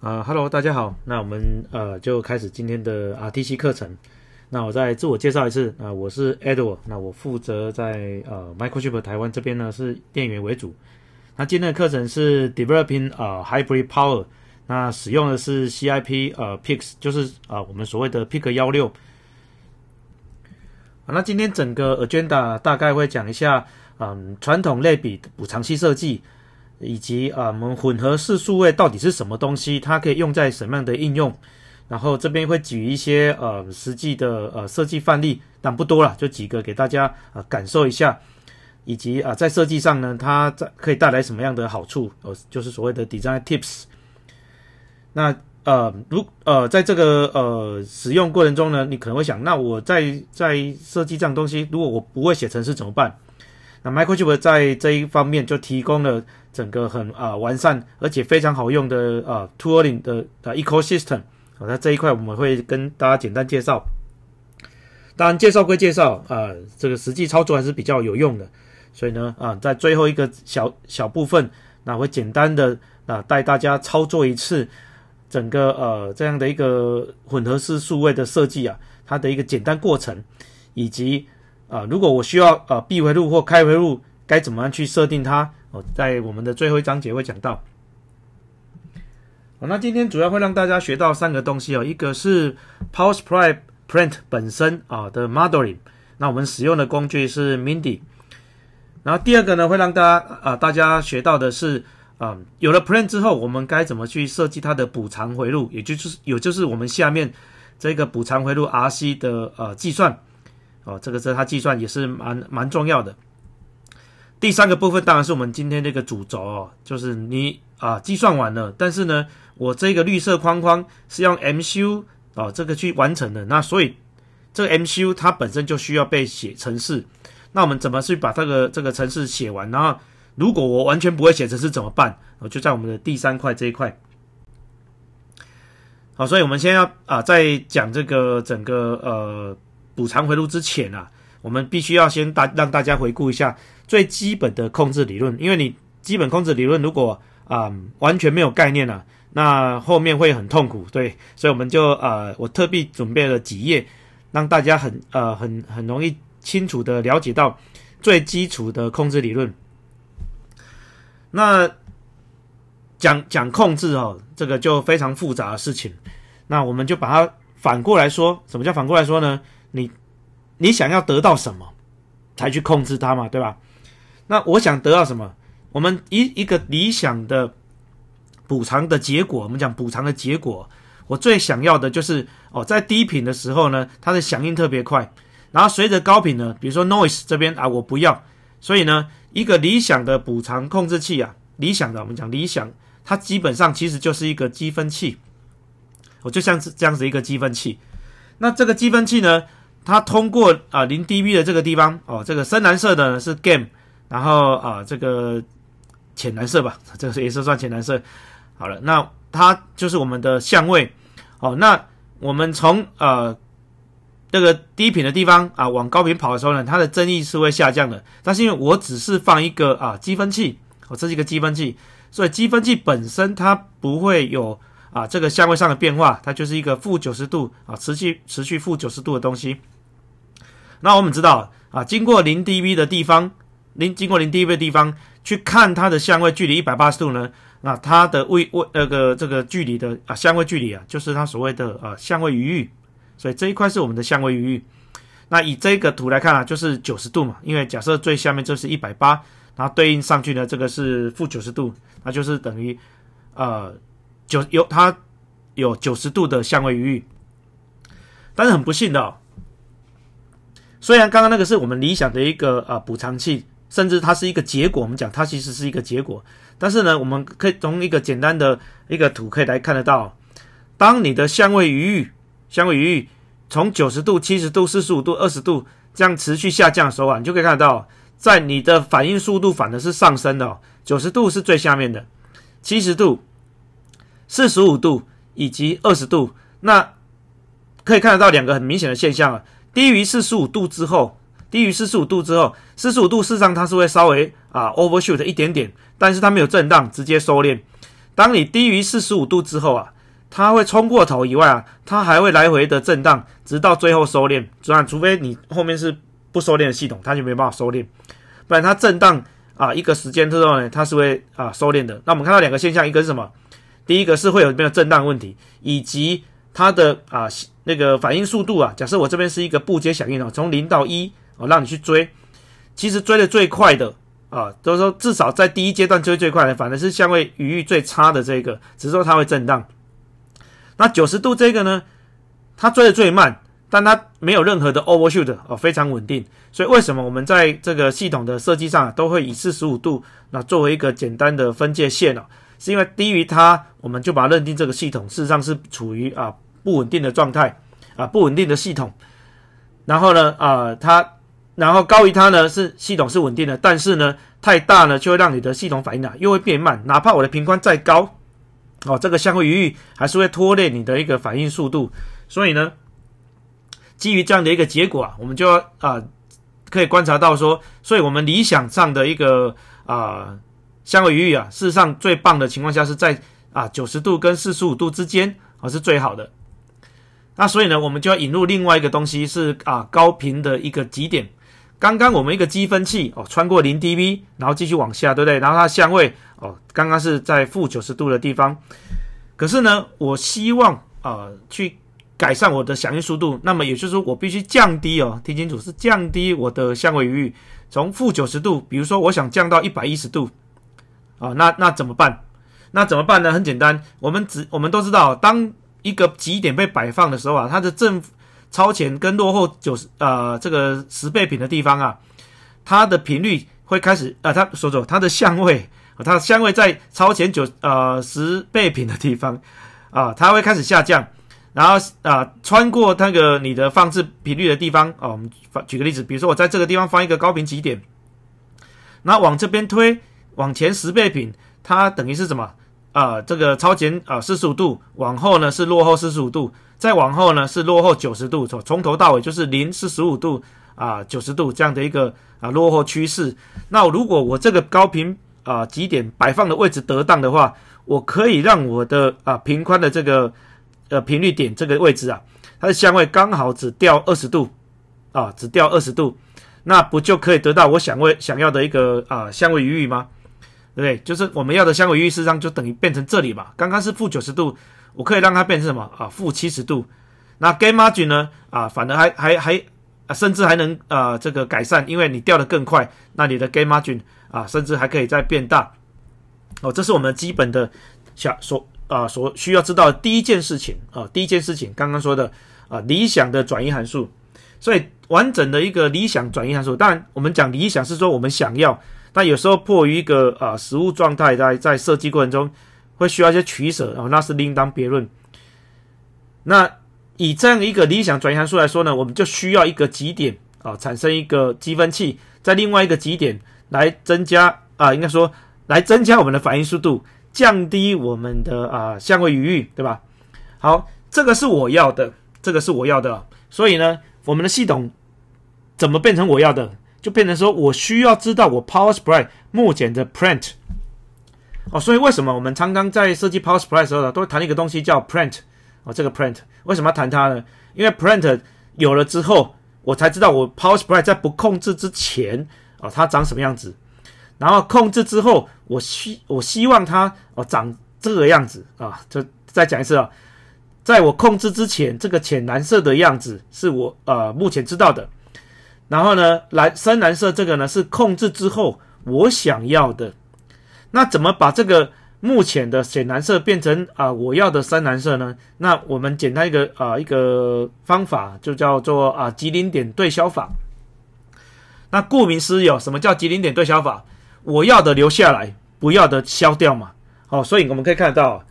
啊，Hello，大家好。那我们呃就开始今天的 RTC 课程。那我再自我介绍一次啊，我是 Edward，那我负责在呃 m i c r o c h i p 台湾这边呢是电源为主。那今天的课程是 Developing 呃 Hybrid Power，那使用的是 CIP 呃 Pix，就是啊我们所谓的 p i c 幺六。好，那今天整个 Agenda 大概会讲一下，嗯，传统类比补偿器设计。以及啊，我们混合式数位到底是什么东西？它可以用在什么样的应用？然后这边会举一些呃实际的呃设计范例，但不多了，就几个给大家啊感受一下。以及啊，在设计上呢，它在可以带来什么样的好处？哦，就是所谓的 design tips。那呃，如呃，在这个呃使用过程中呢，你可能会想，那我在在设计这样东西，如果我不会写程式怎么办？Microchip 在这一方面就提供了整个很啊完善，而且非常好用的啊 tooling 的啊 ecosystem 啊，那这一块我们会跟大家简单介绍。当然，介绍归介绍啊，这个实际操作还是比较有用的。所以呢啊，在最后一个小小部分，那会简单的啊带大家操作一次整个呃这样的一个混合式数位的设计啊，它的一个简单过程以及。啊，如果我需要啊闭回路或开回路，该怎么样去设定它？哦，在我们的最后一章节会讲到。好，那今天主要会让大家学到三个东西哦，一个是 p o l s e Print 本身啊的 Modeling，那我们使用的工具是 Mindy。然后第二个呢，会让大家啊大家学到的是啊，有了 Print 之后，我们该怎么去设计它的补偿回路，也就是有就是我们下面这个补偿回路 RC 的呃计算。哦，这个是它计算也是蛮蛮重要的。第三个部分当然是我们今天这个主轴哦，就是你啊计算完了，但是呢，我这个绿色框框是用 MCU 啊这个去完成的，那所以这个 MCU 它本身就需要被写程式。那我们怎么去把这个这个程式写完？然后如果我完全不会写程式怎么办？我就在我们的第三块这一块。好，所以我们先要啊再讲这个整个呃。补偿回路之前啊，我们必须要先大让大家回顾一下最基本的控制理论，因为你基本控制理论如果啊完全没有概念啊，那后面会很痛苦，对，所以我们就呃我特地准备了几页，让大家很呃很很容易清楚的了解到最基础的控制理论。那讲讲控制哦，这个就非常复杂的事情，那我们就把它反过来说，什么叫反过来说呢？你想要得到什么，才去控制它嘛，对吧？那我想得到什么？我们一一个理想的补偿的结果，我们讲补偿的结果，我最想要的就是哦，在低频的时候呢，它的响应特别快，然后随着高频呢，比如说 noise 这边啊，我不要。所以呢，一个理想的补偿控制器啊，理想的我们讲理想，它基本上其实就是一个积分器。我就像是这样子一个积分器，那这个积分器呢？它通过啊零 dB 的这个地方哦，这个深蓝色的呢是 g a m e 然后啊这个浅蓝色吧，这个也是算浅蓝色。好了，那它就是我们的相位哦。那我们从呃这个低频的地方啊往高频跑的时候呢，它的增益是会下降的。但是因为我只是放一个啊积分器，我这是一个积分器，所以积分器本身它不会有啊这个相位上的变化，它就是一个负九十度啊持续持续负九十度的东西。那我们知道啊，经过零 dB 的地方，零经过零 dB 的地方，去看它的相位距离一百八十度呢？那它的位位那个这个距离的啊相位距离啊，就是它所谓的啊相位余域。所以这一块是我们的相位余域。那以这个图来看啊，就是九十度嘛，因为假设最下面就是一百八，然后对应上去呢，这个是负九十度，那就是等于呃九有它有九十度的相位余域。但是很不幸的。哦，虽然刚刚那个是我们理想的一个呃补偿器，甚至它是一个结果，我们讲它其实是一个结果。但是呢，我们可以从一个简单的一个图可以来看得到，当你的相位余裕相位余裕从九十度、七十度、四十五度、二十度这样持续下降的时候，啊，你就可以看得到，在你的反应速度反而是上升的。哦，九十度是最下面的，七十度、四十五度以及二十度，那可以看得到两个很明显的现象啊。低于四十五度之后，低于四十五度之后，四十五度事实上它是会稍微啊 overshoot 一点点，但是它没有震荡，直接收敛。当你低于四十五度之后啊，它会冲过头以外啊，它还会来回的震荡，直到最后收敛。当然，除非你后面是不收敛的系统，它就没办法收敛。不然它震荡啊，一个时间之后呢，它是会啊收敛的。那我们看到两个现象，一个是什么？第一个是会有没有震荡问题，以及。它的啊那个反应速度啊，假设我这边是一个步接响应哦，从零到一，我让你去追，其实追的最快的啊，就是说至少在第一阶段追最快的，反而是相位余裕最差的这个，只是说它会震荡。那九十度这个呢，它追的最慢，但它没有任何的 overshoot 哦，非常稳定。所以为什么我们在这个系统的设计上都会以四十五度那作为一个简单的分界线呢？是因为低于它，我们就把它认定这个系统事实上是处于啊。不稳定的状态啊，不稳定的系统。然后呢，啊，它，然后高于它呢是系统是稳定的，但是呢，太大呢就会让你的系统反应啊又会变慢。哪怕我的频宽再高，哦，这个相位余裕还是会拖累你的一个反应速度。所以呢，基于这样的一个结果啊，我们就要啊，可以观察到说，所以我们理想上的一个啊相位余裕啊，事实上最棒的情况下是在啊九十度跟四十五度之间啊是最好的。那所以呢，我们就要引入另外一个东西，是啊，高频的一个极点。刚刚我们一个积分器哦，穿过零 dB，然后继续往下，对不对？然后它相位哦，刚刚是在负九十度的地方。可是呢，我希望啊，去改善我的响应速度，那么也就是说，我必须降低哦，听清楚，是降低我的相位移，从负九十度，比如说我想降到一百一十度，啊，那那怎么办？那怎么办呢？很简单，我们只我们都知道，当一个极点被摆放的时候啊，它的正超前跟落后九十呃这个十倍品的地方啊，它的频率会开始啊，它说说它的相位，它的相位在超前九呃十倍品的地方啊，它会开始下降，然后啊穿过那个你的放置频率的地方啊，我们举个例子，比如说我在这个地方放一个高频极点，那往这边推往前十倍品，它等于是什么？啊，这个超前啊四十五度，往后呢是落后四十五度，再往后呢是落后九十度，从从头到尾就是零四十五度啊九十度这样的一个啊落后趋势。那如果我这个高频啊极点摆放的位置得当的话，我可以让我的啊频宽的这个呃频率点这个位置啊，它的相位刚好只掉二十度啊只掉二十度，那不就可以得到我想为想要的一个啊相位余裕吗？对不对？就是我们要的相位裕度，实上就等于变成这里吧。刚刚是负九十度，我可以让它变成什么啊？负七十度。那 gain margin 呢？啊，反而还还还，甚至还能啊这个改善，因为你掉得更快，那你的 gain margin 啊，甚至还可以再变大。哦，这是我们基本的想所啊所需要知道的第一件事情啊，第一件事情刚刚说的啊理想的转移函数，所以完整的一个理想转移函数。当然，我们讲理想是说我们想要。那有时候迫于一个啊实物状态，在在设计过程中会需要一些取舍啊，那是另当别论。那以这样一个理想转移函数来说呢，我们就需要一个极点啊，产生一个积分器，在另外一个极点来增加啊，应该说来增加我们的反应速度，降低我们的啊相位余裕，对吧？好，这个是我要的，这个是我要的。所以呢，我们的系统怎么变成我要的？就变成说我需要知道我 p o w e r s p r a y 目前的 Print 哦，所以为什么我们常常在设计 p o w e r s p r a y 的时候呢，都会谈一个东西叫 Print 哦，这个 Print 为什么要谈它呢？因为 Print 有了之后，我才知道我 p o w e r s p r a y 在不控制之前哦，它长什么样子，然后控制之后，我希我希望它哦长这个样子啊，就再讲一次啊，在我控制之前，这个浅蓝色的样子是我呃目前知道的。然后呢，蓝深蓝色这个呢是控制之后我想要的。那怎么把这个目前的浅蓝色变成啊我要的深蓝色呢？那我们简单一个啊一个方法就叫做啊吉零点对消法。那顾名思义，什么叫吉零点对消法？我要的留下来，不要的消掉嘛。好，所以我们可以看到，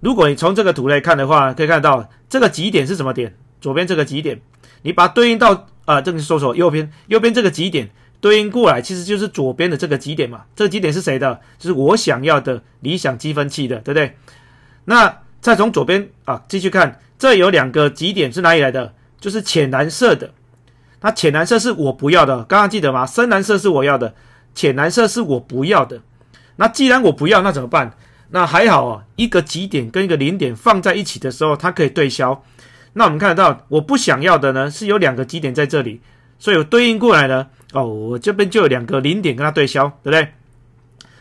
如果你从这个图来看的话，可以看到这个极点是什么点？左边这个极点，你把它对应到。啊，这个搜索右边，右边这个极点对应过来，其实就是左边的这个极点嘛。这极点是谁的？就是我想要的理想积分器的，对不对？那再从左边啊继续看，这有两个极点是哪里来的？就是浅蓝色的。那浅蓝色是我不要的，刚刚记得吗？深蓝色是我要的，浅蓝色是我不要的。那既然我不要，那怎么办？那还好啊，一个极点跟一个零点放在一起的时候，它可以对消。那我们看得到，我不想要的呢，是有两个极点在这里，所以我对应过来呢，哦，我这边就有两个零点跟它对消，对不对？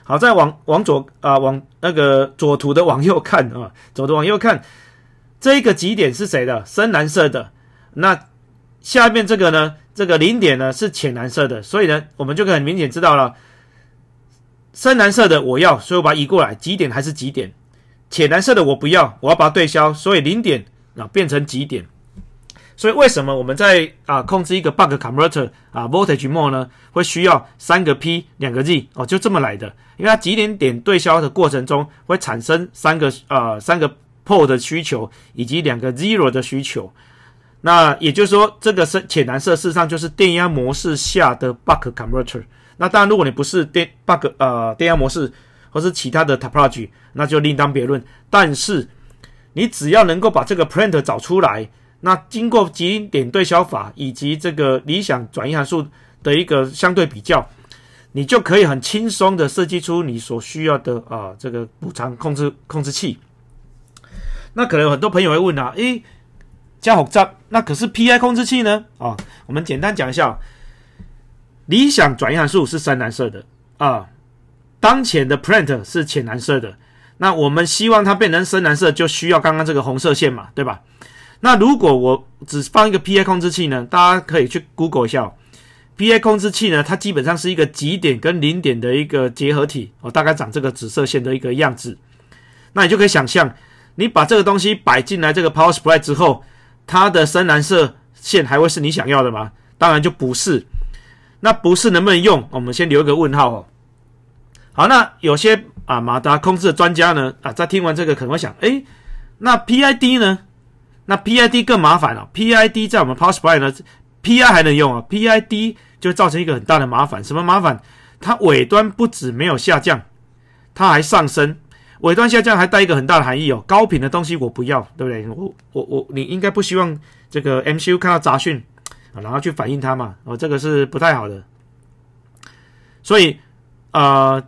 好，再往往左啊，往那个左图的往右看啊，左图往右看，这一个极点是谁的？深蓝色的。那下面这个呢，这个零点呢是浅蓝色的。所以呢，我们就很明显知道了，深蓝色的我要，所以我把它移过来，极点还是极点。浅蓝色的我不要，我要把它对消，所以零点。啊，变成极点，所以为什么我们在啊控制一个 b u g converter 啊 voltage mode 呢？会需要三个 p 两个 z 哦，就这么来的。因为它极点点对消的过程中会产生三个呃三个 pole 的需求，以及两个 zero 的需求。那也就是说，这个是浅蓝色，事实上就是电压模式下的 b u g converter。那当然，如果你不是电 b u g 呃电压模式，或是其他的 topology，那就另当别论。但是你只要能够把这个 plant 找出来，那经过极点对消法以及这个理想转移函数的一个相对比较，你就可以很轻松的设计出你所需要的啊这个补偿控制控制器。那可能有很多朋友会问啊，诶，加火炸，那可是 PI 控制器呢？啊，我们简单讲一下，理想转移函数是深蓝色的啊，当前的 plant 是浅蓝色的。那我们希望它变成深蓝色，就需要刚刚这个红色线嘛，对吧？那如果我只放一个 P a 控制器呢？大家可以去 Google 一下哦。P a 控制器呢，它基本上是一个极点跟零点的一个结合体，哦，大概长这个紫色线的一个样子。那你就可以想象，你把这个东西摆进来这个 Power Supply 之后，它的深蓝色线还会是你想要的吗？当然就不是。那不是能不能用？我们先留一个问号哦。好，那有些。啊，马达控制的专家呢？啊，在听完这个可能会想：哎，那 P I D 呢？那 P I D 更麻烦了。P I D 在我们 Power Supply 呢，P I 还能用啊？P I D 就造成一个很大的麻烦。什么麻烦？它尾端不止没有下降，它还上升。尾端下降还带一个很大的含义哦。高频的东西我不要，对不对？我我我，你应该不希望这个 M C U 看到杂讯啊，然后去反映它嘛。哦，这个是不太好的。所以，呃。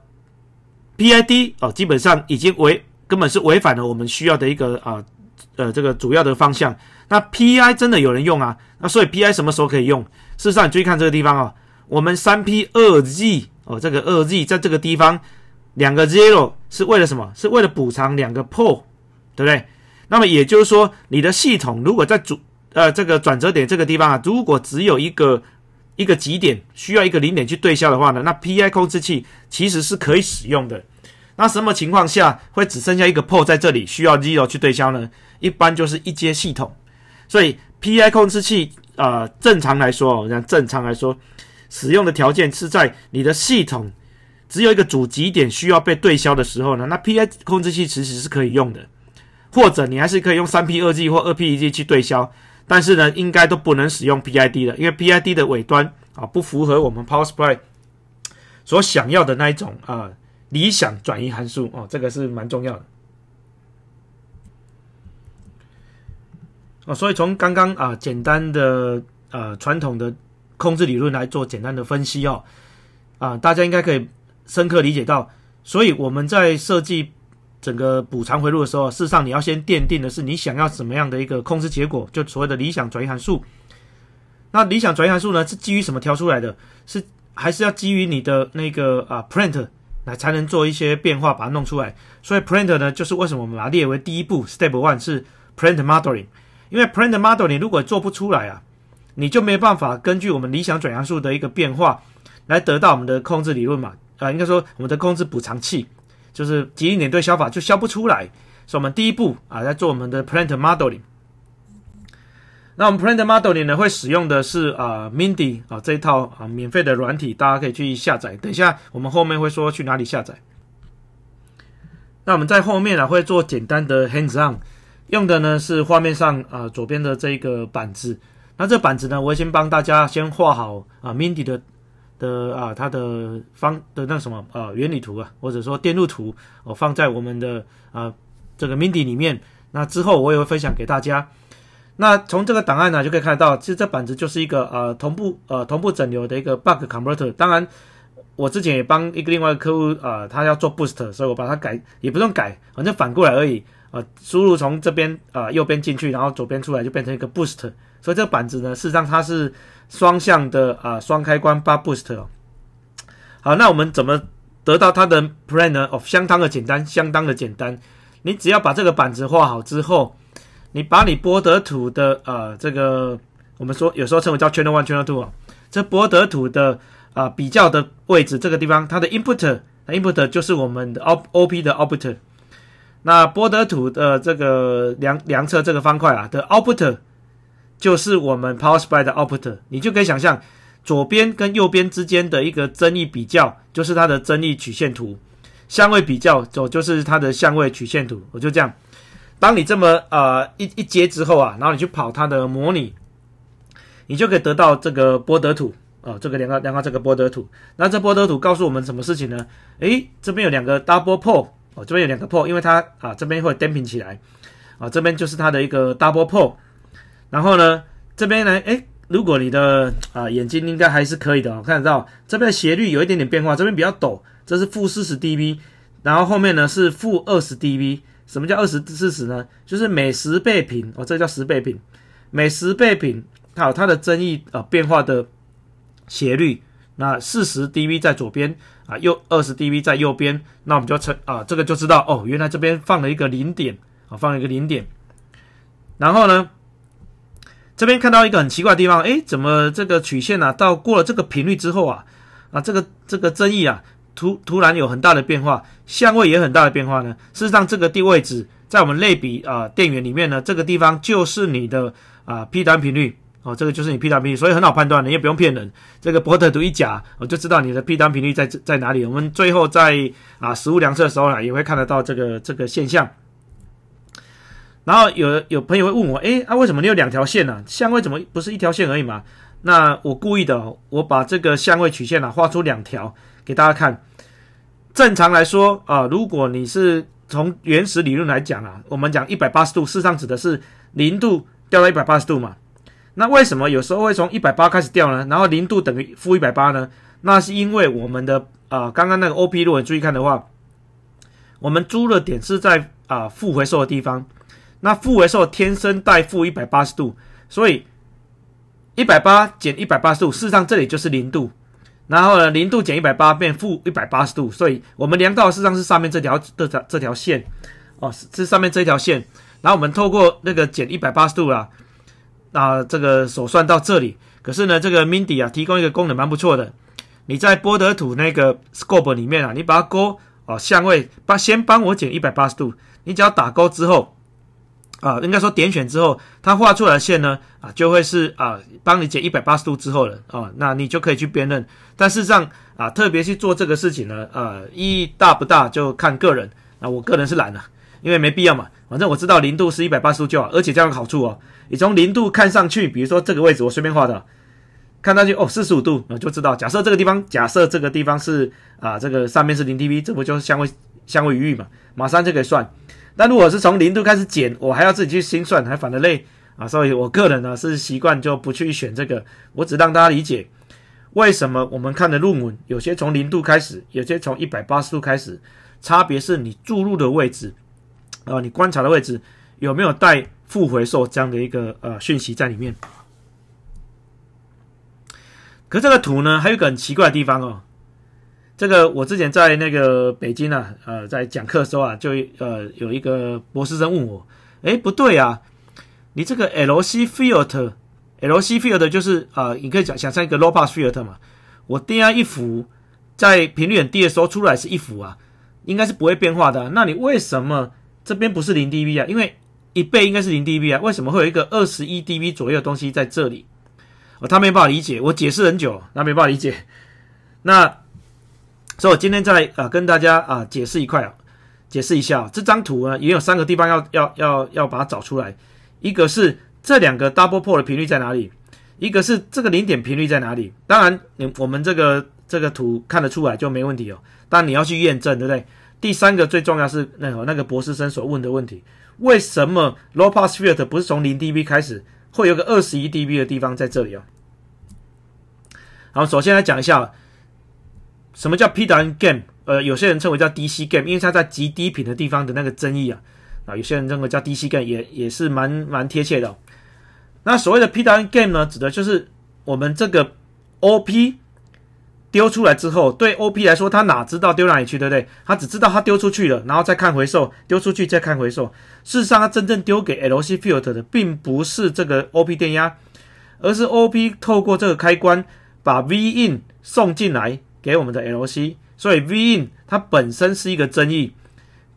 P I D 哦，基本上已经违根本是违反了我们需要的一个啊呃这个主要的方向。那 P I 真的有人用啊？那所以 P I 什么时候可以用？事实上，你注意看这个地方啊，我们三 P 二 Z 哦，这个二 Z 在这个地方两个 zero 是为了什么？是为了补偿两个 po，对不对？那么也就是说，你的系统如果在主呃这个转折点这个地方啊，如果只有一个一个极点需要一个零点去对消的话呢，那 PI 控制器其实是可以使用的。那什么情况下会只剩下一个 PO 在这里需要 zero 去对消呢？一般就是一阶系统。所以 PI 控制器啊，正常来说，像正常来说，使用的条件是在你的系统只有一个主极点需要被对消的时候呢，那 PI 控制器其实是可以用的，或者你还是可以用三 P 二 G 或二 P 一 G 去对消。但是呢，应该都不能使用 PID 的，因为 PID 的尾端啊不符合我们 p o w e r s u p l y 所想要的那一种啊理想转移函数哦，这个是蛮重要的哦，所以从刚刚啊简单的呃传统的控制理论来做简单的分析哦，啊，大家应该可以深刻理解到，所以我们在设计。整个补偿回路的时候啊，事实上你要先奠定的是你想要什么样的一个控制结果，就所谓的理想转移函数。那理想转移函数呢是基于什么挑出来的？是还是要基于你的那个啊 p r i n t 来才能做一些变化把它弄出来。所以 p r i n t 呢就是为什么我们把它列为第一步，step one 是 p r i n t modeling，因为 p r i n t modeling 如果做不出来啊，你就没办法根据我们理想转移函数的一个变化来得到我们的控制理论嘛。啊，应该说我们的控制补偿器。就是极一点对消法就消不出来，所以，我们第一步啊，在做我们的 Plant Modeling。那我们 Plant Modeling 呢，会使用的是啊，MINDI 啊这一套啊免费的软体，大家可以去下载。等一下，我们后面会说去哪里下载。那我们在后面啊，会做简单的 Hands On，用的呢是画面上啊左边的这个板子。那这板子呢，我先帮大家先画好啊，MINDI 的。的啊，它的方的那什么啊原理图啊，或者说电路图，我放在我们的啊这个 m i n i 里面。那之后我也会分享给大家。那从这个档案呢就可以看得到，其实这板子就是一个呃同步呃同步整流的一个 b u g converter。当然，我之前也帮一个另外一个客户啊，他要做 boost，所以我把它改也不用改，反正反过来而已啊。输入从这边啊右边进去，然后左边出来就变成一个 boost。所以这个板子呢，事实上它是。双向的啊，双开关八 boost 哦。好，那我们怎么得到它的 plan 呢？哦，相当的简单，相当的简单。你只要把这个板子画好之后，你把你波德图的啊，这个我们说有时候称为叫 channel one、channel two 啊，这波德图的啊比较的位置，这个地方它的 input，input 就是我们的 OOP 的 output。那波德图的这个量量测这个方块啊的 output。就是我们 power supply 的 output，你就可以想象左边跟右边之间的一个增益比较，就是它的增益曲线图；相位比较，走就是它的相位曲线图。我就这样，当你这么呃一一接之后啊，然后你去跑它的模拟，你就可以得到这个波德图啊，这个两个两个这个波德图。那这波德图告诉我们什么事情呢？诶，这边有两个 double pole，哦，这边有两个 pole，因为它啊这边会颠平起来啊，这边就是它的一个 double pole。然后呢，这边呢，哎，如果你的啊眼睛应该还是可以的我看得到这边斜率有一点点变化，这边比较陡，这是负四十 dB，然后后面呢是负二十 dB。什么叫二十四十呢？就是每十倍频哦，这叫十倍频，每十倍频。好，它的增益啊变化的斜率，那四十 dB 在左边啊，右二十 dB 在右边，那我们就乘啊，这个就知道哦，原来这边放了一个零点啊，放了一个零点，然后呢？这边看到一个很奇怪的地方，哎，怎么这个曲线呢？到过了这个频率之后啊，啊，这个这个增益啊突突然有很大的变化，相位也很大的变化呢。事实上，这个地位置在我们类比啊电源里面呢，这个地方就是你的啊 P 单频率哦，这个就是你 P 单频率，所以很好判断，你也不用骗人。这个波特图一假，我就知道你的 P 单频率在在在哪里。我们最后在啊实物量测的时候呢，也会看得到这个这个现象。然后有有朋友会问我，哎，那为什么你有两条线呢？相位怎么不是一条线而已嘛？那我故意的，我把这个相位曲线呢画出两条给大家看。正常来说啊，如果你是从原始理论来讲啊，我们讲一百八十度，事实上指的是零度掉到一百八十度嘛。那为什么有时候会从一百八开始掉呢？然后零度等于负一百八呢？那是因为我们的啊，刚刚那个 O P 路，你注意看的话，我们租的点是在啊负回收的地方。那负为数天生带负一百八十度，所以一百八减一百八十度，事实上这里就是零度。然后呢，零度减一百八变负一百八十度，所以我们量到事实上是上面这条这条这条线哦，是上面这一条线。然后我们透过那个减一百八十度啊，啊这个手算到这里。可是呢，这个 Mindy 啊提供一个功能蛮不错的，你在波德图那个 Scope 里面啊，你把它勾哦相位把先帮我减一百八十度，你只要打勾之后。啊，应该说点选之后，它画出来的线呢，啊，就会是啊，帮你减一百八十度之后了，啊，那你就可以去辨认。但事实上啊，特别去做这个事情呢，呃，意义大不大就看个人。那我个人是懒啊，因为没必要嘛。反正我知道零度是一百八十度就好，而且这样好处哦，你从零度看上去，比如说这个位置我随便画的，看上去哦，四十五度，我就知道。假设这个地方，假设这个地方是啊，这个上面是零 dB，这不就是相位相位余域嘛，马上就可以算。那如果是从零度开始减，我还要自己去心算，还反的累啊！所以我个人呢是习惯就不去选这个。我只让大家理解为什么我们看的论文有些从零度开始，有些从一百八十度开始，差别是你注入的位置，啊，你观察的位置有没有带负回收这样的一个呃讯息在里面？可这个图呢，还有个很奇怪的地方哦。这个我之前在那个北京啊，呃，在讲课的时候啊，就呃有一个博士生问我，哎，不对啊，你这个 LC field，LC field 就是啊，你可以讲想象一个 l o b a s field 嘛。我电压一伏，在频率很低的时候出来是一伏啊，应该是不会变化的。那你为什么这边不是零 dB 啊？因为一倍应该是零 dB 啊，为什么会有一个二十一 dB 左右的东西在这里？他没办法理解，我解释很久，他没办法理解。那。所以我今天再啊跟大家啊解释一块啊，解释一下啊，这张图呢也有三个地方要要要要把它找出来，一个是这两个 double p o r t 的频率在哪里，一个是这个零点频率在哪里。当然你我们这个这个图看得出来就没问题哦，但你要去验证，对不对？第三个最重要是那个那个博士生所问的问题，为什么 low pass filter 不是从零 dB 开始，会有个二十一 dB 的地方在这里哦？好，首先来讲一下。什么叫 P-WN game？呃，有些人称为叫 DC game，因为它在极低频的地方的那个争议啊啊，有些人认为叫 DC game 也也是蛮蛮贴切的。那所谓的 P-WN game 呢，指的就是我们这个 OP 丢出来之后，对 OP 来说，他哪知道丢哪里去，对不对？他只知道他丢出去了，然后再看回收，丢出去再看回收。事实上，他真正丢给 LC field 的，并不是这个 OP 电压，而是 OP 透过这个开关把 V in 送进来。给我们的 L C，所以 V in 它本身是一个争议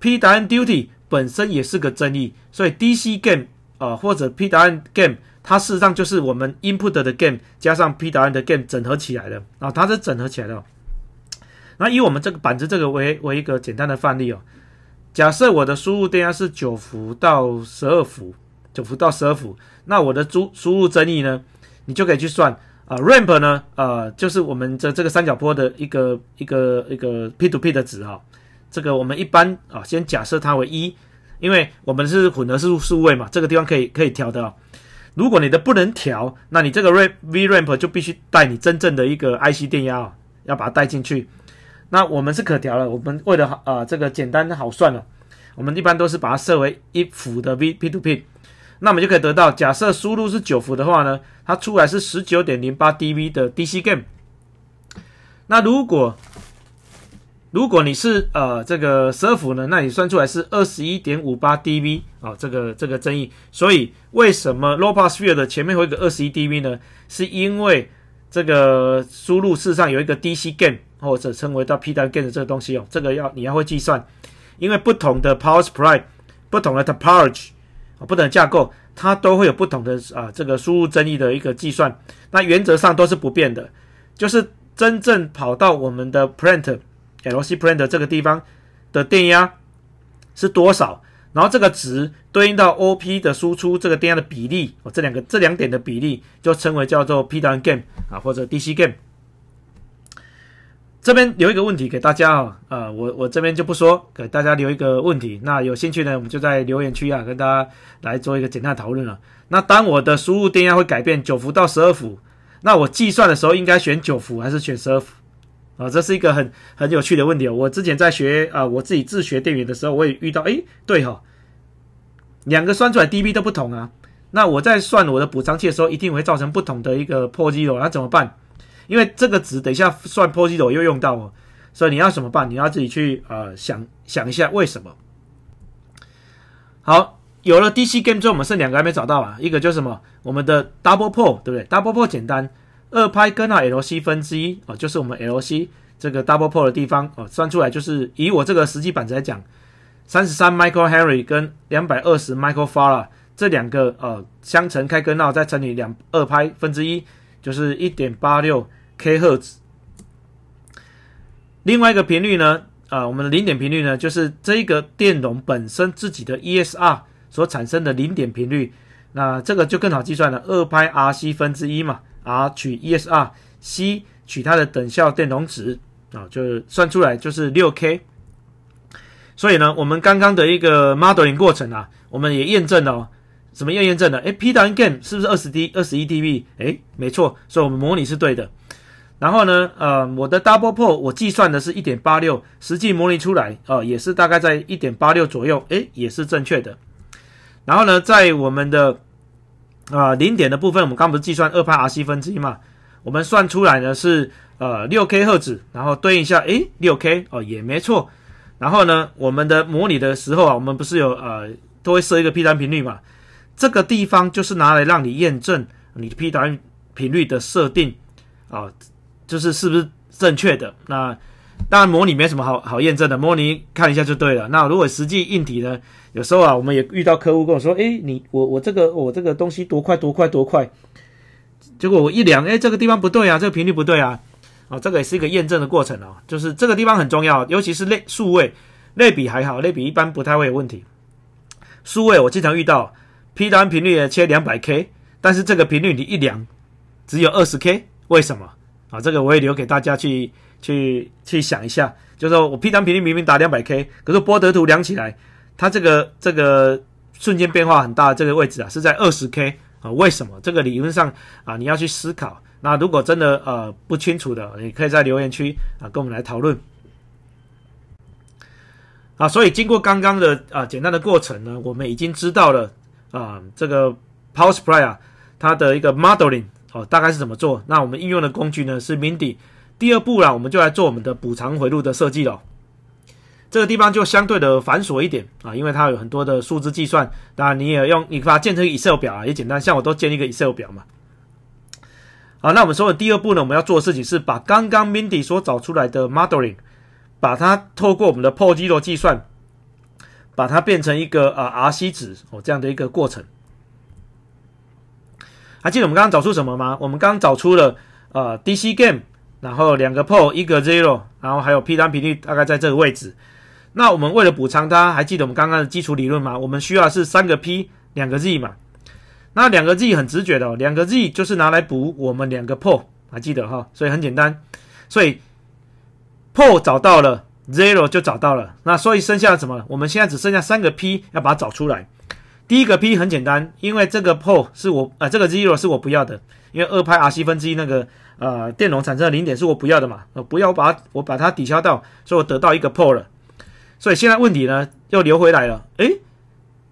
，P W M duty 本身也是个争议，所以 D C game 啊或者 P W M game，它事实上就是我们 input 的 game 加上 P W M 的 game 整合起来的啊，它是整合起来的。那以我们这个板子这个为为一个简单的范例哦，假设我的输入电压是九伏到十二伏，九伏到十二伏，那我的输输入争议呢，你就可以去算。啊，Ramp 呢？啊，就是我们的这个三角波的一个一个一个 P to P 的值啊。这个我们一般啊，先假设它为一，因为我们是混合数数位嘛，这个地方可以可以调的。如果你的不能调，那你这个 V Ramp 就必须带你真正的一个 IC 电压啊，要把它带进去。那我们是可调的，我们为了啊这个简单好算了，我们一般都是把它设为一伏的 V P to P。那我们就可以得到，假设输入是九伏的话呢，它出来是十九点零八 dv 的 dc gain。那如果如果你是呃这个十二伏呢，那你算出来是二十一点五八 dv 啊，这个这个争议。所以为什么 low pass f i l t e 前面会有个二十一 dv 呢？是因为这个输入事实上有一个 dc gain，或者称为它 p 端 gain 的这个东西哦，这个要你要会计算，因为不同的 power supply，不同的 t o p o g e 不同架构，它都会有不同的啊，这个输入增益的一个计算，那原则上都是不变的。就是真正跑到我们的 p r i n t l c p r i n t 这个地方的电压是多少，然后这个值对应到 OP 的输出这个电压的比例，哦，这两个这两点的比例就称为叫做 P 型 g a m e 啊，或者 DC g a m e 这边留一个问题给大家啊，啊，我我这边就不说，给大家留一个问题。那有兴趣呢，我们就在留言区啊，跟大家来做一个简单讨论了。那当我的输入电压会改变九伏到十二伏，那我计算的时候应该选九伏还是选十二伏？啊，这是一个很很有趣的问题哦。我之前在学啊，我自己自学电源的时候，我也遇到，诶，对哈，两个算出来 dB 都不同啊。那我在算我的补偿器的时候，一定会造成不同的一个破机哦，那怎么办？因为这个值等一下算波西朵又用到哦，所以你要怎么办？你要自己去呃想想一下为什么。好，有了 DC game 之后，我们剩两个还没找到啊。一个就是什么？我们的 double pole，对不对？double pole 简单，二拍根号 LC 分之一哦，就是我们 LC 这个 double pole 的地方哦，算出来就是以我这个实际板子来讲，三十三 Michael Henry 跟两百二十 Michael f a r a a 这两个呃相乘开根号，再乘以两二拍分之一。就是一点八六 k 赫兹。另外一个频率呢，啊，我们的零点频率呢，就是这个电容本身自己的 ESR 所产生的零点频率，那这个就更好计算了，二派 RC 分之一嘛，R 取 ESR，C 取它的等效电容值，啊，就算出来就是六 k。所以呢，我们刚刚的一个 modeling 过程啊，我们也验证了。什么要验证呢？哎，P d a g a m 是不是二十 d 二十一 dB？哎，没错，所以我们模拟是对的。然后呢，呃，我的 double pole 我计算的是一点八六，实际模拟出来哦也是大概在一点八六左右，哎，也是正确的。然后呢，在我们的啊零点的部分，我们刚不是计算二派 RC 分之一嘛？我们算出来呢是呃六 K 赫兹，然后对应一下，哎，六 K 哦也没错。然后呢，我们的模拟的时候啊，我们不是有呃都会设一个 P 单频率嘛？这个地方就是拿来让你验证你的批单频率的设定啊，就是是不是正确的？那当然模拟没什么好好验证的，模拟看一下就对了。那如果实际硬体呢？有时候啊，我们也遇到客户跟我说：“哎，你我我这个我这个东西多快多快多快！”结果我一量，哎，这个地方不对啊，这个频率不对啊！啊，这个也是一个验证的过程啊，就是这个地方很重要，尤其是类数位、类比还好，类比一般不太会有问题。数位我经常遇到。P 单频率也切两百 k，但是这个频率你一量只有二十 k，为什么啊？这个我也留给大家去去去想一下。就是说我 P 单频率明明打两百 k，可是波德图量起来，它这个这个瞬间变化很大，这个位置啊是在二十 k 啊？为什么？这个理论上啊，你要去思考。那如果真的呃不清楚的，你可以在留言区啊跟我们来讨论。啊，所以经过刚刚的啊简单的过程呢，我们已经知道了。啊，这个 Power Supply 啊，它的一个 Modeling 哦，大概是怎么做？那我们应用的工具呢是 MINDY。第二步啦，我们就来做我们的补偿回路的设计了。这个地方就相对的繁琐一点啊，因为它有很多的数字计算。当然你也用，你把它建成 Excel 表啊，也简单，像我都建一个 Excel 表嘛。好，那我们说的第二步呢，我们要做的事情是把刚刚 MINDY 所找出来的 Modeling，把它透过我们的 Pole o 计算。把它变成一个呃 Rc 值哦，这样的一个过程。还记得我们刚刚找出什么吗？我们刚刚找出了呃 DC g a m e 然后两个 pole 一个 zero，然后还有 P 单频率大概在这个位置。那我们为了补偿它，还记得我们刚刚的基础理论吗？我们需要是三个 P 两个 Z 嘛。那两个 Z 很直觉的哦，两个 Z 就是拿来补我们两个 pole，还记得哈？所以很简单，所以 pole 找到了。Zero 就找到了，那所以剩下什么？我们现在只剩下三个 P，要把它找出来。第一个 P 很简单，因为这个 p o 是我啊，这个 zero 是我不要的，因为二派 RC 分之一那个呃电容产生的零点是我不要的嘛，啊不要我把它我把它抵消掉，所以我得到一个 p o l 了。所以现在问题呢又流回来了，诶，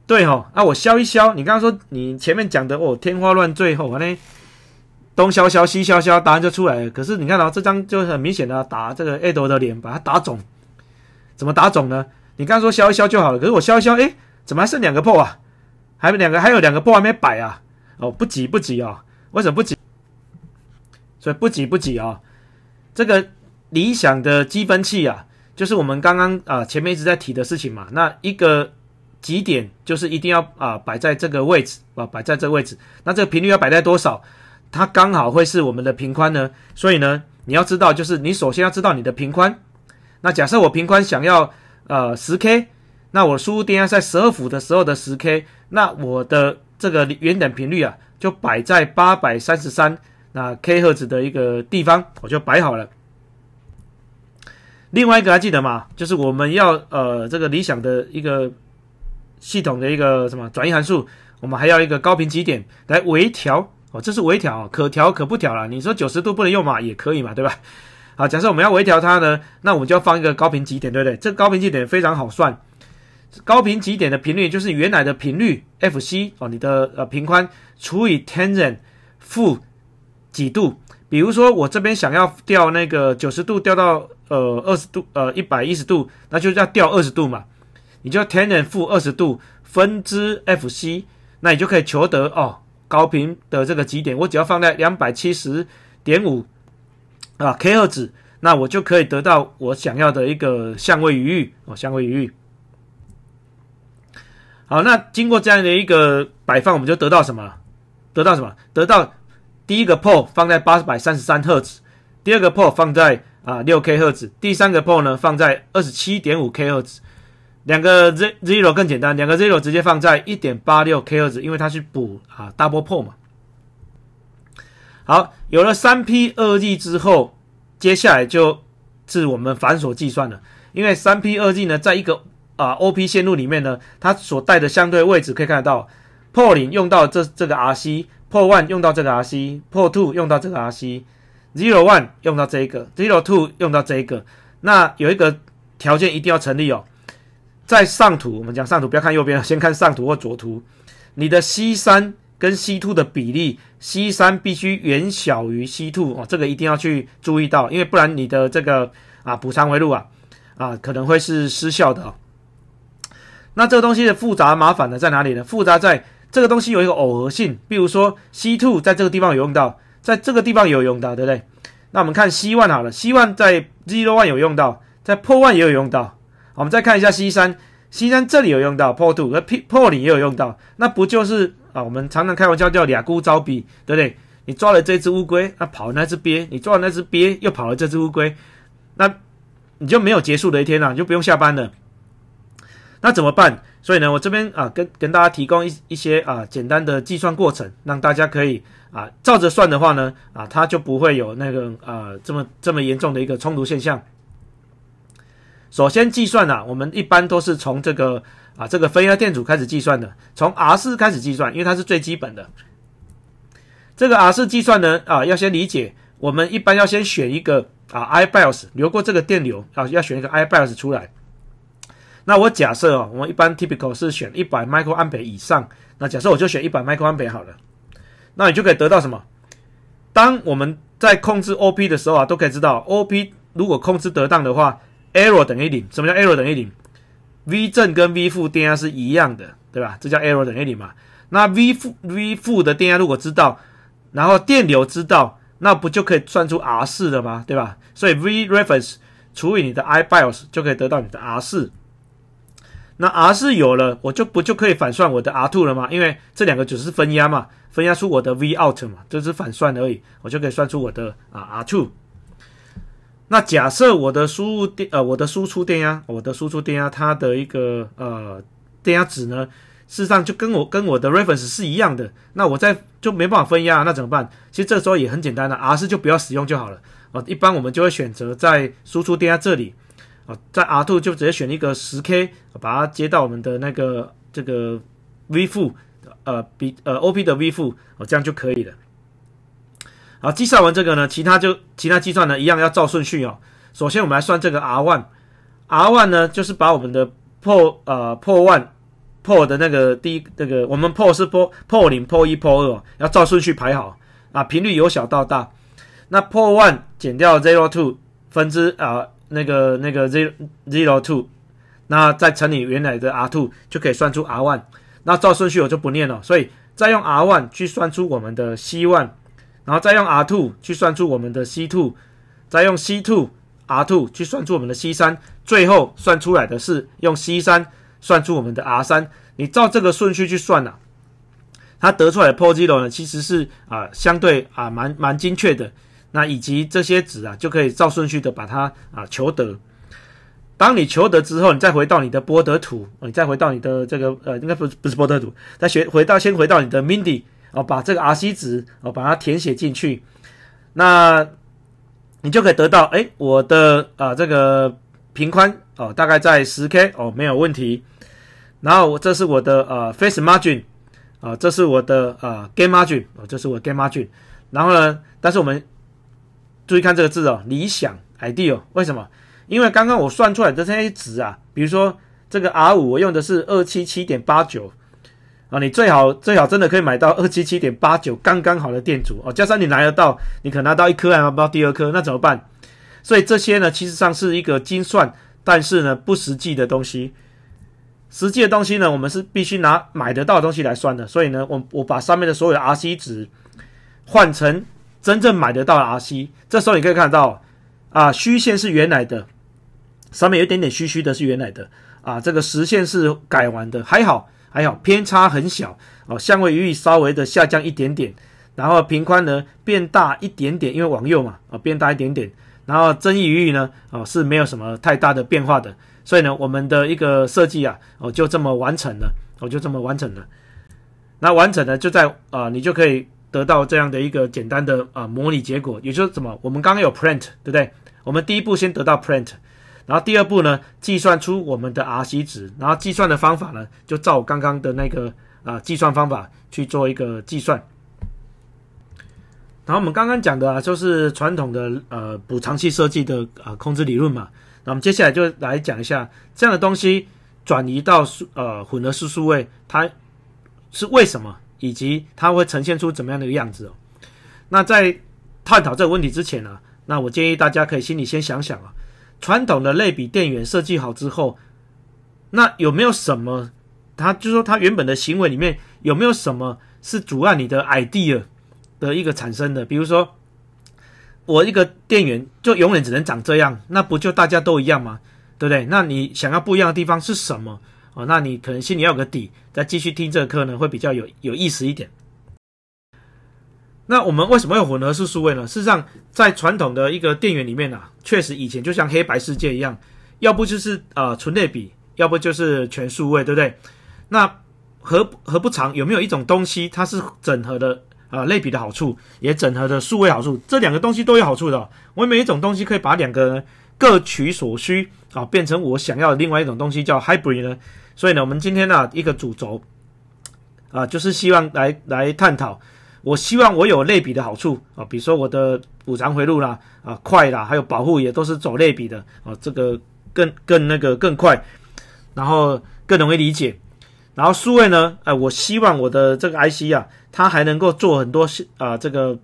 对哦，那我消一消，你刚刚说你前面讲的哦天花乱坠，吼反正东消消西消消，答案就出来了。可是你看到这张就很明显的打这个 A 豆的脸，把它打肿。怎么打肿呢？你刚刚说消一消就好了，可是我消一消，哎，怎么还剩两个破啊？还有两个，还有两个破还没摆啊？哦，不急不急啊，为什么不急？所以不急不急啊。这个理想的积分器啊，就是我们刚刚啊前面一直在提的事情嘛。那一个极点就是一定要啊摆在这个位置啊，摆在这个位置。那这个频率要摆在多少？它刚好会是我们的频宽呢。所以呢，你要知道，就是你首先要知道你的频宽。那假设我平宽想要呃十 k，那我输入电压在十二伏的时候的十 k，那我的这个原等频率啊就摆在八百三十三那 k 赫兹的一个地方，我就摆好了。另外一个还记得吗？就是我们要呃这个理想的一个系统的一个什么转移函数，我们还要一个高频极点来微调哦，这是微调，可调可不调了。你说九十度不能用嘛？也可以嘛，对吧？好，假设我们要微调它呢，那我们就要放一个高频极点，对不对？这高频极点非常好算，高频极点的频率就是原来的频率 f c 哦，你的呃频宽除以 tangent 负几度。比如说我这边想要调那个九十度调到呃二十度呃一百一十度，那就是要调二十度嘛，你就 tangent 负二十度分之 f c，那你就可以求得哦高频的这个极点，我只要放在两百七十点五。啊，K 赫兹，那我就可以得到我想要的一个相位余裕哦，相位余裕。好，那经过这样的一个摆放，我们就得到什么？得到什么？得到第一个 pole 放在八百三十三赫兹，第二个 pole 放在啊六 K 赫兹，第三个 pole 呢放在二十七点五 K 赫兹。两个 zero z 更简单，两个 zero 直接放在一点八六 K 赫兹，因为它是补啊大波 pole 嘛。好，有了三 P 二 G 之后，接下来就是我们繁琐计算了。因为三 P 二 G 呢，在一个啊 O P 线路里面呢，它所带的相对位置可以看得到，破零用到这这个 R C，破万用到这个 R C，破 two 用到这个 R C，zero one 用到这一个，zero two 用到这一个。那有一个条件一定要成立哦，在上图我们讲上图，不要看右边，先看上图或左图，你的 C 三跟 C two 的比例。C 三必须远小于 C two 哦，这个一定要去注意到，因为不然你的这个啊补偿回路啊啊可能会是失效的。那这个东西的复杂麻烦呢在哪里呢？复杂在这个东西有一个耦合性，比如说 C two 在这个地方有用到，在这个地方有用到，对不对？那我们看 C one 好了，C one 在 zero one 有用到，在破万也有用到。我们再看一下 C 三，C 三这里有用到破二和破破也有用到，那不就是？啊，我们常常开玩笑叫俩姑招比，对不对？你抓了这只乌龟，那跑那只鳖；你抓了那只鳖，又跑了这只乌龟，那你就没有结束的一天啊，你就不用下班了。那怎么办？所以呢，我这边啊，跟跟大家提供一一些啊简单的计算过程，让大家可以啊照着算的话呢，啊它就不会有那个啊这么这么严重的一个冲突现象。首先计算啊，我们一般都是从这个。啊，这个分压电阻开始计算的，从 R4 开始计算，因为它是最基本的。这个 R4 计算呢，啊，要先理解，我们一般要先选一个啊 i b i o s 流过这个电流啊，要选一个 i b i o s 出来。那我假设哦，我们一般 typical 是选一百 micro 安培以上，那假设我就选一百 micro 安培好了。那你就可以得到什么？当我们在控制 OP 的时候啊，都可以知道，OP 如果控制得当的话，error 等于零。什么叫 error 等于零？V 正跟 V 负电压是一样的，对吧？这叫 error 等于零嘛。那 V 负 V 负的电压如果知道，然后电流知道，那不就可以算出 R 四了吗？对吧？所以 V reference 除以你的 I b i o s 就可以得到你的 R 四。那 R 四有了，我就不就可以反算我的 R two 了吗？因为这两个只是分压嘛，分压出我的 V out 嘛，就是反算而已，我就可以算出我的啊 R two。那假设我的输入电呃我的输出电压，我的输出电压它的一个呃电压值呢，事实上就跟我跟我的 reference 是一样的，那我在就没办法分压，那怎么办？其实这时候也很简单的，R 四就不要使用就好了。哦，一般我们就会选择在输出电压这里，啊，在 R2 就直接选一个十 k，把它接到我们的那个这个 V 负，呃，比呃 OP 的 V 负，哦，这样就可以了。好，计算完这个呢，其他就其他计算呢，一样要照顺序哦。首先我们来算这个 R one，R one 呢就是把我们的破呃破万破的那个第一那个我们破是破破零破一破二，要照顺序排好啊，频率由小到大。那破万减掉 zero two 分之啊那个那个 zero zero two，那再乘以原来的 R two 就可以算出 R one。那照顺序我就不念了，所以再用 R one 去算出我们的 C one。然后再用 r two 去算出我们的 c two，再用 c two r two 去算出我们的 c 三，最后算出来的是用 c 三算出我们的 r 三。你照这个顺序去算啊，它得出来的 p zero 呢其实是啊相对啊蛮蛮精确的。那以及这些值啊就可以照顺序的把它啊求得。当你求得之后，你再回到你的波德图，你再回到你的这个呃应该不是不是波德图，再学回到先回到你的 mindy。哦，把这个 Rc 值哦，把它填写进去，那你就可以得到，哎，我的啊这个平宽哦，大概在十 K 哦，没有问题。然后这是我的呃 face margin 啊，这是我的呃 game margin 哦，这是我的 game margin。然后呢，但是我们注意看这个字哦，理想 ideal，为什么？因为刚刚我算出来的这些值啊，比如说这个 R 五，我用的是二七七点八九。啊，你最好最好真的可以买到二七七点八九刚刚好的电阻哦，加上你拿得到，你可拿到一颗拿不到第二颗那怎么办？所以这些呢，其实上是一个精算，但是呢不实际的东西。实际的东西呢，我们是必须拿买得到的东西来算的。所以呢，我我把上面的所有 R C 值换成真正买得到的 R C，这时候你可以看到，啊虚线是原来的，上面有一点点虚虚的是原来的，啊这个实线是改完的，还好。还好，偏差很小哦，相位余域稍微的下降一点点，然后平宽呢变大一点点，因为往右嘛，啊变大一点点，然后增益余域呢，哦是没有什么太大的变化的，所以呢，我们的一个设计啊，哦就这么完成了，我就这么完成了，那完成了就在啊，你就可以得到这样的一个简单的啊模拟结果，也就是什么，我们刚刚有 print，对不对？我们第一步先得到 print。然后第二步呢，计算出我们的 RC 值，然后计算的方法呢，就照我刚刚的那个啊计算方法去做一个计算。然后我们刚刚讲的啊，就是传统的呃补偿器设计的啊控制理论嘛。那我们接下来就来讲一下这样的东西转移到数呃混合式数位，它是为什么，以及它会呈现出怎么样的一个样子哦。那在探讨这个问题之前呢，那我建议大家可以心里先想想啊。传统的类比电源设计好之后，那有没有什么？他就是说，他原本的行为里面有没有什么是阻碍你的 idea 的一个产生的？比如说，我一个电源就永远只能长这样，那不就大家都一样吗？对不对？那你想要不一样的地方是什么？哦，那你可能心里要有个底，再继续听这个课呢，会比较有有意思一点。那我们为什么要混合式数位呢？事实上，在传统的一个电源里面呢，确实以前就像黑白世界一样，要不就是呃纯类比，要不就是全数位，对不对？那何何不尝有没有一种东西，它是整合的啊类比的好处，也整合的数位好处，这两个东西都有好处的。我每一种东西可以把两个各取所需啊，变成我想要的另外一种东西叫 hybrid 呢。所以呢，我们今天呢一个主轴啊，就是希望来来探讨。我希望我有类比的好处啊，比如说我的补偿回路啦，啊快啦，还有保护也都是走类比的啊，这个更更那个更快，然后更容易理解，然后数位呢，哎，我希望我的这个 IC 啊，它还能够做很多是啊这个，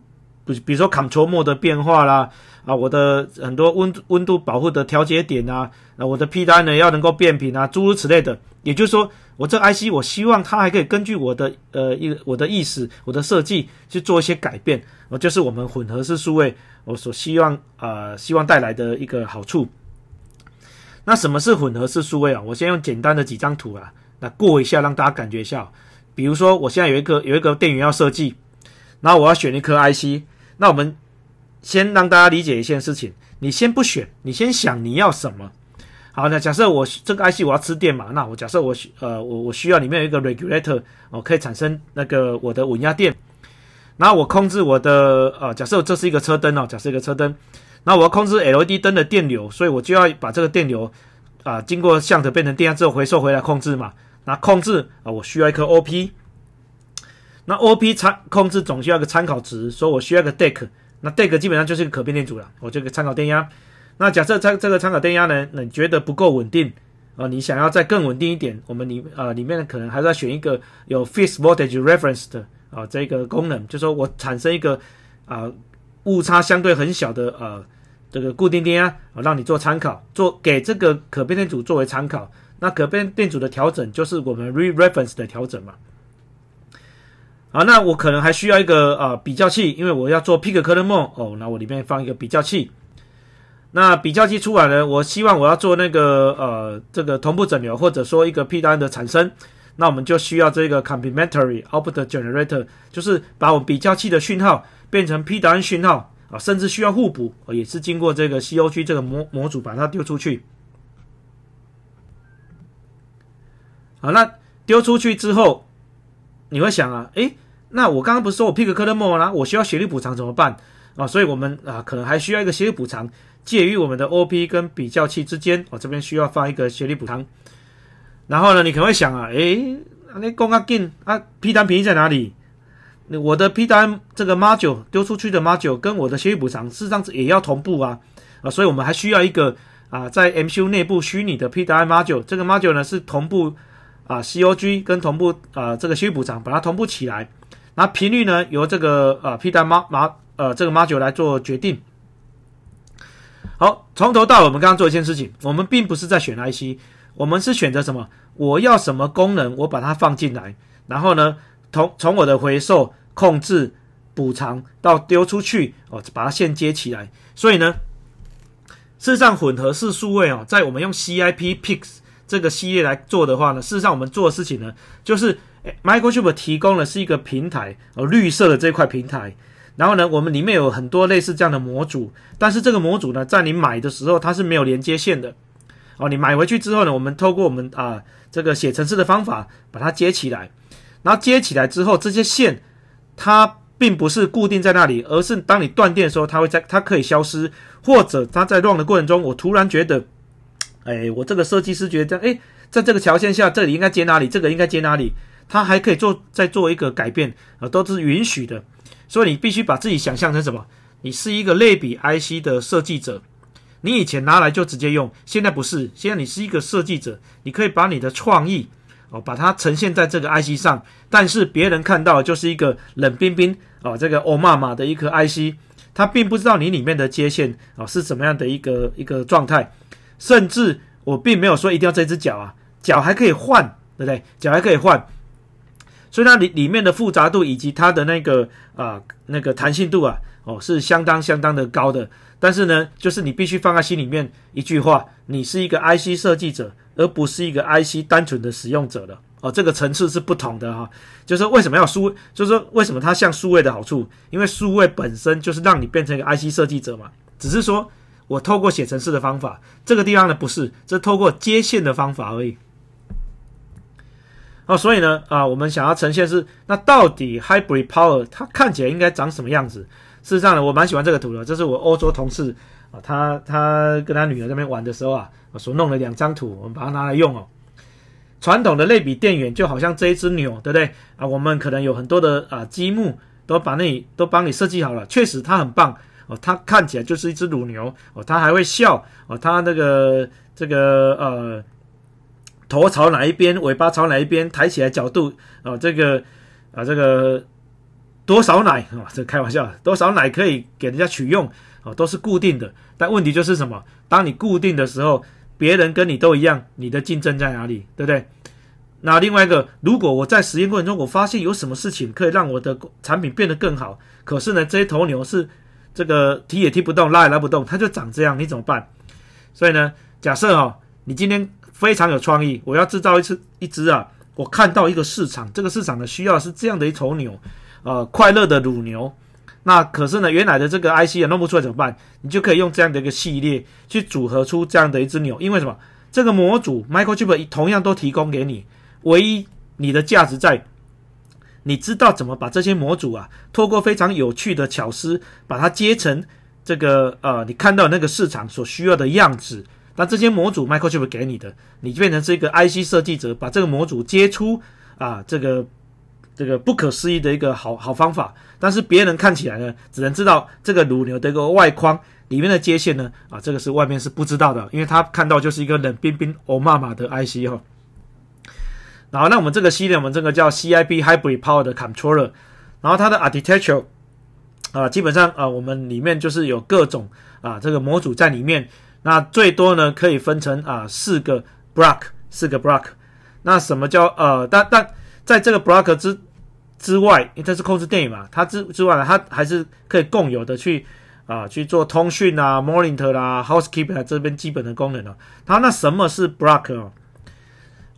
比比如说 control Mode 的变化啦。啊，我的很多温温度保护的调节点啊，啊，我的 P 单呢要能够变频啊，诸如此类的。也就是说，我这 IC，我希望它还可以根据我的呃一我的意思，我的设计去做一些改变。我就是我们混合式数位我所希望啊，希望带来的一个好处。那什么是混合式数位啊？我先用简单的几张图啊，那过一下，让大家感觉一下。比如说，我现在有一个有一个电源要设计，那我要选一颗 IC，那我们。先让大家理解一件事情，你先不选，你先想你要什么。好，那假设我这个 IC 我要吃电嘛，那我假设我需呃我我需要里面有一个 regulator，我可以产生那个我的稳压电，然后我控制我的呃假设这是一个车灯哦，假设一个车灯，那我要控制 LED 灯的电流，所以我就要把这个电流啊经过相的变成电压之后回收回来控制嘛。那控制啊我需要一颗 OP，那 OP 参控制总需要一个参考值，所以我需要个 d e c k 那这个基本上就是一个可变电阻了，我这个参考电压。那假设在这个参考电压呢，你觉得不够稳定啊？你想要再更稳定一点，我们里呃里面呢可能还是要选一个有 fixed voltage reference 的啊这个功能，就说我产生一个啊误差相对很小的呃这个固定电压，啊让你做参考，做给这个可变电阻作为参考。那可变电阻的调整就是我们 re-reference 的调整嘛。好，那我可能还需要一个呃比较器，因为我要做 P 克特的梦哦。那我里面放一个比较器，那比较器出来呢，我希望我要做那个呃这个同步整流，或者说一个 P 单的产生，那我们就需要这个 complementary output generator，就是把我比较器的讯号变成 P 单讯号啊，甚至需要互补，也是经过这个 C O 区这个模模组把它丢出去。好，那丢出去之后。你会想啊，诶，那我刚刚不是说我 pick c o l l t e r 吗？我需要斜力补偿怎么办啊？所以我们啊，可能还需要一个斜力补偿介于我们的 OP 跟比较器之间。我这边需要发一个斜力补偿。然后呢，你可能会想啊，诶，那公刚进啊，P 单便宜在哪里？我的 P 单这个 m a r g i e 丢出去的 m a r g i e 跟我的协率补偿事实上也要同步啊啊，所以我们还需要一个啊，在 m c u 内部虚拟的 P 单 m a r g i e 这个 m a r g i e 呢是同步。啊 C O G 跟同步啊这个区域补偿把它同步起来，那频率呢由这个啊 P 单马马呃这个马九来做决定。好，从头到尾我们刚刚做一件事情，我们并不是在选 I C，我们是选择什么？我要什么功能，我把它放进来，然后呢，从从我的回收控制补偿到丢出去哦，把它衔接起来。所以呢，事实上混合式数位啊，在我们用 C I P p i c k s 这个系列来做的话呢，事实上我们做的事情呢，就是 Microsoft 提供的是一个平台，哦，绿色的这块平台。然后呢，我们里面有很多类似这样的模组，但是这个模组呢，在你买的时候它是没有连接线的，哦，你买回去之后呢，我们透过我们啊这个写程式的方法把它接起来，然后接起来之后，这些线它并不是固定在那里，而是当你断电的时候，它会在它可以消失，或者它在 run 的过程中，我突然觉得。哎，我这个设计师觉得，哎，在这个条件下，这里应该接哪里？这个应该接哪里？他还可以做再做一个改变啊，都是允许的。所以你必须把自己想象成什么？你是一个类比 IC 的设计者。你以前拿来就直接用，现在不是。现在你是一个设计者，你可以把你的创意哦，把它呈现在这个 IC 上。但是别人看到就是一个冷冰冰哦，这个欧妈妈的一颗 IC，他并不知道你里面的接线啊是怎么样的一个一个状态。甚至我并没有说一定要这只脚啊，脚还可以换，对不对？脚还可以换，所以它里里面的复杂度以及它的那个啊那个弹性度啊，哦，是相当相当的高的。但是呢，就是你必须放在心里面一句话，你是一个 IC 设计者，而不是一个 IC 单纯的使用者的哦，这个层次是不同的哈。就是说为什么要数，就是说为什么它像数位的好处，因为数位本身就是让你变成一个 IC 设计者嘛，只是说。我透过写程式的方法，这个地方呢不是，这是透过接线的方法而已。哦，所以呢，啊，我们想要呈现是，那到底 hybrid power 它看起来应该长什么样子？事实上呢，我蛮喜欢这个图的，这是我欧洲同事啊，他他跟他女儿那边玩的时候啊，所弄了两张图，我们把它拿来用哦。传统的类比电源就好像这一只牛，对不对？啊，我们可能有很多的啊积木都把那里都帮你设计好了，确实它很棒。哦，它看起来就是一只乳牛哦，它还会笑哦，它那个这个呃，头朝哪一边，尾巴朝哪一边，抬起来角度哦，这个啊这个多少奶啊，这开玩笑，多少奶可以给人家取用哦，都是固定的。但问题就是什么？当你固定的时候，别人跟你都一样，你的竞争在哪里？对不对？那另外一个，如果我在实验过程中我发现有什么事情可以让我的产品变得更好，可是呢，这一头牛是。这个踢也踢不动，拉也拉不动，它就长这样，你怎么办？所以呢，假设哦，你今天非常有创意，我要制造一次一只啊，我看到一个市场，这个市场的需要是这样的一头牛，呃，快乐的乳牛。那可是呢，原来的这个 IC 也弄不出来，怎么办？你就可以用这样的一个系列去组合出这样的一只牛，因为什么？这个模组 Microchip 同样都提供给你，唯一你的价值在。你知道怎么把这些模组啊，透过非常有趣的巧思，把它接成这个呃，你看到那个市场所需要的样子。那这些模组，Microsoft 给你的，你就变成这个 IC 设计者，把这个模组接出啊，这个这个不可思议的一个好好方法。但是别人看起来呢，只能知道这个卤牛的一个外框里面的接线呢，啊，这个是外面是不知道的，因为他看到就是一个冷冰冰欧妈妈的 IC 哈。然后，那我们这个系列，我们这个叫 CIP Hybrid Power 的 controller，然后它的 architecture 啊，基本上啊，我们里面就是有各种啊，这个模组在里面。那最多呢，可以分成啊四个 block，四个 block。那什么叫呃？但但在这个 block 之之外，因为它是控制电影嘛，它之之外，呢，它还是可以共有的去啊去做通讯啊、monitor 啦、housekeeper 这边基本的功能啊。它那什么是 block 啊？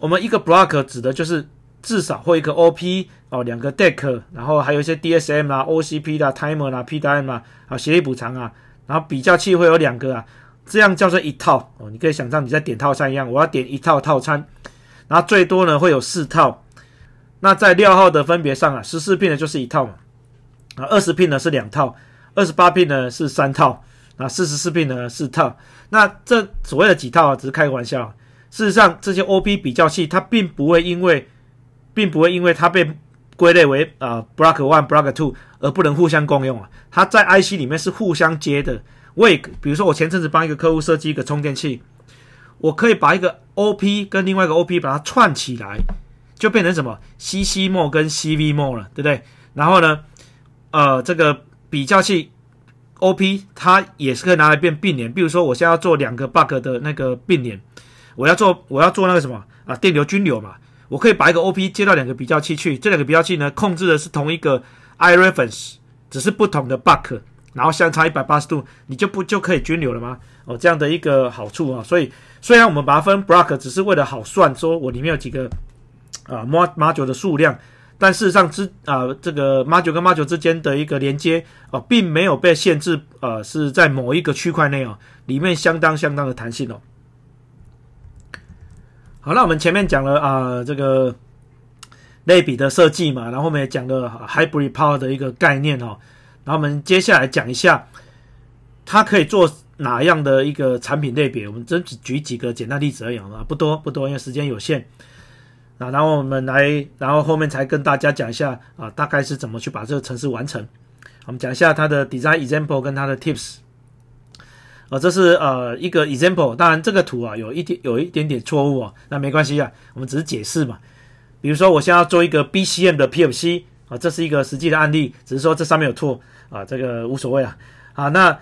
我们一个 block 指的就是至少会一个 OP 哦，两个 deck，然后还有一些 DSM 啦、OCP 啦、Timer 啦、PDM 啦啊，协议补偿啊，然后比较器会有两个啊，这样叫做一套哦。你可以想象你在点套餐一样，我要点一套套餐，然后最多呢会有四套。那在料号的分别上啊，十四 pin 呢就是一套嘛啊，二十 pin 呢是两套，二十八 pin 呢是三套，啊，四十四 pin 呢四套。那这所谓的几套啊，只是开个玩笑。事实上，这些 O P 比较器它并不会因为，并不会因为它被归类为啊 Block One、Block Two 而不能互相共用啊。它在 I C 里面是互相接的。为比如说，我前阵子帮一个客户设计一个充电器，我可以把一个 O P 跟另外一个 O P 把它串起来，就变成什么 C C m o e 跟 C V m o e 了，对不对？然后呢，呃，这个比较器 O P 它也是可以拿来变并联。比如说，我现在要做两个 b u g 的那个并联。我要做，我要做那个什么啊？电流均流嘛，我可以把一个 OP 接到两个比较器去，这两个比较器呢，控制的是同一个 i r e f e r e n c e 只是不同的 BUCK，然后相差一百八十度，你就不就可以均流了吗？哦，这样的一个好处啊。所以虽然我们把它分 b o c k 只是为了好算，说我里面有几个啊 module 的数量，但事实上之啊，这个 module 跟 module 之间的一个连接哦，并没有被限制，呃，是在某一个区块内哦，里面相当相当的弹性哦。好，那我们前面讲了啊，这个类比的设计嘛，然后我们也讲了 hybrid power 的一个概念哦，然后我们接下来讲一下，它可以做哪样的一个产品类别？我们只举几个简单例子而已啊，不多不多，因为时间有限啊。然后我们来，然后后面才跟大家讲一下啊，大概是怎么去把这个城市完成。我们讲一下它的 design example 跟它的 tips。啊，这是呃一个 example，当然这个图啊有一点有一点点错误啊，那没关系啊，我们只是解释嘛。比如说我现在要做一个 BCM 的 PFC 啊，这是一个实际的案例，只是说这上面有错啊，这个无所谓啊。啊，那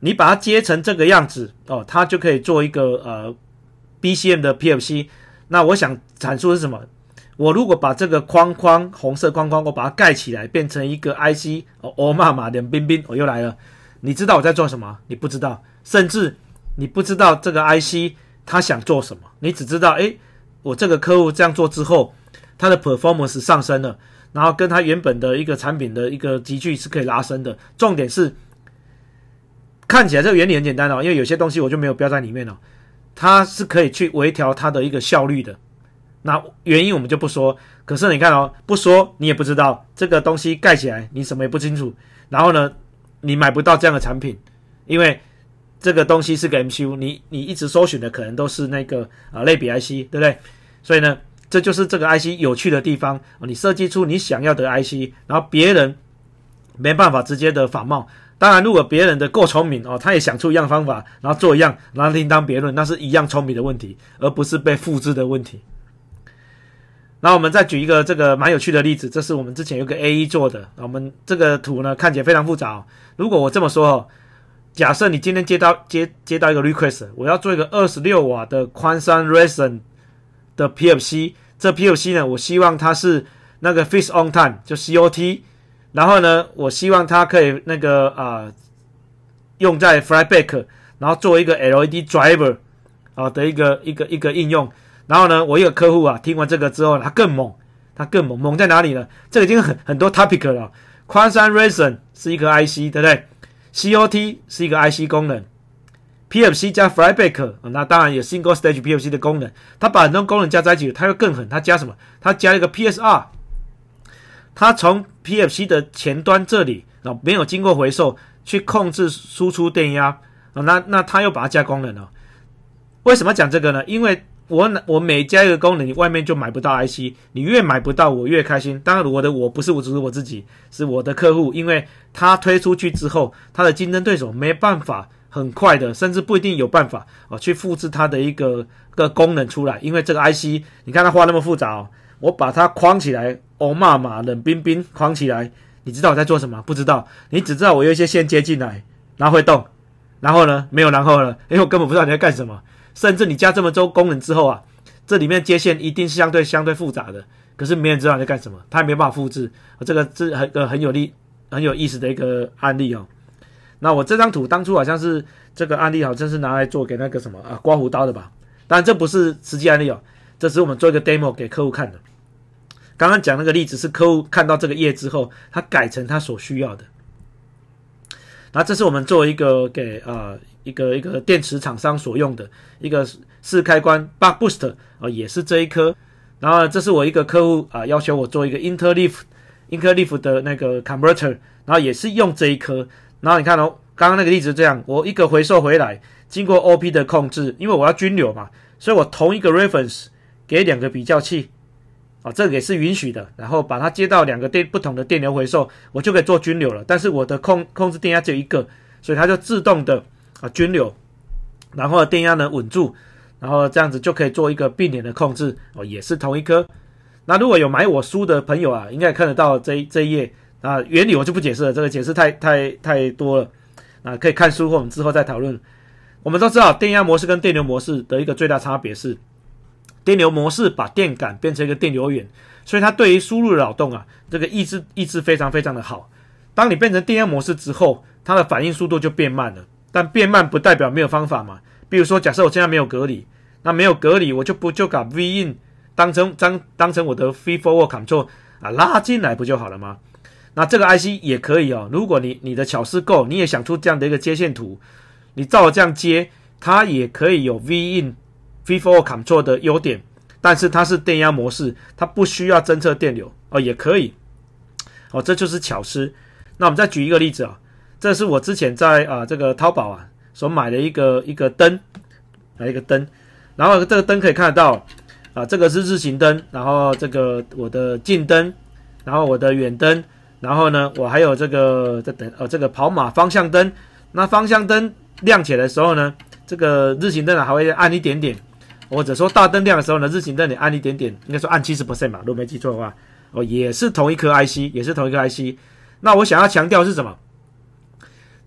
你把它接成这个样子哦，它就可以做一个呃 BCM 的 PFC。那我想阐述是什么？我如果把这个框框红色框框，我把它盖起来，变成一个 IC 哦，欧妈妈脸冰冰，我又来了，你知道我在做什么？你不知道。甚至你不知道这个 IC 他想做什么，你只知道哎，我这个客户这样做之后，他的 performance 上升了，然后跟他原本的一个产品的一个集聚是可以拉伸的。重点是看起来这个原理很简单哦，因为有些东西我就没有标在里面了，它是可以去微调它的一个效率的。那原因我们就不说，可是你看哦，不说你也不知道这个东西盖起来你什么也不清楚，然后呢，你买不到这样的产品，因为。这个东西是个 MCU，你你一直搜寻的可能都是那个啊类比 IC，对不对？所以呢，这就是这个 IC 有趣的地方你设计出你想要的 IC，然后别人没办法直接的仿冒。当然，如果别人的够聪明哦，他也想出一样方法，然后做一样，然后另当别论，那是一样聪明的问题，而不是被复制的问题。然我们再举一个这个蛮有趣的例子，这是我们之前有个 AE 做的。我们这个图呢看起来非常复杂。如果我这么说哦。假设你今天接到接接到一个 request，我要做一个二十六瓦的宽山 r e s i n 的 PFC，这 PFC 呢，我希望它是那个 f i a s e on time 就 COT，然后呢，我希望它可以那个啊用在 flyback，然后作为一个 LED driver 啊的一个一个一个应用，然后呢，我一个客户啊听完这个之后，他更猛，他更猛，猛在哪里呢？这个已经很很多 topic 了，宽山 r e s i n 是一个 IC，对不对？COT 是一个 IC 功能 p f c 加 Flyback，那当然有 Single Stage p f c 的功能。它把很多功能加在一起，它又更狠。它加什么？它加一个 PSR，它从 p f c 的前端这里啊，没有经过回收去控制输出电压啊。那那它又把它加功能了。为什么讲这个呢？因为我哪我每加一个功能，你外面就买不到 IC，你越买不到，我越开心。当然，我的我不是我，只是我自己，是我的客户，因为他推出去之后，他的竞争对手没办法很快的，甚至不一定有办法哦去复制他的一个个功能出来，因为这个 IC，你看它画那么复杂，哦，我把它框起来，哦妈妈冷冰冰框起来，你知道我在做什么？不知道，你只知道我有一些线接进来，然后会动，然后呢没有然后了，因为我根本不知道你在干什么。甚至你加这么多功能之后啊，这里面接线一定是相对相对复杂的，可是没人知道你在干什么，他也没办法复制。这个是很呃很有利很有意思的一个案例哦。那我这张图当初好像是这个案例，好像是拿来做给那个什么啊刮胡刀的吧，但这不是实际案例哦，这是我们做一个 demo 给客户看的。刚刚讲那个例子是客户看到这个页之后，他改成他所需要的。那这是我们做一个给呃一个一个电池厂商所用的一个四开关 buck boost 啊，也是这一颗。然后这是我一个客户啊，要求我做一个 i n t e r l e a f i n t e r l e a f 的那个 converter，然后也是用这一颗。然后你看哦，刚刚那个例子这样，我一个回收回来，经过 op 的控制，因为我要均流嘛，所以我同一个 reference 给两个比较器。啊，这个也是允许的，然后把它接到两个电不同的电流回收，我就可以做均流了。但是我的控控制电压只有一个，所以它就自动的啊均流，然后电压能稳住，然后这样子就可以做一个并联的控制哦，也是同一颗。那如果有买我书的朋友啊，应该看得到这这一页啊，原理我就不解释了，这个解释太太太多了啊，可以看书或我们之后再讨论。我们都知道电压模式跟电流模式的一个最大差别是。电流模式把电感变成一个电流源，所以它对于输入扰动啊，这个抑制抑制非常非常的好。当你变成电压模式之后，它的反应速度就变慢了。但变慢不代表没有方法嘛。比如说，假设我现在没有隔离，那没有隔离，我就不就把 V in 当成当当成我的 f r e e r w a c t r o l 啊拉进来不就好了吗？那这个 IC 也可以哦。如果你你的巧思够，你也想出这样的一个接线图，你照这样接，它也可以有 V in。v Control 的优点，但是它是电压模式，它不需要侦测电流哦，也可以哦，这就是巧思。那我们再举一个例子啊，这是我之前在啊这个淘宝啊所买的一个一个灯，来一个灯，然后这个灯可以看得到啊，这个是日行灯，然后这个我的近灯，然后我的远灯，然后呢我还有这个这等呃这个跑马方向灯，那方向灯亮起来的时候呢，这个日行灯呢还会暗一点点。或者说大灯亮的时候呢，日行灯你按一点点，应该说按七十 percent 吧，如果没记错的话，哦，也是同一颗 IC，也是同一颗 IC。那我想要强调是什么？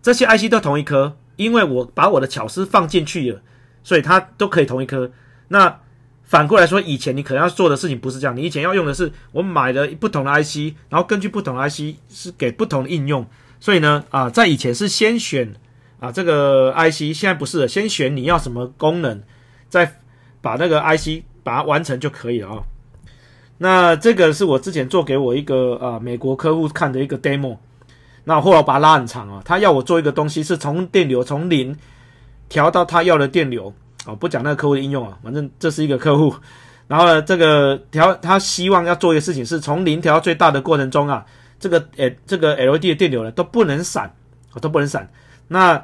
这些 IC 都同一颗，因为我把我的巧思放进去了，所以它都可以同一颗。那反过来说，以前你可能要做的事情不是这样，你以前要用的是我买的不同的 IC，然后根据不同 IC 是给不同的应用，所以呢，啊，在以前是先选啊这个 IC，现在不是，了，先选你要什么功能，再。把那个 IC 把它完成就可以了啊。那这个是我之前做给我一个啊美国客户看的一个 demo。那后来把它拉很长啊，他要我做一个东西是从电流从零调到他要的电流啊。不讲那个客户的应用啊，反正这是一个客户。然后呢，这个调他希望要做一个事情是从零调到最大的过程中啊，这个诶这个 LED 的电流呢都不能闪啊都不能闪。那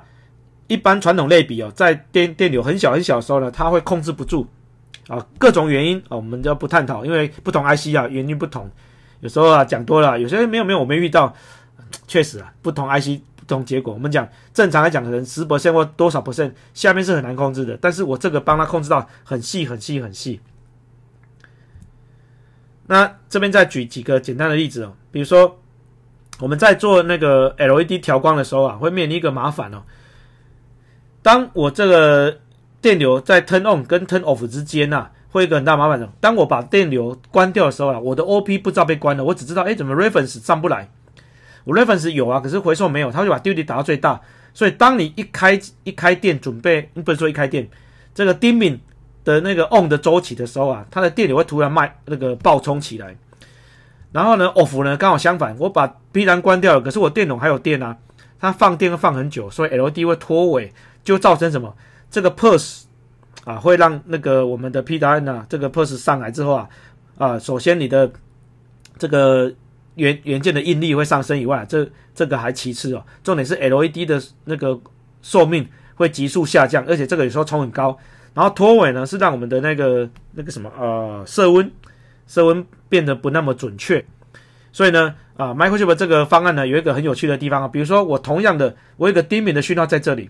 一般传统类比哦，在电电流很小很小的时候呢，它会控制不住啊，各种原因啊，我们就不探讨，因为不同 IC 啊，原因不同，有时候啊讲多了，有些人没有没有，我没遇到，确实啊，不同 IC 不同结果。我们讲正常来讲可能十 percent 或多少 percent 下面是很难控制的，但是我这个帮他控制到很细很细很细。那这边再举几个简单的例子哦，比如说我们在做那个 LED 调光的时候啊，会面临一个麻烦哦。当我这个电流在 turn on 跟 turn off 之间呐，会一个很大麻烦的。当我把电流关掉的时候啊，我的 op 不知道被关了，我只知道，哎，怎么 reference 上不来？我 reference 有啊，可是回收没有，它就把 duty 打到最大。所以当你一开一开电准备，不是说一开电，这个 dimming 的那个 on 的周期的时候啊，它的电流会突然卖那个爆冲起来。然后呢，off 呢刚好相反，我把 B 然关掉了，可是我电容还有电啊，它放电会放很久，所以 LD 会拖尾。就造成什么？这个 p u s e 啊，会让那个我们的 PDA 呢，这个 p u s e 上来之后啊，啊，首先你的这个原原件的应力会上升，以外，这这个还其次哦。重点是 LED 的那个寿命会急速下降，而且这个有时候冲很高。然后拖尾呢，是让我们的那个那个什么呃色温色温变得不那么准确。所以呢，啊，Microchip 这个方案呢，有一个很有趣的地方啊，比如说我同样的，我有个低敏的讯号在这里。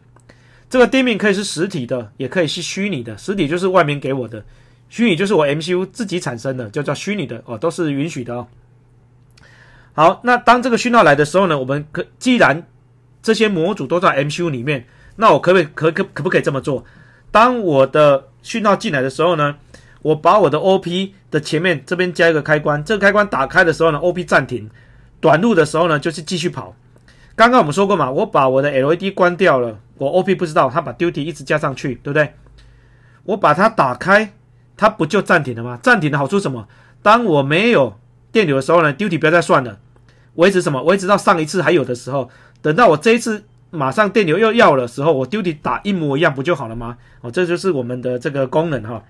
这个店面可以是实体的，也可以是虚拟的。实体就是外面给我的，虚拟就是我 MCU 自己产生的，就叫虚拟的哦，都是允许的哦。好，那当这个讯号来的时候呢，我们可既然这些模组都在 MCU 里面，那我可不可可可可不可以这么做？当我的讯号进来的时候呢，我把我的 OP 的前面这边加一个开关，这个开关打开的时候呢，OP 暂停；短路的时候呢，就是继续跑。刚刚我们说过嘛，我把我的 LED 关掉了。我 OP 不知道，他把 duty 一直加上去，对不对？我把它打开，它不就暂停了吗？暂停的好处什么？当我没有电流的时候呢，duty 不要再算了，维持什么？维持到上一次还有的时候，等到我这一次马上电流又要的时候，我 duty 打一模一样不就好了吗？哦，这就是我们的这个功能哈。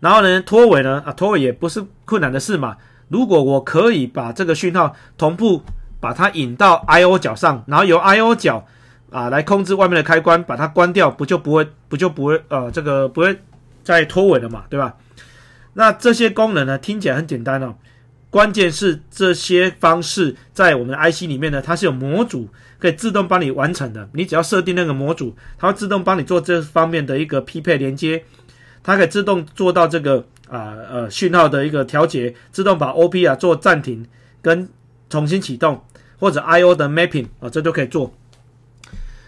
然后呢，拖尾呢？啊，拖尾也不是困难的事嘛。如果我可以把这个讯号同步，把它引到 IO 脚上，然后由 IO 脚。啊，来控制外面的开关，把它关掉，不就不会不就不会呃，这个不会再拖尾了嘛，对吧？那这些功能呢，听起来很简单哦。关键是这些方式在我们的 IC 里面呢，它是有模组可以自动帮你完成的。你只要设定那个模组，它会自动帮你做这方面的一个匹配连接，它可以自动做到这个啊呃讯号的一个调节，自动把 OP 啊做暂停跟重新启动，或者 IO 的 mapping 啊，这都可以做。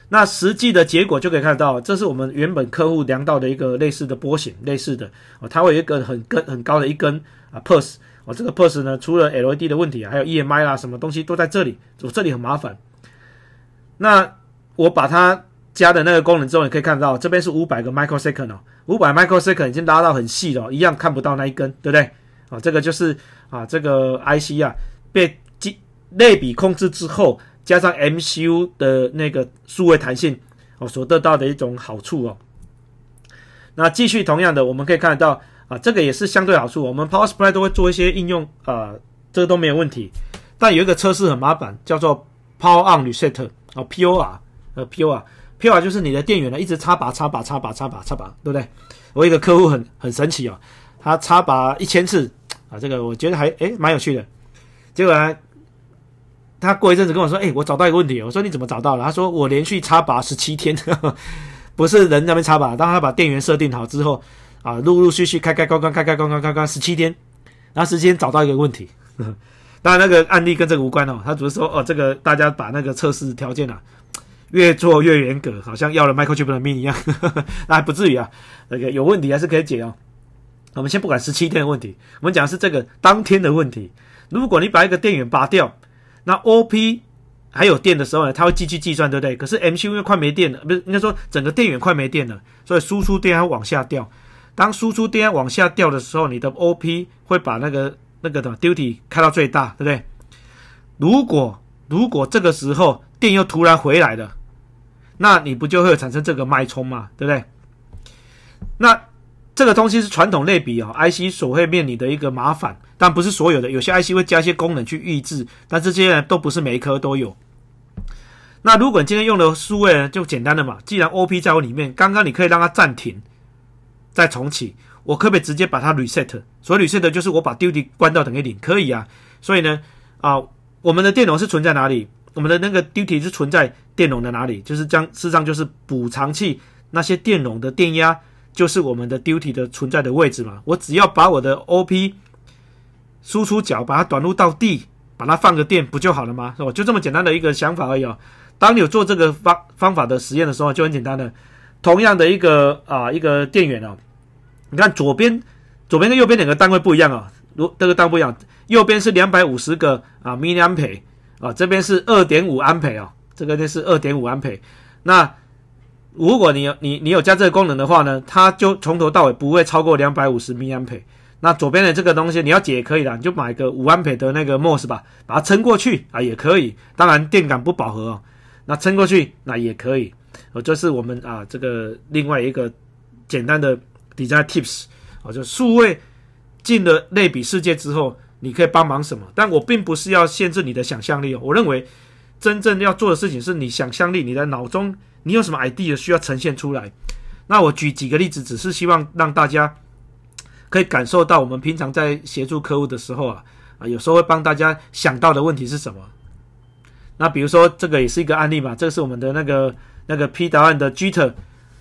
那实际的结果就可以看到，这是我们原本客户量到的一个类似的波形，类似的哦，它会有一个很跟很高的一根啊 p u s e 哦，这个 p u s e 呢，除了 LED 的问题啊，还有 EMI 啦，什么东西都在这里，我这里很麻烦。那我把它加的那个功能之后，你可以看到，这边是五百个 microsecond 哦，五百 microsecond 已经拉到很细了，一样看不到那一根，对不对？啊，这个就是啊，这个 IC 啊被类比控制之后。加上 MCU 的那个数位弹性哦，所得到的一种好处哦。那继续同样的，我们可以看得到啊，这个也是相对好处。我们 Power Supply 都会做一些应用，呃，这个都没有问题。但有一个测试很麻烦，叫做 Power On Reset 哦，P O R 呃，P O R，P O R 就是你的电源呢一直插拔插拔插拔插拔插拔，对不对？我一个客户很很神奇哦，他插拔一千次啊，这个我觉得还诶蛮有趣的，结果呢？他过一阵子跟我说：“哎，我找到一个问题。”我说：“你怎么找到了？”他说：“我连续插拔十七天，不是人那边插拔，当他把电源设定好之后，啊，陆陆续续开开关关开开关关开关十七天，然后十七天找到一个问题。当然那个案例跟这个无关哦，他只是说哦，这个大家把那个测试条件啊越做越严格，好像要了 microchip 的命一样。那还不至于啊，那个有问题还是可以解哦。我们先不管十七天的问题，我们讲的是这个当天的问题。如果你把一个电源拔掉，那 OP 还有电的时候呢，它会继续计算，对不对？可是 MCU 快没电了，不是应该说整个电源快没电了，所以输出电压往下掉。当输出电压往下掉的时候，你的 OP 会把那个那个的 duty 开到最大，对不对？如果如果这个时候电又突然回来了，那你不就会产生这个脉冲嘛，对不对？那这个东西是传统类比哦 IC 所会面临的一个麻烦。但不是所有的，有些 IC 会加一些功能去预制，但这些呢，都不是每一颗都有。那如果你今天用的数位呢，就简单的嘛。既然 OP 在我里面，刚刚你可以让它暂停，再重启，我可不可以直接把它 reset？所以 reset 就是我把 duty 关到等于零，可以啊。所以呢，啊，我们的电容是存在哪里？我们的那个 duty 是存在电容的哪里？就是将，事实上就是补偿器那些电容的电压，就是我们的 duty 的存在的位置嘛。我只要把我的 OP。输出脚把它短路到地，把它放个电不就好了吗？是吧？就这么简单的一个想法而已哦。当你有做这个方方法的实验的时候，就很简单的，同样的一个啊一个电源啊，你看左边左边跟右边两个单位不一样啊，如这个单位不一样，右边是两百五十个啊 m i a m p 啊，这边是二点五安培哦，这个就是二点五安培。那如果你有你你有加这个功能的话呢，它就从头到尾不会超过两百五十 a m p 那左边的这个东西你要解可以了，你就买个五安培的那个墨是吧？把它撑过去啊，也可以。当然电感不饱和哦，那撑过去那也可以。我这是我们啊，这个另外一个简单的 design tips 啊，就数位进了类比世界之后，你可以帮忙什么？但我并不是要限制你的想象力。哦，我认为真正要做的事情是你想象力，你的脑中你有什么 idea 需要呈现出来。那我举几个例子，只是希望让大家。可以感受到，我们平常在协助客户的时候啊，啊，有时候会帮大家想到的问题是什么？那比如说，这个也是一个案例嘛，这个是我们的那个那个 P 案的 G T。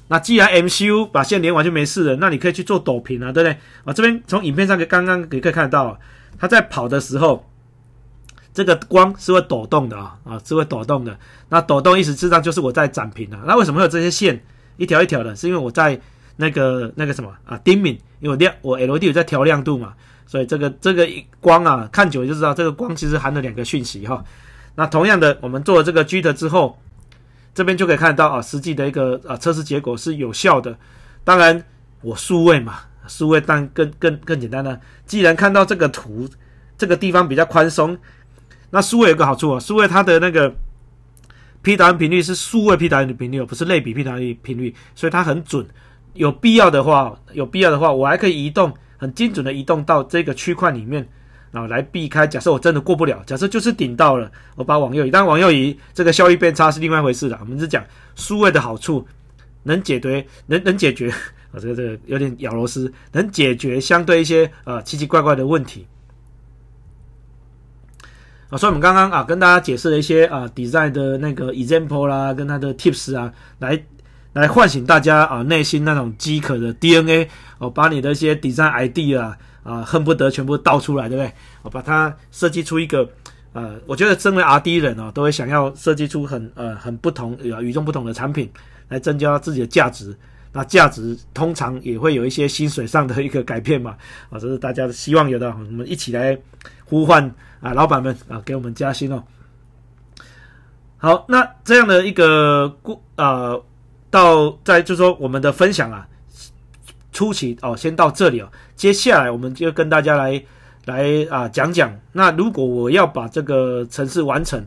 那既然 M C U 把线连完就没事了，那你可以去做抖屏啊，对不对？啊，这边从影片上，刚刚也可以看到，它在跑的时候，这个光是会抖动的啊，啊，是会抖动的。那抖动意思知道就是我在展屏啊。那为什么有这些线一条一条的？是因为我在。那个那个什么啊，丁敏为亮，我 L E D 有在调亮度嘛，所以这个这个光啊，看久了就知道这个光其实含了两个讯息哈。那同样的，我们做了这个 G 的之后，这边就可以看到啊，实际的一个啊测试结果是有效的。当然我数位嘛，数位但更更更简单了。既然看到这个图，这个地方比较宽松，那数位有个好处啊，数位它的那个 P 档案频率是数位 P 档案的频率，不是类比 P 案的频率，所以它很准。有必要的话，有必要的话，我还可以移动，很精准的移动到这个区块里面啊，来避开。假设我真的过不了，假设就是顶到了，我把往右移，但往右移这个效益变差是另外一回事了。我们是讲数位的好处，能解决，能能解决啊，这个这个有点咬螺丝，能解决相对一些呃奇奇怪怪的问题啊。所以，我们刚刚啊跟大家解释了一些啊 design 的那个 example 啦，跟它的 tips 啊，来。来唤醒大家啊，内心那种饥渴的 DNA 哦，把你的一些底 s ID 啊啊，恨不得全部倒出来，对不对？我把它设计出一个呃，我觉得身为 RD 人哦，都会想要设计出很呃很不同呃与众不同的产品，来增加自己的价值。那价值通常也会有一些薪水上的一个改变嘛，啊，这是大家希望有的。我们一起来呼唤啊，老板们啊，给我们加薪哦。好，那这样的一个故啊。到在就是说，我们的分享啊，初期哦，先到这里哦。接下来我们就跟大家来来啊讲讲。那如果我要把这个城市完成，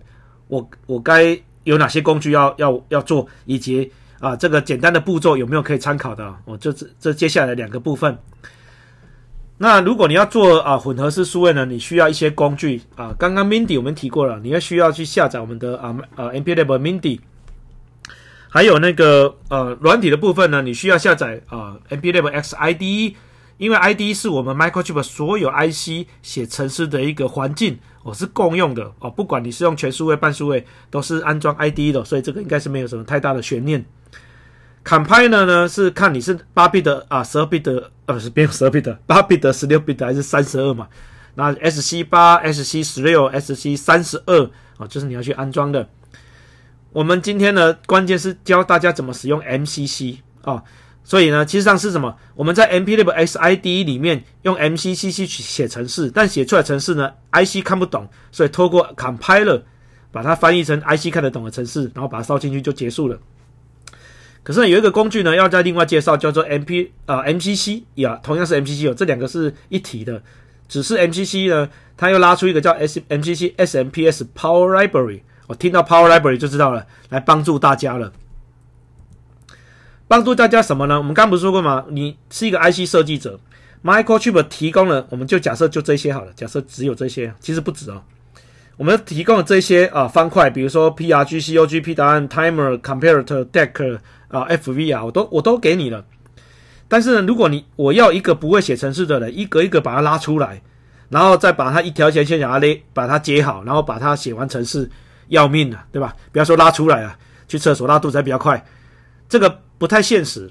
我我该有哪些工具要要要做，以及啊这个简单的步骤有没有可以参考的？我这这这接下来两个部分。那如果你要做啊混合式数位呢，你需要一些工具啊。刚刚 Mindy 我们提过了，你要需要去下载我们的啊呃 m o l a l e Mindy。还有那个呃，软体的部分呢？你需要下载啊，Mbed l X IDE，因为 IDE 是我们 Microchip 所有 IC 写程式的一个环境，我是共用的哦。不管你是用全数位、半数位，都是安装 IDE 的，所以这个应该是没有什么太大的悬念。Compiler 呢是看你是八 bit 的啊，十二 bit 的，呃不是，不是十二 bit，八 bit 的、十六 bit 的还是三十二嘛？那 SC 八、SC 十六、SC 三十二啊，这是你要去安装的。我们今天呢，关键是教大家怎么使用 MCC 啊，所以呢，其实上是什么？我们在 MPLEB S I D 里面用 MCC 去写程式，但写出来程式呢，I C 看不懂，所以透过 Compiler 把它翻译成 I C 看得懂的程式，然后把它烧进去就结束了。可是呢有一个工具呢，要再另外介绍，叫做 M P 啊 MCC 呀，同样是 MCC 哦，这两个是一体的，只是 MCC 呢，它又拉出一个叫 S MCC S M P S Power Library。我听到 Power Library 就知道了，来帮助大家了。帮助大家什么呢？我们刚不是说过吗？你是一个 IC 设计者，Microchip 提供了，我们就假设就这些好了，假设只有这些，其实不止哦。我们提供了这些啊方块，比如说 p r g c o g p 答案 Timer Comparator Deck 啊 FV 啊，我都我都给你了。但是呢，如果你我要一个不会写程式的人，一格一格把它拉出来，然后再把它一条线线把它勒，把它接好，然后把它写完程式。要命了，对吧？比方说拉出来啊，去厕所拉肚子还比较快，这个不太现实。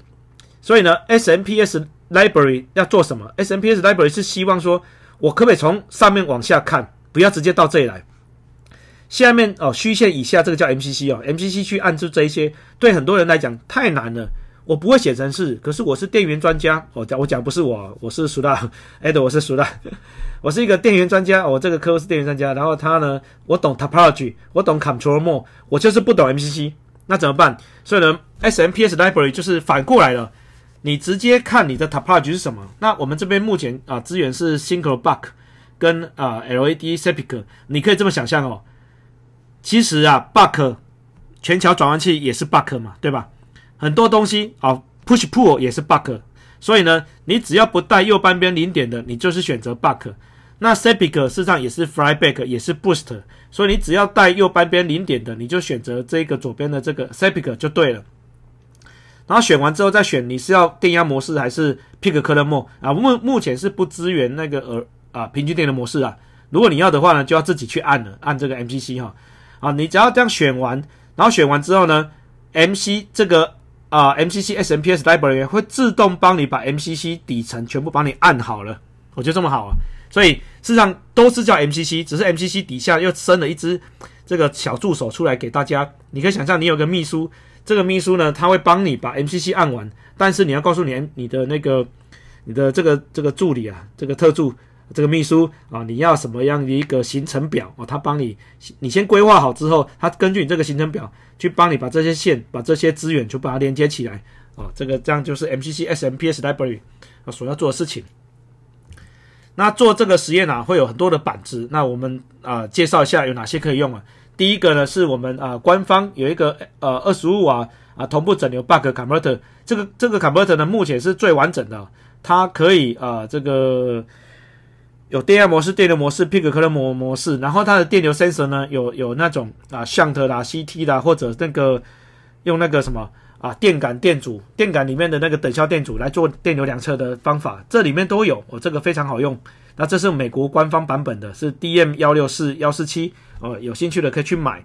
所以呢，SMPS library 要做什么？SMPS library 是希望说我可不可以从上面往下看，不要直接到这里来。下面哦虚线以下这个叫 m C c 哦 m C c 去按住这一些，对很多人来讲太难了。我不会写程式，可是我是电源专家。我讲我讲不是我，我是苏大，哎对，我是苏大。我是一个电源专家，我这个客户是电源专家，然后他呢，我懂 topology，我懂 control mode，我就是不懂 MCC，那怎么办？所以呢，SMPS library 就是反过来了，你直接看你的 topology 是什么。那我们这边目前啊，资源是 single buck，跟啊 LED sepic，你可以这么想象哦。其实啊，buck 全桥转换器也是 buck 嘛，对吧？很多东西啊，push pull 也是 buck，所以呢，你只要不带右半边零点的，你就是选择 buck。那 Sepic 实上也是 Flyback，也是 Boost，所以你只要带右半边零点的，你就选择这个左边的这个 Sepic 就对了。然后选完之后再选你是要电压模式还是 p i c k Current Mode 啊？目目前是不支援那个呃啊平均电流模式啊。如果你要的话呢，就要自己去按了按这个 MCC 哈。啊，你只要这样选完，然后选完之后呢 m c 这个啊 MCC SMPS Library 会自动帮你把 MCC 底层全部帮你按好了。我就这么好啊。所以，事实上都是叫 MCC，只是 MCC 底下又生了一只这个小助手出来给大家。你可以想象，你有个秘书，这个秘书呢，他会帮你把 MCC 按完。但是你要告诉你你的那个、你的这个、这个助理啊，这个特助、这个秘书啊，你要什么样的一个行程表啊？他帮你，你先规划好之后，他根据你这个行程表去帮你把这些线、把这些资源就把它连接起来啊。这个这样就是 MCC、SMP、S Library 所要做的事情。那做这个实验啊，会有很多的板子。那我们啊，介绍一下有哪些可以用啊。第一个呢，是我们啊官方有一个呃二十五瓦啊同步整流 b u g converter。这个这个 converter 呢，目前是最完整的，它可以啊这个有电压模式、电流模式、p i a k c 模模式。然后它的电流 sensor 呢，有有那种啊相特达 CT 啦，或者那个用那个什么。啊，电感、电阻、电感里面的那个等效电阻来做电流量测的方法，这里面都有。我这个非常好用。那这是美国官方版本的，是 DM 幺六四幺四七。哦，有兴趣的可以去买。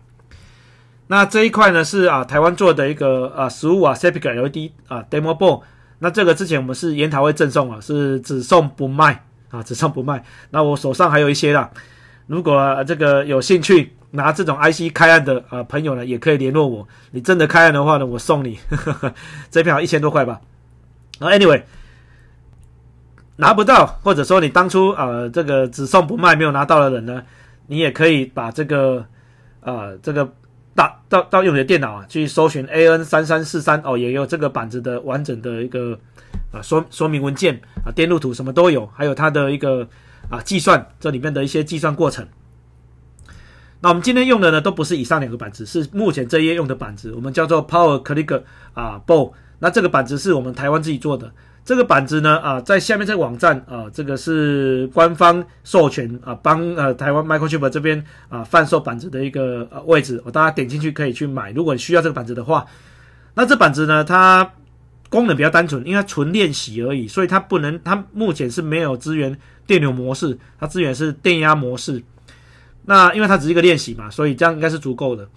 那这一块呢是啊，台湾做的一个啊，十五瓦 Sepic l e d 啊 Demo Board。那这个之前我们是研讨会赠送啊，是只送不卖啊，只送不卖。那我手上还有一些啦，如果这个有兴趣拿这种 IC 开案的啊朋友呢，也可以联络我。你真的开案的话呢，我送你呵呵 这一票一千多块吧。然后 anyway，拿不到或者说你当初啊这个只送不卖没有拿到的人呢，你也可以把这个啊这个打到到用你的电脑啊去搜寻 AN 三三四三哦，也有这个板子的完整的一个啊说说明文件啊电路图什么都有，还有它的一个。啊，计算这里面的一些计算过程。那我们今天用的呢，都不是以上两个板子，是目前这一页用的板子，我们叫做 Power c l i c k 啊 b o l 那这个板子是我们台湾自己做的。这个板子呢，啊，在下面这个网站啊，这个是官方授权啊，帮呃台湾 m i c r o c h i p 这边啊贩售板子的一个位置，我大家点进去可以去买。如果你需要这个板子的话，那这板子呢，它。功能比较单纯，因为它纯练习而已，所以它不能，它目前是没有资源电流模式，它资源是电压模式。那因为它只是一个练习嘛，所以这样应该是足够的。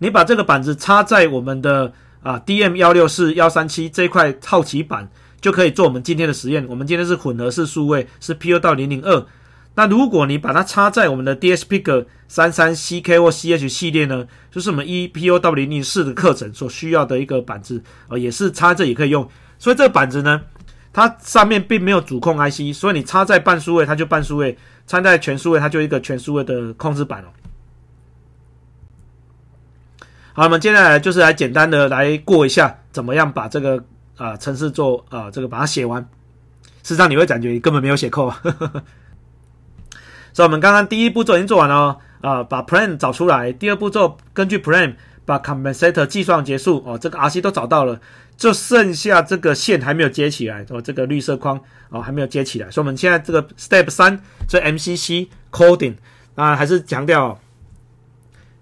你把这个板子插在我们的啊 DM 幺六四幺三七这一块好奇板，就可以做我们今天的实验。我们今天是混合式数位，是 P 二到零零二。那如果你把它插在我们的 DSP 克三三 CK 或 CH 系列呢，就是我们 EPW o 零零四的课程所需要的一个板子啊，也是插这也可以用。所以这个板子呢，它上面并没有主控 IC，所以你插在半数位，它就半数位；插在全数位，它就一个全数位的控制板了。好，我们接下来就是来简单的来过一下，怎么样把这个呃程式做呃这个把它写完。事实上你会感觉根本没有写够。所以，我们刚刚第一步骤已经做完了啊，把 plan 找出来。第二步骤，根据 plan 把 compensator 计算结束哦，这个 RC 都找到了，就剩下这个线还没有接起来，哦，这个绿色框哦还没有接起来。所以，我们现在这个 step 三，这 MCC coding 啊，还是强调，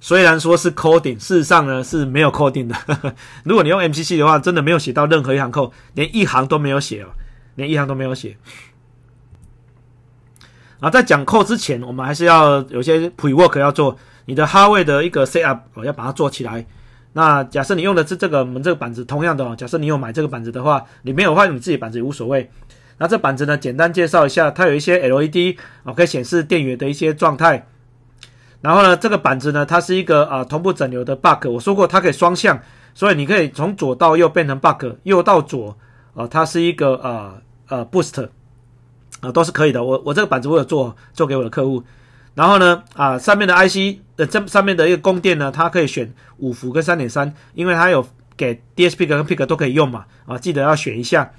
虽然说是 coding，事实上呢是没有 coding 的。如果你用 MCC 的话，真的没有写到任何一行 code，连一行都没有写哦，连一行都没有写。然后在讲扣之前，我们还是要有些 pre work 要做。你的哈位的一个 set up，要把它做起来。那假设你用的是这个我们这个板子，同样的哦，假设你有买这个板子的话，你没有换话你自己板子也无所谓。那这板子呢，简单介绍一下，它有一些 LED 哦，可以显示电源的一些状态。然后呢，这个板子呢，它是一个啊同步整流的 bug。我说过它可以双向，所以你可以从左到右变成 bug，右到左啊，它是一个啊啊 boost。啊，都是可以的。我我这个板子我有做，做给我的客户。然后呢，啊，上面的 IC 的这上面的一个供电呢，它可以选五伏跟三点三，因为它有给 DSP 跟 p i c 都可以用嘛。啊，记得要选一下。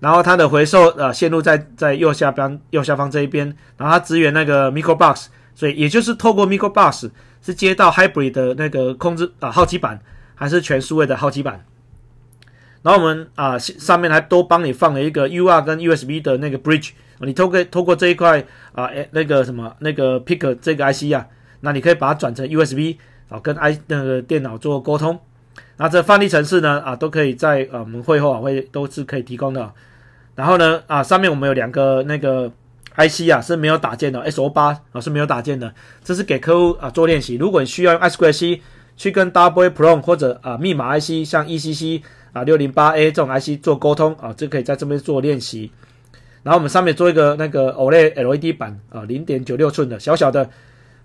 然后它的回收呃线路在在右下边右下方这一边。然后它支援那个 MicroBus，所以也就是透过 MicroBus 是接到 Hybrid 的那个控制啊号机板，还是全数位的号机板？然后我们啊，上面还都帮你放了一个 U R 跟 U S B 的那个 bridge，你透过透过这一块啊，哎，那个什么那个 picker 这个 IC 啊，那你可以把它转成 U S B 然、啊，跟 I 那个电脑做沟通。那这范例程式呢啊，都可以在呃我们会后啊会都是可以提供的。然后呢啊，上面我们有两个那个 IC 啊是没有打件的，S O 八啊是没有打件的，这是给客户啊做练习。如果你需要用 I s q u r C 去跟 Double A Pro 或者啊密码 IC 像 E C C。啊，六零八 A 这种 IC 做沟通啊，这可以在这边做练习。然后我们上面做一个那个 OLED 板啊，零点九六寸的小小的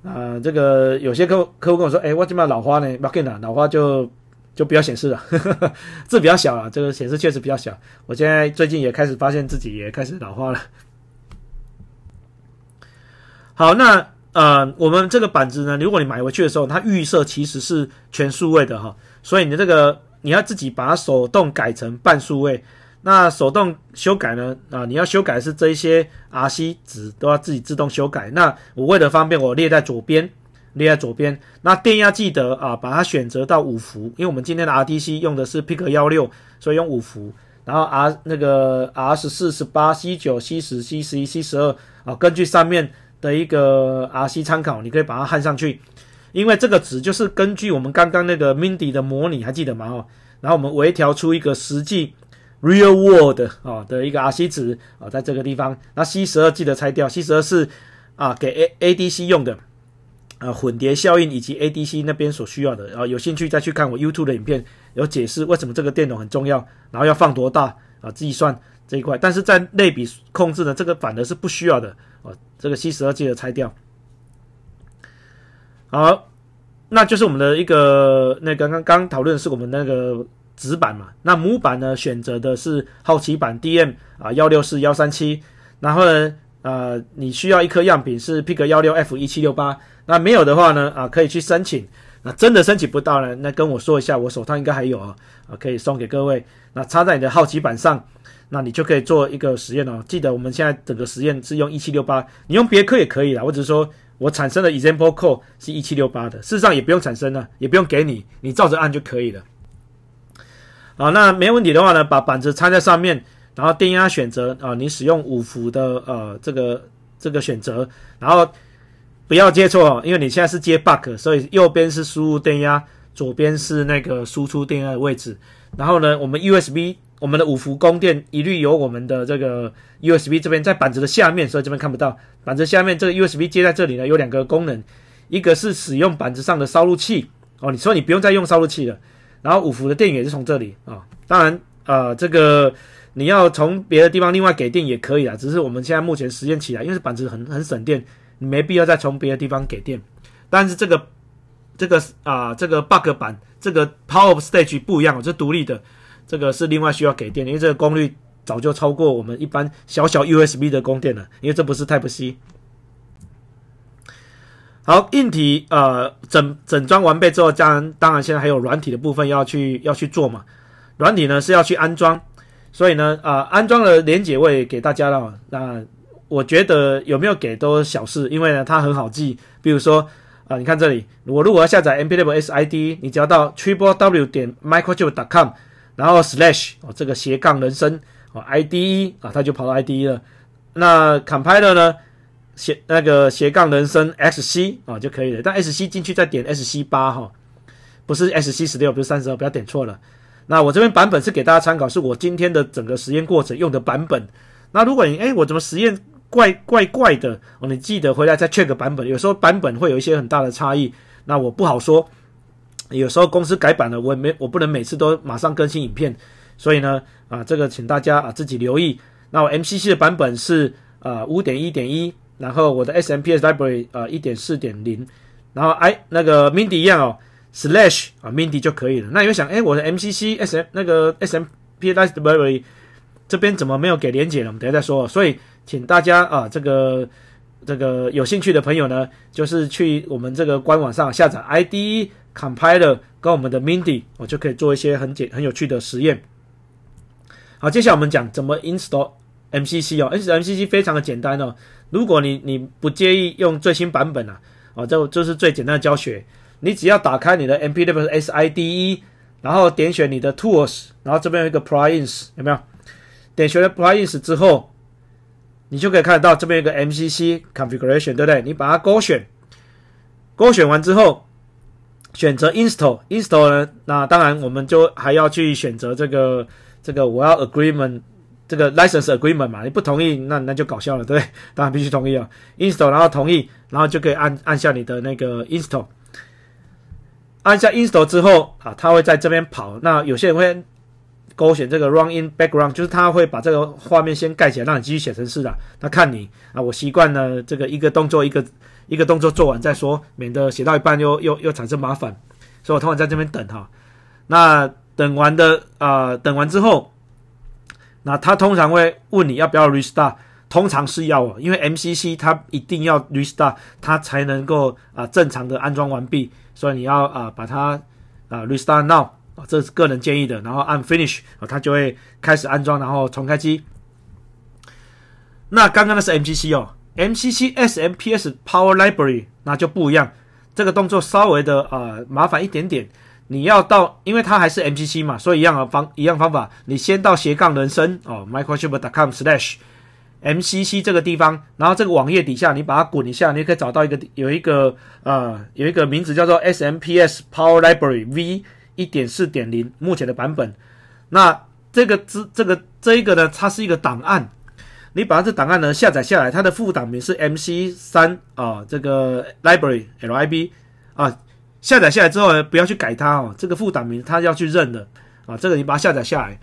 啊，这个有些客客户跟我说，哎，我他么老花呢，抱歉啊，老花就就不要显示了，字比较小啊，这个显示确实比较小。我现在最近也开始发现自己也开始老花了。好，那呃，我们这个板子呢，如果你买回去的时候，它预设其实是全数位的哈，所以你的这个。你要自己把它手动改成半数位，那手动修改呢？啊，你要修改是这一些 R、C 值都要自己自动修改。那我为了方便，我列在左边，列在左边。那电压记得啊，把它选择到五伏，因为我们今天的 R、D、C 用的是 Pico 幺六，所以用五伏。然后 R 那个 R 十四十八，C 九、C 十、C 十一、C 十二啊，根据上面的一个 R、C 参考，你可以把它焊上去。因为这个值就是根据我们刚刚那个 Mindy 的模拟，还记得吗？哦，然后我们微调出一个实际 real world 哦的一个 RC 值哦，在这个地方。那 C 十二记得拆掉，C 十二是啊给 A ADC 用的，呃混叠效应以及 ADC 那边所需要的。然有兴趣再去看我 YouTube 的影片，有解释为什么这个电容很重要，然后要放多大啊，计算这一块。但是在类比控制呢，这个反而是不需要的啊，这个 C 十二记得拆掉。好，那就是我们的一个那个刚刚讨论的是我们那个纸板嘛，那模板呢选择的是好奇版 DM 啊幺六四幺三七，然后呢呃你需要一颗样品是 Pig 幺六 F 一七六八，那没有的话呢啊可以去申请，那真的申请不到呢，那跟我说一下，我手套应该还有啊，可以送给各位，那插在你的好奇板上，那你就可以做一个实验哦，记得我们现在整个实验是用一七六八，你用别克也可以啦，我只是说。我产生的 example code 是一七六八的，事实上也不用产生了，也不用给你，你照着按就可以了。好，那没问题的话呢，把板子插在上面，然后电压选择啊，你使用五伏的呃这个这个选择，然后不要接错，因为你现在是接 buck，所以右边是输入电压，左边是那个输出电压的位置。然后呢，我们 USB。我们的五伏供电一律由我们的这个 USB 这边在板子的下面，所以这边看不到。板子下面这个 USB 接在这里呢，有两个功能，一个是使用板子上的烧录器哦，你说你不用再用烧录器了，然后五伏的电源也是从这里啊。当然，呃，这个你要从别的地方另外给电也可以啊，只是我们现在目前实验起来，因为板子很很省电，你没必要再从别的地方给电。但是这个这个啊这个 bug 板这个 power stage 不一样，这独立的。这个是另外需要给电，因为这个功率早就超过我们一般小小 USB 的供电了，因为这不是 Type C。好，硬体呃，整整装完备之后，当然当然现在还有软体的部分要去要去做嘛。软体呢是要去安装，所以呢啊安装的连接位给大家了。那我觉得有没有给都小事，因为呢它很好记。比如说啊，你看这里，我如果要下载 MPWSID，你只要到 TripleW 点 Microchip 点 com。然后 slash 哦，这个斜杠人生哦，IDE 啊，他就跑到 IDE 了。那 compiler 呢？斜那个斜杠人生 SC 啊就可以了。但 SC 进去再点 SC 八哈，不是 SC 十六，不是三十二，不要点错了。那我这边版本是给大家参考，是我今天的整个实验过程用的版本。那如果你哎，我怎么实验怪怪怪的？哦，你记得回来再 check 版本，有时候版本会有一些很大的差异，那我不好说。有时候公司改版了，我也没我不能每次都马上更新影片，所以呢，啊，这个请大家啊自己留意。那我 MCC 的版本是啊五点一点一，然后我的 SMPS Library 啊一点四点零，然后 I 那个 Mindi 一样哦，Slash 啊 Mindi 就可以了。那有想哎，我的 MCC S 那个 SMPS Library 这边怎么没有给连接呢？我们等下再说。所以请大家啊，这个这个有兴趣的朋友呢，就是去我们这个官网上下载 ID。Compiler 跟我们的 MIDI，我就可以做一些很简、很有趣的实验。好，接下来我们讲怎么 install MCC 哦。install MCC 非常的简单哦。如果你你不介意用最新版本啊，哦，这这是最简单的教学。你只要打开你的 MPLS IDE，然后点选你的 Tools，然后这边有一个 Plugins 有没有？点选了 Plugins 之后，你就可以看得到这边一个 MCC Configuration，对不对？你把它勾选，勾选完之后。选择 install install 呢？那当然，我们就还要去选择这个这个我要 agreement 这个 license agreement 嘛。你不同意，那那就搞笑了，对？当然必须同意啊。install 然后同意，然后就可以按按下你的那个 install。按下 install 之后啊，它会在这边跑。那有些人会勾选这个 run in background，就是他会把这个画面先盖起来，让你继续写程式的。他看你啊，我习惯了这个一个动作一个。一个动作做完再说，免得写到一半又又又产生麻烦，所以我通常在这边等哈。那等完的啊，等完之后，那他通常会问你要不要 restart，通常是要啊，因为 MCC 它一定要 restart，它才能够啊正常的安装完毕，所以你要啊把它啊 restart now 啊，这是个人建议的，然后按 finish 啊，它就会开始安装，然后重开机。那刚刚的是 MCC 哦。MCC S M P S Power Library 那就不一样，这个动作稍微的呃麻烦一点点。你要到，因为它还是 MCC 嘛，所以一样方一样方法，你先到斜杠人生哦，microchip.com/slash MCC 这个地方，然后这个网页底下你把它滚一下，你可以找到一个有一个呃有一个名字叫做 S M P S Power Library v 1.4.0目前的版本。那这个这这个这一个呢，它是一个档案。你把这档案呢下载下来，它的副档名是 MC 三啊，这个 library lib 啊，下载下来之后呢不要去改它哦，这个副档名它要去认的啊，这个你把它下载下来，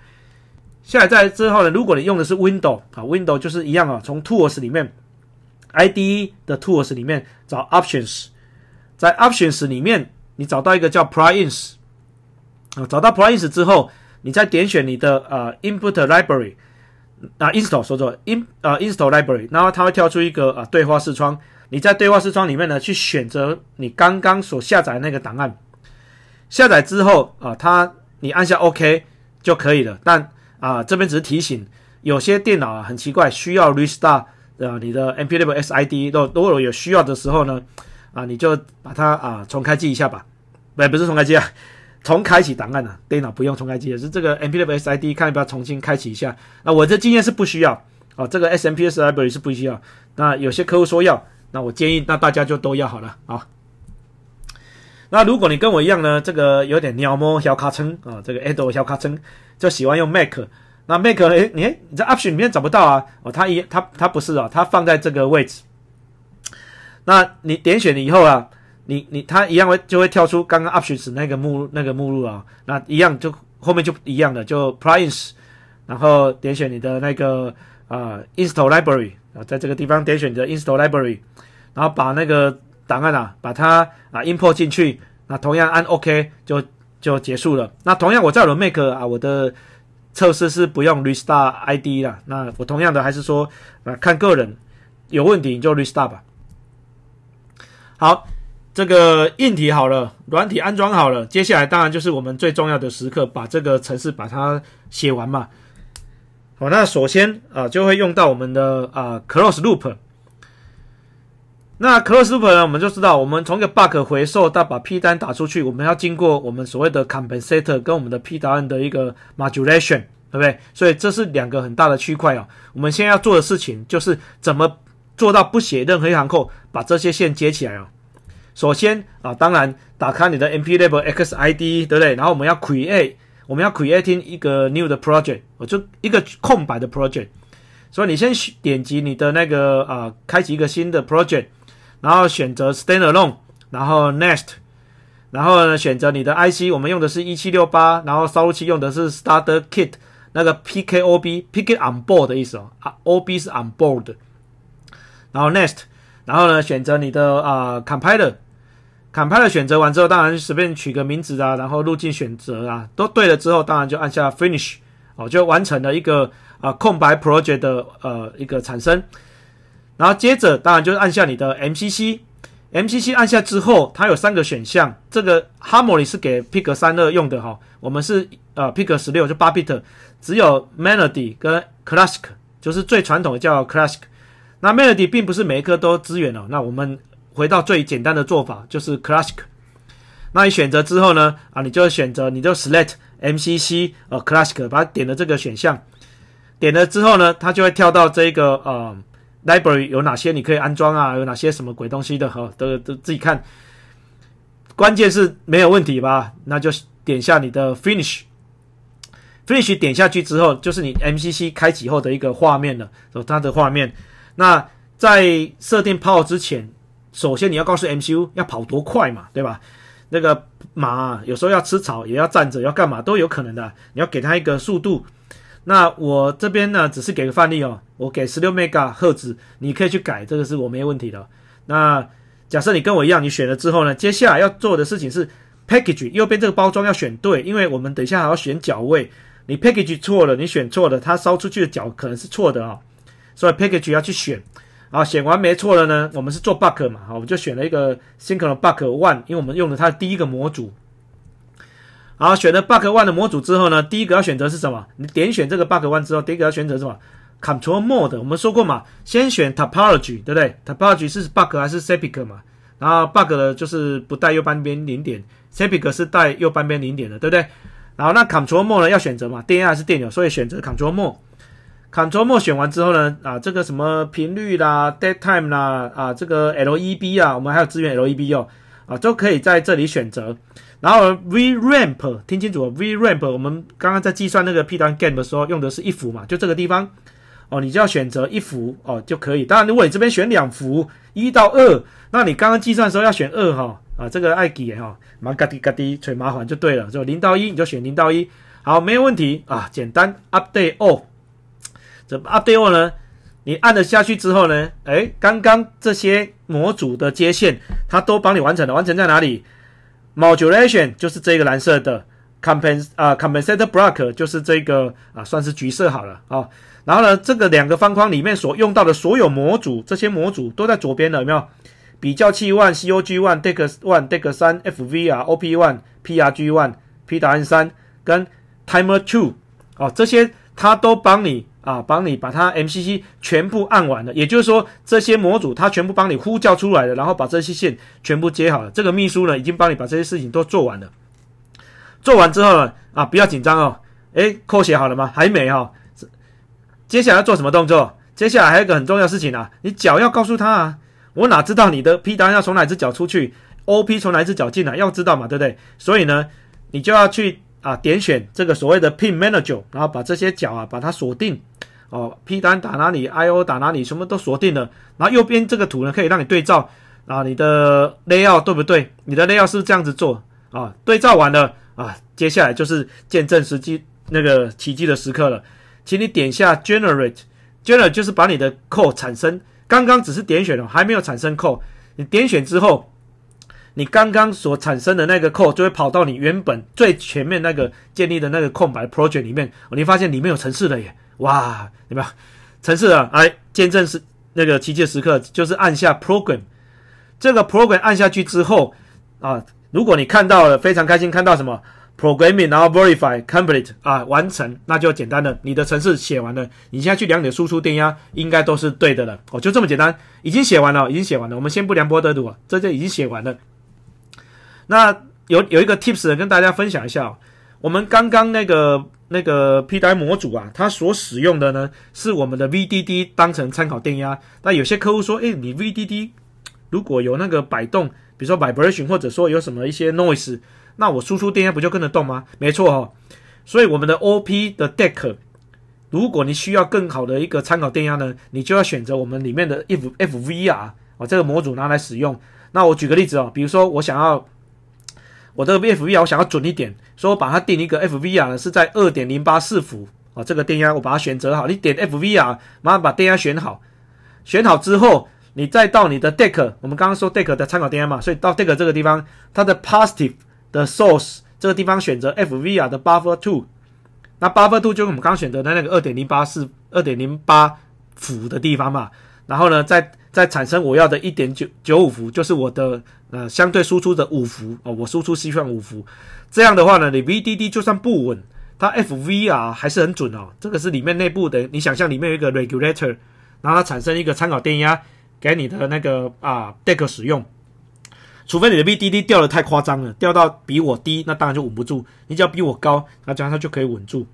下载之后呢，如果你用的是 Windows 啊，Windows 就是一样啊，从 Tools 里面 IDE 的 Tools 里面找 Options，在 Options 里面你找到一个叫 Plugins 啊，找到 Plugins 之后，你再点选你的啊 Input Library。啊，install 所以，in 啊，install library，然后它会跳出一个啊对话视窗，你在对话视窗里面呢，去选择你刚刚所下载那个档案，下载之后啊，它你按下 OK 就可以了。但啊，这边只是提醒，有些电脑啊很奇怪，需要 restart 啊你的 MP level SID，都都有有需要的时候呢，啊，你就把它啊重开机一下吧，不不是重开机啊。重开启档案啊，电脑不用重开机，也是这个 M P W S I D 看要不要重新开启一下。那我的经验是不需要啊，这个 S M P S Library 是不需要。那有些客户说要，那我建议那大家就都要好了啊。那如果你跟我一样呢，这个有点鸟毛小卡层啊，这个 a d o e 小卡层就喜欢用 Mac，那 Mac 哎你你在 App i o n 里面找不到啊？哦，它一它它不是啊，它放在这个位置。那你点选了以后啊。你你它一样会就会跳出刚刚 options 那个目录那个目录啊，那一样就后面就一样的，就 p r i c s 然后点选你的那个啊 install library 啊，在这个地方点选你的 install library，然后把那个档案啊把它啊 import 进去，那同样按 OK 就就结束了。那同样我在 r u make 啊，我的测试是不用 restart ID 的，那我同样的还是说啊看个人有问题你就 restart 吧。好。这个硬体好了，软体安装好了，接下来当然就是我们最重要的时刻，把这个程式把它写完嘛。好，那首先啊，就会用到我们的啊，close loop。那 close loop 呢，我们就知道，我们从一个 bug 回收到把 P 单打出去，我们要经过我们所谓的 c o m p e n s a t o r 跟我们的 P 答案的一个 modulation，对不对？所以这是两个很大的区块啊。我们现在要做的事情就是怎么做到不写任何一行扣，把这些线接起来啊。首先啊，当然打开你的 MPLAB e l X i d 对不对？然后我们要 create，我们要 creating 一个 new 的 project，我就一个空白的 project。所以你先点击你的那个啊，开启一个新的 project，然后选择 stand alone，然后 next，然后呢选择你的 IC，我们用的是一七六八，然后烧录器用的是 starter kit，那个 PKOB，pick it on board 的意思啊，OB 是 on board，然后 next，然后呢选择你的啊 compiler。产拍的选择完之后，当然随便取个名字啊，然后路径选择啊，都对了之后，当然就按下 Finish，哦，就完成了一个啊空白 Project 的呃一个产生。然后接着当然就是按下你的 M C C，M C C 按下之后，它有三个选项，这个 Harmony 是给 p i c k 三二用的哈，我们是呃 p i c k 十六就八比特，只有 Melody 跟 Classic，就是最传统的叫 Classic，那 Melody 并不是每一颗都支援哦，那我们。回到最简单的做法就是 classic。那你选择之后呢？啊，你就会选择你就 select MCC 呃 classic，把它点了这个选项，点了之后呢，它就会跳到这个呃 library 有哪些你可以安装啊，有哪些什么鬼东西的哈，都都自己看。关键是没有问题吧？那就点下你的 finish。finish 点下去之后，就是你 MCC 开启后的一个画面了，就它的画面。那在设定 Power 之前。首先你要告诉 MCU 要跑多快嘛，对吧？那个马有时候要吃草，也要站着，要干嘛都有可能的。你要给它一个速度。那我这边呢，只是给个范例哦。我给十六 mega 赫兹，你可以去改，这个是我没问题的。那假设你跟我一样，你选了之后呢，接下来要做的事情是 package 右边这个包装要选对，因为我们等一下还要选脚位。你 package 错了，你选错了，它烧出去的脚可能是错的啊。所以 package 要去选。啊，选完没错了呢。我们是做 bug 嘛，好，我们就选了一个 single bug one，因为我们用了它的第一个模组。然后选了 bug one 的模组之后呢，第一个要选择是什么？你点选这个 bug one 之后，第一个要选择什么？control mode。我们说过嘛，先选 topology，对不对？topology 是 bug 还是 sepik 嘛？然后 bug 的就是不带右半边零点，sepik 是带右半边零点的，对不对？然后那 control mode 要选择嘛？电压还是电流，所以选择 control mode。Control Mode 选完之后呢？啊，这个什么频率啦、Date Time 啦、啊，这个 LEB 啊，我们还有资源 LEB 哦，啊，都可以在这里选择。然后 V Ramp 听清楚，V Ramp 我们刚刚在计算那个 P 端 Game 的时候用的是一伏嘛，就这个地方哦，你就要选择一伏哦就可以。当然如果你这边选两伏一到二，那你刚刚计算的时候要选二哈啊，这个爱给哈，蛮嘎滴嘎滴，吹麻烦就对了，就零到一你就选零到一，好，没有问题啊，简单 Update off。怎么啊？背后呢？你按了下去之后呢？哎，刚刚这些模组的接线，它都帮你完成了。完成在哪里？Modulation 就是这个蓝色的，compens 啊，compensator block 就是这个啊，算是橘色好了啊。然后呢，这个两个方框里面所用到的所有模组，这些模组都在左边的，有没有？比较器 One、COG One、Deck One、Deck 三、FVR、OP One、PRG One、PRN 三跟 Timer Two 哦，这些它都帮你。啊，帮你把它 MCC 全部按完了，也就是说这些模组它全部帮你呼叫出来了，然后把这些线全部接好了。这个秘书呢，已经帮你把这些事情都做完了。做完之后呢，啊，不要紧张哦，诶，扣写好了吗？还没哈。接下来要做什么动作？接下来还有一个很重要事情啊，你脚要告诉他啊，我哪知道你的 P 端要从哪只脚出去，O P 从哪只脚进来，要知道嘛，对不对？所以呢，你就要去。啊，点选这个所谓的 pin manager，然后把这些角啊，把它锁定。哦，p 单打哪里，IO 打哪里，什么都锁定了。然后右边这个图呢，可以让你对照啊，你的 layout 对不对？你的 layout 是这样子做啊？对照完了啊，接下来就是见证时机，那个奇迹的时刻了。请你点下 generate，generate 就是把你的 code 产生。刚刚只是点选了，还没有产生 code。你点选之后。你刚刚所产生的那个扣就会跑到你原本最前面那个建立的那个空白 project 里面，你发现里面有城市了耶！哇，对吧？城市啊，哎，见证是那个奇迹时刻，就是按下 program 这个 program 按下去之后啊，如果你看到了非常开心，看到什么 programming，然后 verify complete 啊，完成，那就简单了，你的城市写完了，你现在去量你的输出电压，应该都是对的了。哦，就这么简单，已经写完了，已经写完了，我们先不量波的度，啊，这就已经写完了。那有有一个 tips 跟大家分享一下，我们刚刚那个那个 P 带模组啊，它所使用的呢是我们的 VDD 当成参考电压。那有些客户说，哎，你 VDD 如果有那个摆动，比如说 v i b r a t i o n 或者说有什么一些 noise，那我输出电压不就跟着动吗？没错哦。所以我们的 OP 的 deck，如果你需要更好的一个参考电压呢，你就要选择我们里面的 F FVR 啊这个模组拿来使用。那我举个例子哦，比如说我想要。我这个 F V 啊，我想要准一点，所以我把它定一个 F V 啊是在二点零八四伏啊，这个电压我把它选择好。你点 F V 啊，马上把电压选好。选好之后，你再到你的 Deck，我们刚刚说 Deck 的参考电压嘛，所以到 Deck 这个地方，它的 Positive 的 Source 这个地方选择 F V 啊的 Buffer Two，那 Buffer Two 就是我们刚刚选择的那个二点零八四、二点零八伏的地方嘛。然后呢，在再产生我要的1.995伏，就是我的呃相对输出的五伏哦，我输出希望五伏。这样的话呢，你 VDD 就算不稳，它 FVR 还是很准哦。这个是里面内部的，你想象里面有一个 regulator，然后它产生一个参考电压给你的那个啊 deck 使用。除非你的 VDD 掉的太夸张了，掉到比我低，那当然就稳不住。你只要比我高，那这样它就可以稳住。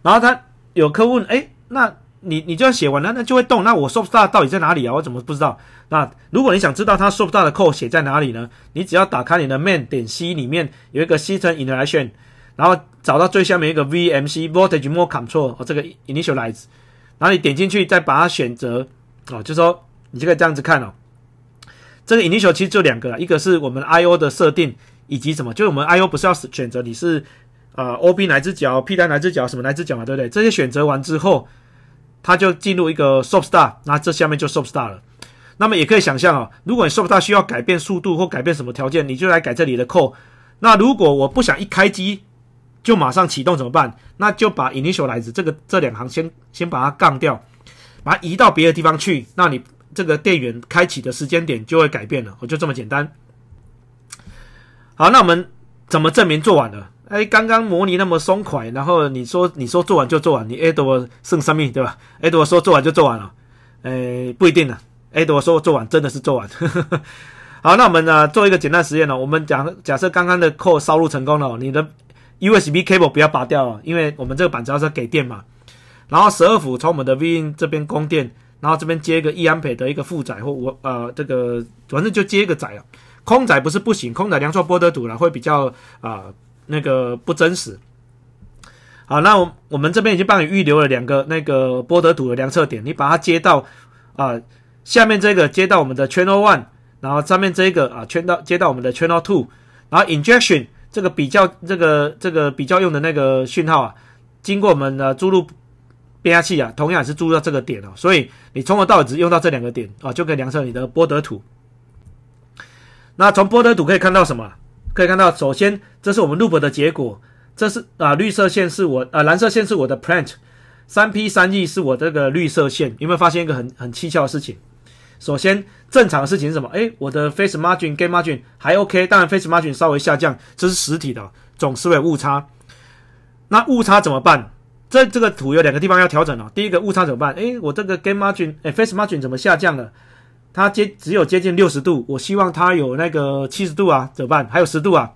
然后他有客户哎，那。你你就要写完了，那就会动。那我受不大的到底在哪里啊？我怎么不知道？那如果你想知道它受不大的扣写在哪里呢？你只要打开你的 m i n 点 C 里面有一个 system i n i e r a c t i o n 然后找到最下面一个 VMC voltage m o r e control 和这个 initialize，然后你点进去，再把它选择哦，就说你就可以这样子看哦。这个 i n i t i a l 其实就两个了，一个是我们 I/O 的设定以及什么，就是我们 I/O 不是要选择你是啊 O B 哪只脚、P 单哪只脚什么哪只脚嘛，对不对？这些选择完之后。它就进入一个 substar，那这下面就 substar 了。那么也可以想象哦，如果你 substar 需要改变速度或改变什么条件，你就来改这里的 code。那如果我不想一开机就马上启动怎么办？那就把 initial i z e 这个这两行先先把它杠掉，把它移到别的地方去。那你这个电源开启的时间点就会改变了，我就这么简单。好，那我们怎么证明做完了？哎，刚刚模拟那么松快，然后你说你说做完就做完，你哎，我剩三米对吧？哎，我说做完就做完了，哎，不一定呢。哎，我说做完真的是做完。好，那我们呢做一个简单实验哦，我们假假设刚刚的扣烧录成功了，你的 USB cable 不要拔掉哦，因为我们这个板子要是给电嘛。然后十二伏从我们的 VIN 这边供电，然后这边接一个一安培的一个负载，或我呃这个反正就接一个载啊，空载不是不行，空载量错波的堵了会比较啊。那个不真实。好，那我我们这边已经帮你预留了两个那个波德图的量测点，你把它接到啊下面这个接到我们的 channel one，然后上面这个啊圈到接到我们的 channel two，然后 injection 这个比较这个这个比较用的那个讯号啊，经过我们的注入变压器啊，同样也是注入到这个点了，所以你从头到尾只用到这两个点啊，就可以量测你的波德图。那从波德图可以看到什么？可以看到，首先这是我们 loop 的结果，这是啊绿色线是我啊蓝色线是我的 plant，三 P 三 E 是我这个绿色线。有没有发现一个很很蹊跷的事情？首先正常的事情是什么？诶，我的 face margin game margin 还 OK，当然 face margin 稍微下降，这是实体的总是会误差。那误差怎么办？这这个图有两个地方要调整了。第一个误差怎么办？诶，我这个 game margin，诶 face margin 怎么下降了？它接只有接近六十度，我希望它有那个七十度啊，怎么办？还有十度啊？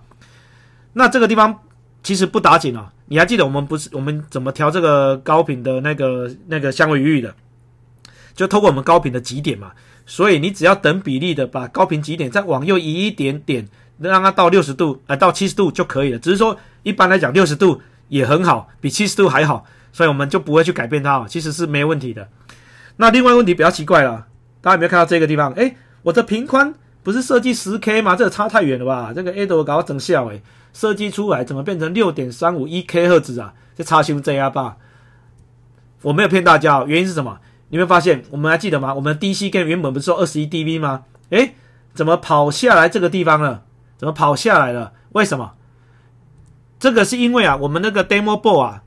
那这个地方其实不打紧啊。你还记得我们不是我们怎么调这个高频的那个那个相位余的？就透过我们高频的极点嘛。所以你只要等比例的把高频极点再往右移一点点，让它到六十度啊，到七十度就可以了。只是说一般来讲六十度也很好，比七十度还好，所以我们就不会去改变它，其实是没问题的。那另外问题比较奇怪了。大家有没有看到这个地方？哎，我的平宽不是设计十 K 吗？这差太远了吧！这个 d 都 o 搞整笑哎，设计出来怎么变成六点三五一 K 赫兹啊？这差修这样吧？我没有骗大家哦，原因是什么？你们发现我们还记得吗？我们 DC g a m e 原本不是说二十一 dB 吗？哎，怎么跑下来这个地方了？怎么跑下来了？为什么？这个是因为啊，我们那个 demo board 啊，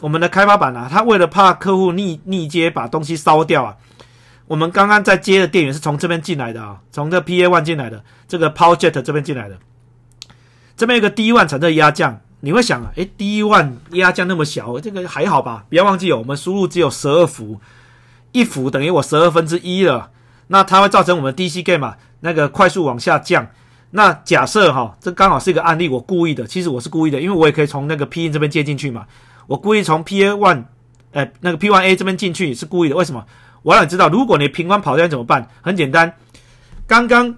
我们的开发板啊，他为了怕客户逆逆接把东西烧掉啊。我们刚刚在接的电源是从这边进来的啊，从这 p a one 进来的，这个 Power j c 这边进来的，这边一个 d one 产的压降，你会想啊，诶 d one 压降那么小，这个还好吧？不要忘记，哦，我们输入只有十二伏，一伏等于我十二分之一了，那它会造成我们 DC Gate 那个快速往下降。那假设哈，这刚好是一个案例，我故意的，其实我是故意的，因为我也可以从那个 p a 这边接进去嘛，我故意从 p a one。哎，那个 p one a 这边进去是故意的，为什么？我让你知道，如果你平宽跑掉怎么办？很简单，刚刚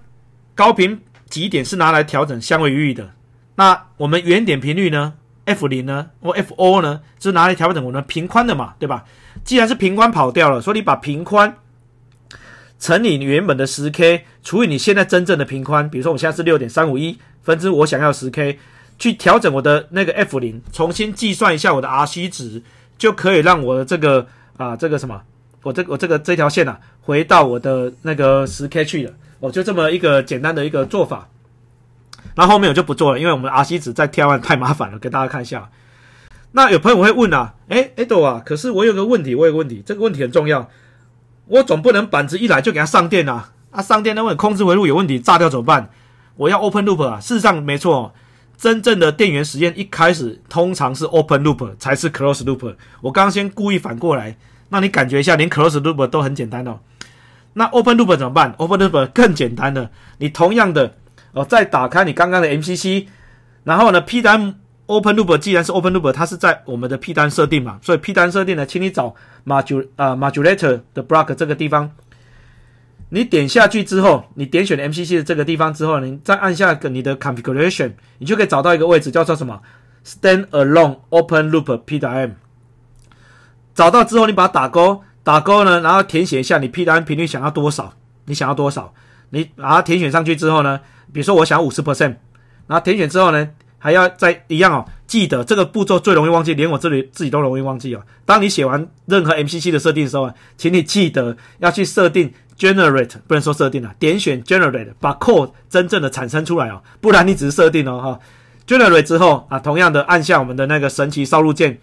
高频极点是拿来调整相位域的。那我们原点频率呢？F 零呢？或 F O 呢？是拿来调整我们平宽的嘛？对吧？既然是平宽跑掉了，所以你把平宽乘以你原本的十 K，除以你现在真正的平宽。比如说我现在是六点三五一分之，我想要十 K 去调整我的那个 F 零，重新计算一下我的 RC 值，就可以让我的这个啊，这个什么？我这我这个这条线啊，回到我的那个十 K 去了。我就这么一个简单的一个做法，然后后面我就不做了，因为我们阿西子在 T R 太麻烦了，给大家看一下。那有朋友会问啊，哎，Edo 啊，可是我有个问题，我有个问题，这个问题很重要，我总不能板子一来就给它上电啊，啊，上电那问控制回路有问题，炸掉怎么办？我要 open loop 啊。事实上没错，真正的电源实验一开始通常是 open loop 才是 c l o s e loop。我刚先故意反过来。那你感觉一下，连 c l o s e loop 都很简单哦。那 open loop 怎么办？open loop 更简单的，你同样的，哦，再打开你刚刚的 MCC，然后呢，PDM open loop 既然是 open loop，它是在我们的 p d 设定嘛，所以 p d 设定呢，请你找 module 啊，modulator 的 block 这个地方，你点下去之后，你点选 MCC 的这个地方之后，你再按下你的 configuration，你就可以找到一个位置叫做什么 standalone open loop PDM。找到之后，你把它打勾，打勾呢，然后填写一下你批单频率想要多少？你想要多少？你把它填写上去之后呢？比如说我想五十 percent，然后填写之后呢，还要再一样哦，记得这个步骤最容易忘记，连我这里自己都容易忘记哦。当你写完任何 M C C 的设定的时候，请你记得要去设定 Generate，不能说设定了，点选 Generate，把 code 真正的产生出来哦，不然你只是设定哦哈。Generate 之后啊，同样的按下我们的那个神奇烧录键。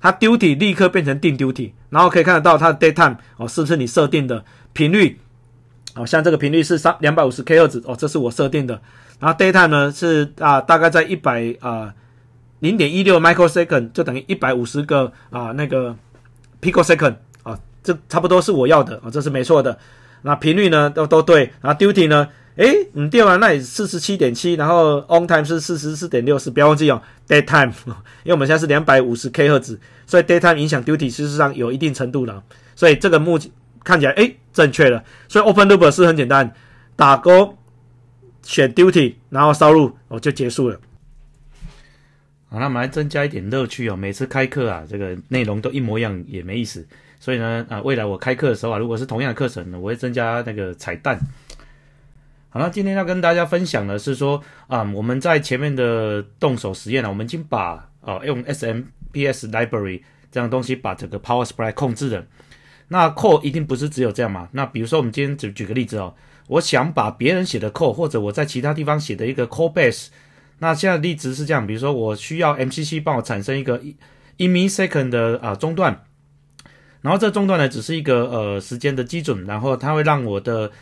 它 duty 立刻变成定 duty，然后可以看得到它的 daytime 哦，是不是你设定的频率？哦，像这个频率是三两百五十 K 赫兹哦，这是我设定的。然后 daytime 呢是啊，大概在一百啊零点一六 microsecond，就等于一百五十个啊那个 picosecond 啊，这差不多是我要的啊，这是没错的。那频率呢都都对，然后 duty 呢？哎，你调完那里四十七点七，然后 on time 是四十四点六，是不要忘记哦。daytime，因为我们现在是两百五十 K 赫兹，所以 daytime 影响 duty 实上有一定程度的，所以这个目看起来哎，正确了。所以 open loop 是很简单，打勾选 duty，然后烧入，我就结束了。好，那我们来增加一点乐趣哦。每次开课啊，这个内容都一模一样，也没意思。所以呢，啊，未来我开课的时候啊，如果是同样的课程，我会增加那个彩蛋。好，那今天要跟大家分享的是说啊，我们在前面的动手实验呢，我们已经把啊用 SMPS library 这样东西把整个 Power Supply 控制的。那 c a l l 一定不是只有这样嘛？那比如说我们今天举举个例子哦，我想把别人写的 c a l l 或者我在其他地方写的一个 c a l l Base，那现在例子是这样，比如说我需要 MCC 帮我产生一个一一米 second 的啊中断，然后这中断呢只是一个呃时间的基准，然后它会让我的。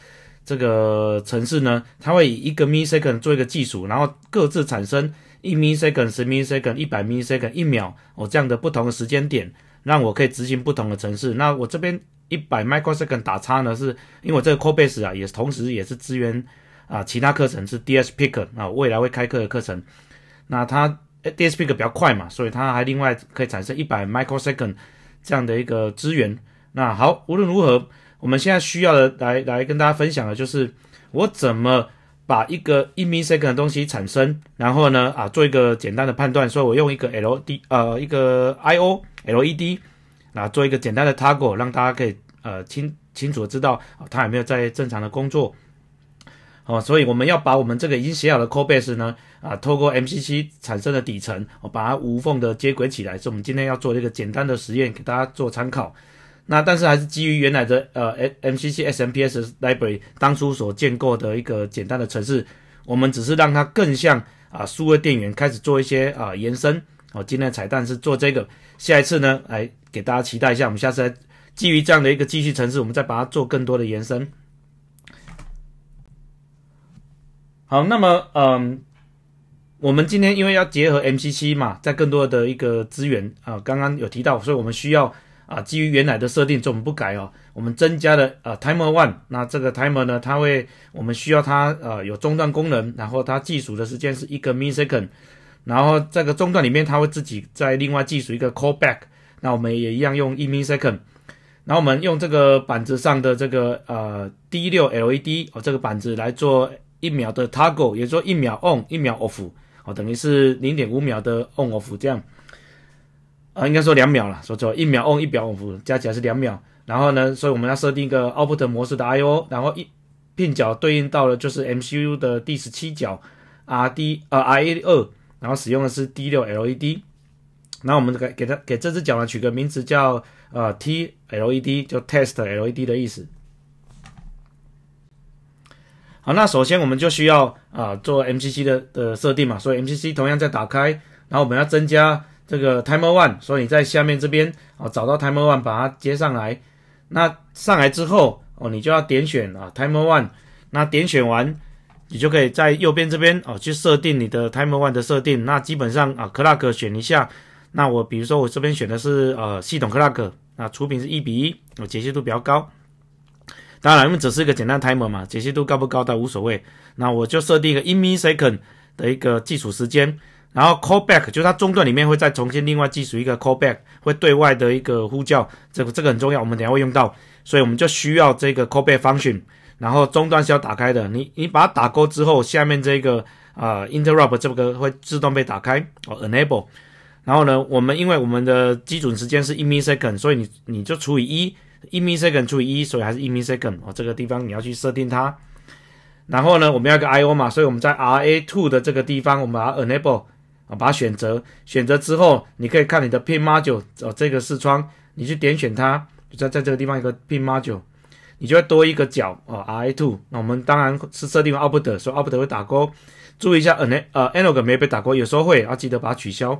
这个城市呢，它会以一个 millisecond 做一个计数，然后各自产生一 millisecond、十 millisecond、一百 millisecond、一秒哦这样的不同的时间点，让我可以执行不同的城市。那我这边一百 microsecond 打叉呢，是因为我这个 c o base 啊，也同时也是支援啊其他课程是 DSP 啊，未来会开课的课程。那它 DSP 比较快嘛，所以它还另外可以产生一百 microsecond 这样的一个资源。那好，无论如何。我们现在需要的来来跟大家分享的就是我怎么把一个一 i second 的东西产生，然后呢啊做一个简单的判断，说我用一个 L D 呃一个 I O L E D，啊做一个简单的 toggle，让大家可以呃清清楚的知道它有没有在正常的工作。哦，所以我们要把我们这个已经写好的 code base 呢啊，透过 M C C 产生的底层，我把它无缝的接轨起来，是我们今天要做一个简单的实验，给大家做参考。那但是还是基于原来的呃 MCC SNMP S library 当初所建构的一个简单的程式，我们只是让它更像啊数位电源开始做一些啊延伸。哦，今天彩蛋是做这个，下一次呢来给大家期待一下，我们下次来基于这样的一个继续程式，我们再把它做更多的延伸。好，那么嗯，我们今天因为要结合 MCC 嘛，在更多的一个资源啊，刚刚有提到，所以我们需要。啊，基于原来的设定，这我们不改哦。我们增加了啊，timer one。那这个 timer 呢，它会我们需要它呃有中断功能，然后它计数的时间是一个 millisecond。然后这个中断里面，它会自己再另外计数一个 callback。那我们也一样用一 millisecond。然后我们用这个板子上的这个呃 D 六 LED 哦，这个板子来做一秒的 toggle，也做一秒 on 一秒 off 哦，等于是零点五秒的 on off 这样。啊，应该说两秒了，说错，一秒 on，一秒 off，加起来是两秒。然后呢，所以我们要设定一个 output 模式的 IO，然后一片角对应到了就是 MCU 的第十七角 RD 呃 i a 二，然后使用的是 D 六 LED。那我们给给它给这只脚呢取个名字叫呃 TLED，就 test LED 的意思。好，那首先我们就需要啊做 MCC 的的设定嘛，所以 MCC 同样再打开，然后我们要增加。这个 timer one，所以你在下面这边哦，找到 timer one，把它接上来。那上来之后哦，你就要点选啊 timer one。那点选完，你就可以在右边这边哦，去设定你的 timer one 的设定。那基本上啊，clock 选一下。那我比如说我这边选的是呃系统 clock，那出品是一比一，我解析度比较高。当然，因为只是一个简单 timer 嘛，解析度高不高倒无所谓。那我就设定一个一 e second 的一个计数时间。然后 callback 就是它中断里面会再重新另外计数一个 callback，会对外的一个呼叫，这个这个很重要，我们等下会用到，所以我们就需要这个 callback function。然后中断是要打开的，你你把它打勾之后，下面这个呃 interrupt 这个会自动被打开，哦 enable。然后呢，我们因为我们的基准时间是一 m s e n 所以你你就除以一一 m s e n 除以一，所以还是一 m s e n 哦，这个地方你要去设定它。然后呢，我们要个 I/O 嘛，所以我们在 r a two 的这个地方，我们把它 enable。啊，把它选择，选择之后，你可以看你的 pin module 哦，这个视窗，你去点选它，就在在这个地方一个 pin module，你就会多一个角哦，I2。那我们当然是设定 output，说 output 会打勾，注意一下 a n 呃 analog 没被打勾，有时候会啊，记得把它取消。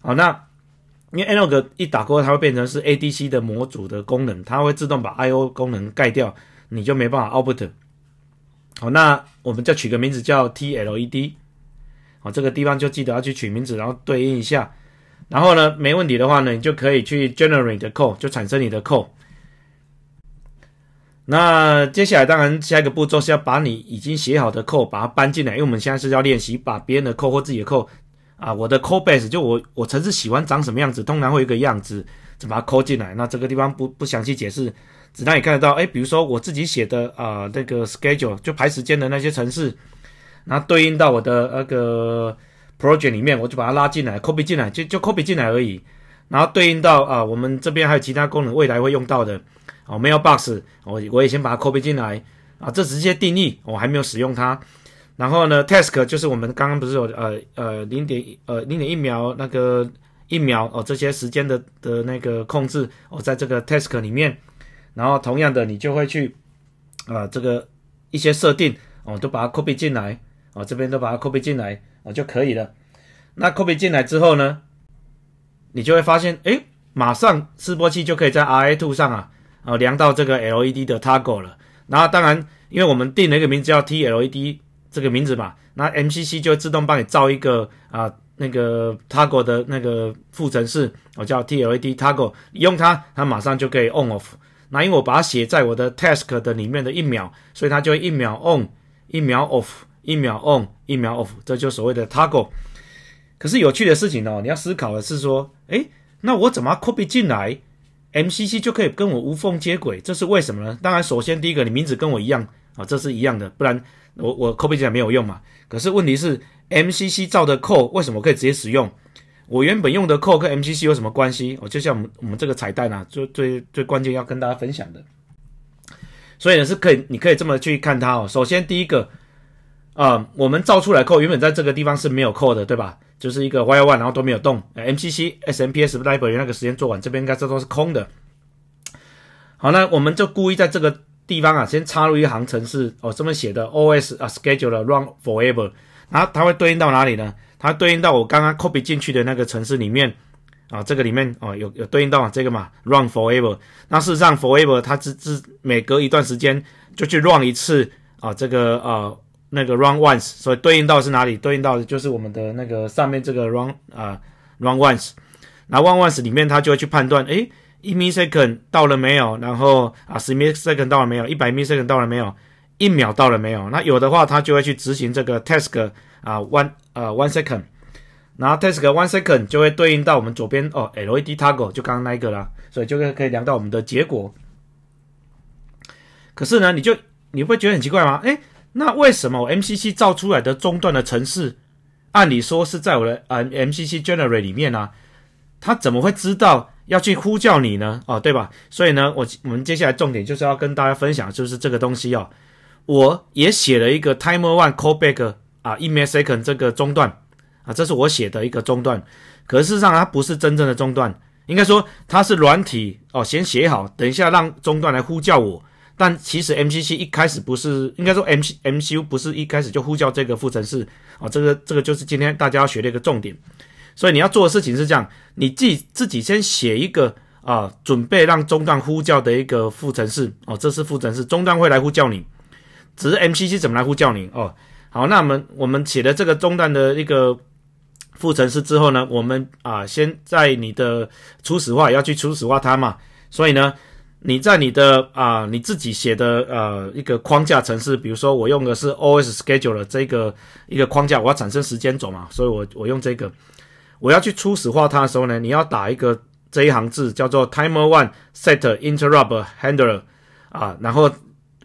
好，那因为 analog 一打勾，它会变成是 ADC 的模组的功能，它会自动把 I/O 功能盖掉，你就没办法 output。好，那我们就取个名字叫 TLED。哦，这个地方就记得要去取名字，然后对应一下。然后呢，没问题的话呢，你就可以去 generate 的 h code，就产生你的 code。那接下来，当然下一个步骤是要把你已经写好的 code 把它搬进来，因为我们现在是要练习把别人的 code 或自己的 code。啊，我的 code base 就我我城市喜欢长什么样子，通常会有一个样子，怎么扣进来？那这个地方不不详细解释，只让你看得到。哎，比如说我自己写的啊，那个 schedule 就排时间的那些城市。然后对应到我的那个 project 里面，我就把它拉进来，copy 进来，就就 copy 进来而已。然后对应到啊，我们这边还有其他功能，未来会用到的。哦，mailbox，我我也先把它 copy 进来。啊，这直接定义，我还没有使用它。然后呢，task 就是我们刚刚不是有呃呃零点呃零点一秒那个一秒哦这些时间的的那个控制，我在这个 task 里面。然后同样的，你就会去啊这个一些设定，哦，都把它 copy 进来。这边都把它 copy 进来，啊，就可以了。那 copy 进来之后呢，你就会发现，哎，马上示波器就可以在 r a t w o 上啊，啊，量到这个 LED 的 toggle 了。然后当然，因为我们定了一个名字叫 TLED 这个名字嘛，那 MCC 就自动帮你造一个啊，那个 toggle 的那个副程式，我叫 TLED toggle，用它，它马上就可以 on off。那因为我把它写在我的 task 的里面的一秒，所以它就会一秒 on，一秒 off。一秒 on，一秒 off，这就所谓的 toggle。可是有趣的事情呢，你要思考的是说，诶，那我怎么 copy 进来 MCC 就可以跟我无缝接轨？这是为什么呢？当然，首先第一个，你名字跟我一样啊，这是一样的，不然我我 copy 进来没有用嘛。可是问题是，MCC 造的 code 为什么可以直接使用？我原本用的 code 跟 MCC 有什么关系？哦，就像我们我们这个彩蛋啊，最最最关键要跟大家分享的。所以呢，是可以，你可以这么去看它哦。首先第一个。啊，我们造出来扣，原本在这个地方是没有扣的，对吧？就是一个 y Y 然后都没有动。MCC、s m p s 代表那个时间做完，这边应该这都是空的。好，那我们就故意在这个地方啊，先插入一行程式，哦，这么写的 OS 啊 s c h e d u l e run forever。然后它会对应到哪里呢？它对应到我刚刚 copy 进去的那个程式里面啊，这个里面哦，有有对应到这个嘛，run forever。那事实上 forever 它只只每隔一段时间就去 run 一次啊，这个啊。那个 run once，所以对应到是哪里？对应到的就是我们的那个上面这个 run 啊 run once。那 run once 里面它就会去判断，诶一米 second 到了没有？然后啊，十 i second 到了没有？一百米 second 到了没有？一秒到了没有？那有的话，它就会去执行这个 task 啊 one 啊 one second。然后 task one second 就会对应到我们左边哦 led toggle 就刚刚那个啦，所以就可以量到我们的结果。可是呢，你就你会觉得很奇怪吗？诶。那为什么我 MCC 造出来的中断的城市，按理说是在我的呃 MCC generator 里面呢？它怎么会知道要去呼叫你呢？哦，对吧？所以呢，我我们接下来重点就是要跟大家分享，就是这个东西哦。我也写了一个 Timer One Callback 啊，millisecond 这个中断啊，这是我写的一个中断。可是事实上它不是真正的中断，应该说它是软体哦，先写好，等一下让中断来呼叫我。但其实 MCC 一开始不是，应该说 MC MCU 不是一开始就呼叫这个副城式啊，这个这个就是今天大家要学的一个重点。所以你要做的事情是这样，你自己自己先写一个啊，准备让中断呼叫的一个副城式哦，这是副城式，中断会来呼叫你，只是 MCC 怎么来呼叫你哦。好，那我们我们写了这个中断的一个副城式之后呢，我们啊先在你的初始化要去初始化它嘛，所以呢。你在你的啊你自己写的呃一个框架程式，比如说我用的是 OS schedule 的这个一个框架，我要产生时间轴嘛，所以我我用这个，我要去初始化它的时候呢，你要打一个这一行字叫做 timer one set interrupt handler 啊，然后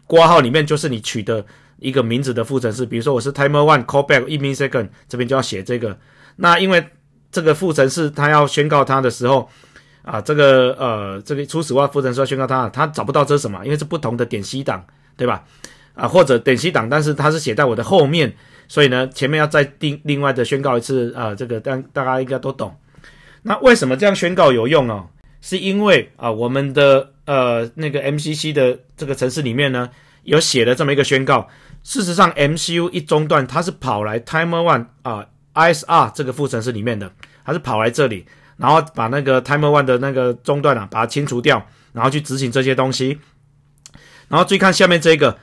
括号里面就是你取的一个名字的副程式，比如说我是 timer one callback in m i l l s e c o n d 这边就要写这个，那因为这个副程式它要宣告它的时候。啊，这个呃，这个初始化副程式宣告它，它找不到这是什么，因为是不同的点息档，对吧？啊，或者点息档，但是它是写在我的后面，所以呢，前面要再另另外的宣告一次啊，这个大大家应该都懂。那为什么这样宣告有用哦？是因为啊，我们的呃那个 MCC 的这个城市里面呢，有写了这么一个宣告。事实上，MCU 一中断，它是跑来 Timer One 啊 ISR 这个副城市里面的，它是跑来这里。然后把那个 timer one 的那个中断啊，把它清除掉，然后去执行这些东西。然后注意看下面这个，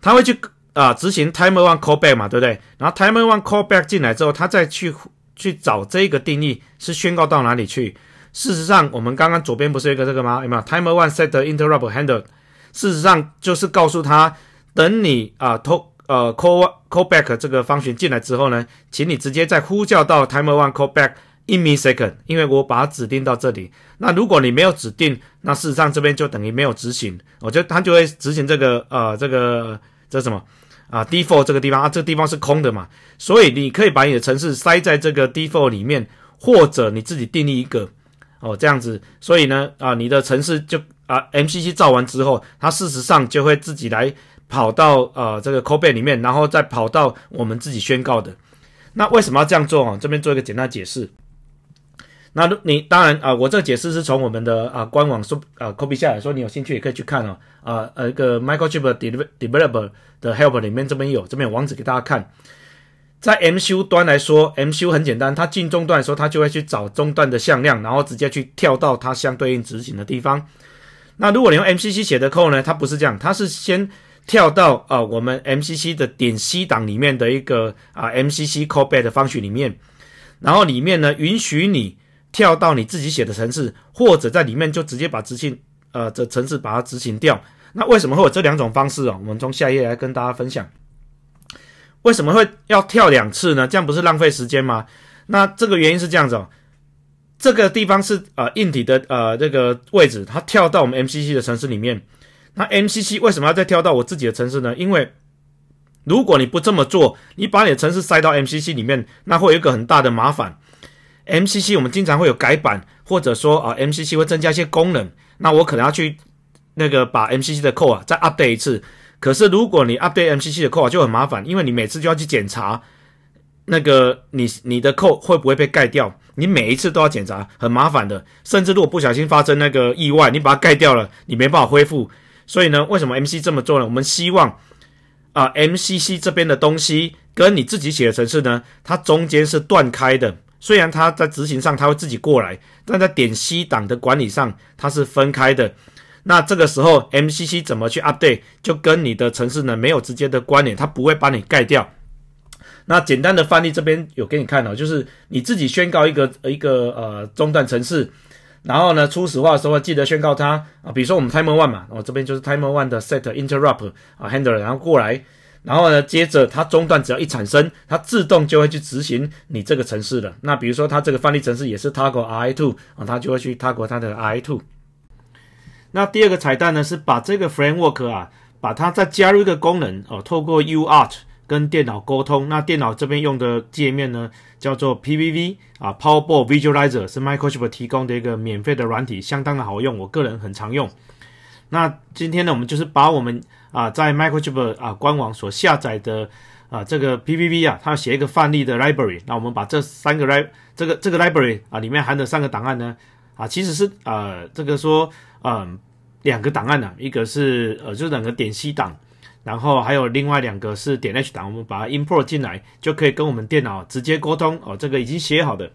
他会去啊执行 timer one callback 嘛，对不对？然后 timer one callback 进来之后，他再去去找这个定义是宣告到哪里去。事实上，我们刚刚左边不是有一个这个吗？有没有 timer one set t interrupt handler？事实上就是告诉他，等你啊，偷。呃，call callback 这个方旋进来之后呢，请你直接再呼叫到 timer one callback。一米 second，因为我把它指定到这里。那如果你没有指定，那事实上这边就等于没有执行。我觉得它就会执行这个呃这个这什么啊 default 这个地方啊，这个地方是空的嘛。所以你可以把你的城市塞在这个 default 里面，或者你自己定义一个哦这样子。所以呢啊，你的城市就啊 MCC 造完之后，它事实上就会自己来跑到呃这个 c o b e 里面，然后再跑到我们自己宣告的。那为什么要这样做啊？这边做一个简单解释。那你当然啊，我这个解释是从我们的啊官网说啊 copy 下来，说你有兴趣也可以去看哦。啊，呃，一个 microchip developer 的 help 里面这边有，这边有网址给大家看。在 MCU 端来说，MCU 很简单，它进中断的时候，它就会去找中断的向量，然后直接去跳到它相对应执行的地方。那如果你用 MCC 写的 code 呢，它不是这样，它是先跳到啊我们 MCC 的点 C 档里面的一个啊 MCC callback 的方许里面，然后里面呢允许你。跳到你自己写的城市，或者在里面就直接把执行呃这城市把它执行掉。那为什么会有这两种方式啊？我们从下一页来跟大家分享，为什么会要跳两次呢？这样不是浪费时间吗？那这个原因是这样子哦，这个地方是呃硬体的呃这个位置，它跳到我们 MCC 的城市里面。那 MCC 为什么要再跳到我自己的城市呢？因为如果你不这么做，你把你的城市塞到 MCC 里面，那会有一个很大的麻烦。MCC 我们经常会有改版，或者说啊，MCC 会增加一些功能，那我可能要去那个把 MCC 的 code 啊再 update 一次。可是如果你 update MCC 的 code 就很麻烦，因为你每次就要去检查那个你你的 code 会不会被盖掉，你每一次都要检查，很麻烦的。甚至如果不小心发生那个意外，你把它盖掉了，你没办法恢复。所以呢，为什么 MCC 这么做呢？我们希望啊，MCC 这边的东西跟你自己写的城市呢，它中间是断开的。虽然他在执行上他会自己过来，但在点 C 档的管理上它是分开的。那这个时候 MCC 怎么去 update，就跟你的城市呢没有直接的关联，它不会把你盖掉。那简单的范例这边有给你看哦，就是你自己宣告一个一个呃中断城市，然后呢初始化的时候记得宣告它啊。比如说我们 Timer One 嘛，我这边就是 Timer One 的 Set Interrupt 啊 Handler，然后过来。然后呢，接着它中断只要一产生，它自动就会去执行你这个城市的。那比如说，它这个范例城市也是泰国 R I two 啊，它就会去 t 泰国它的 R I two。那第二个彩蛋呢，是把这个 framework 啊，把它再加入一个功能哦，透过 U R T 跟电脑沟通。那电脑这边用的界面呢，叫做 P V V 啊 p o w e r a l l Visualizer 是 Microsoft 提供的一个免费的软体，相当的好用，我个人很常用。那今天呢，我们就是把我们。啊，在 m i c r o c h i p 啊官网所下载的啊这个 P P V 啊，它写一个范例的 library。那我们把这三个 lib 这个这个 library 啊里面含的三个档案呢，啊其实是呃这个说嗯两个档案呢，一个是呃就是两个点 C 档，然后还有另外两个是点 H 档。我们把它 import 进来，就可以跟我们电脑直接沟通哦。这个已经写好的。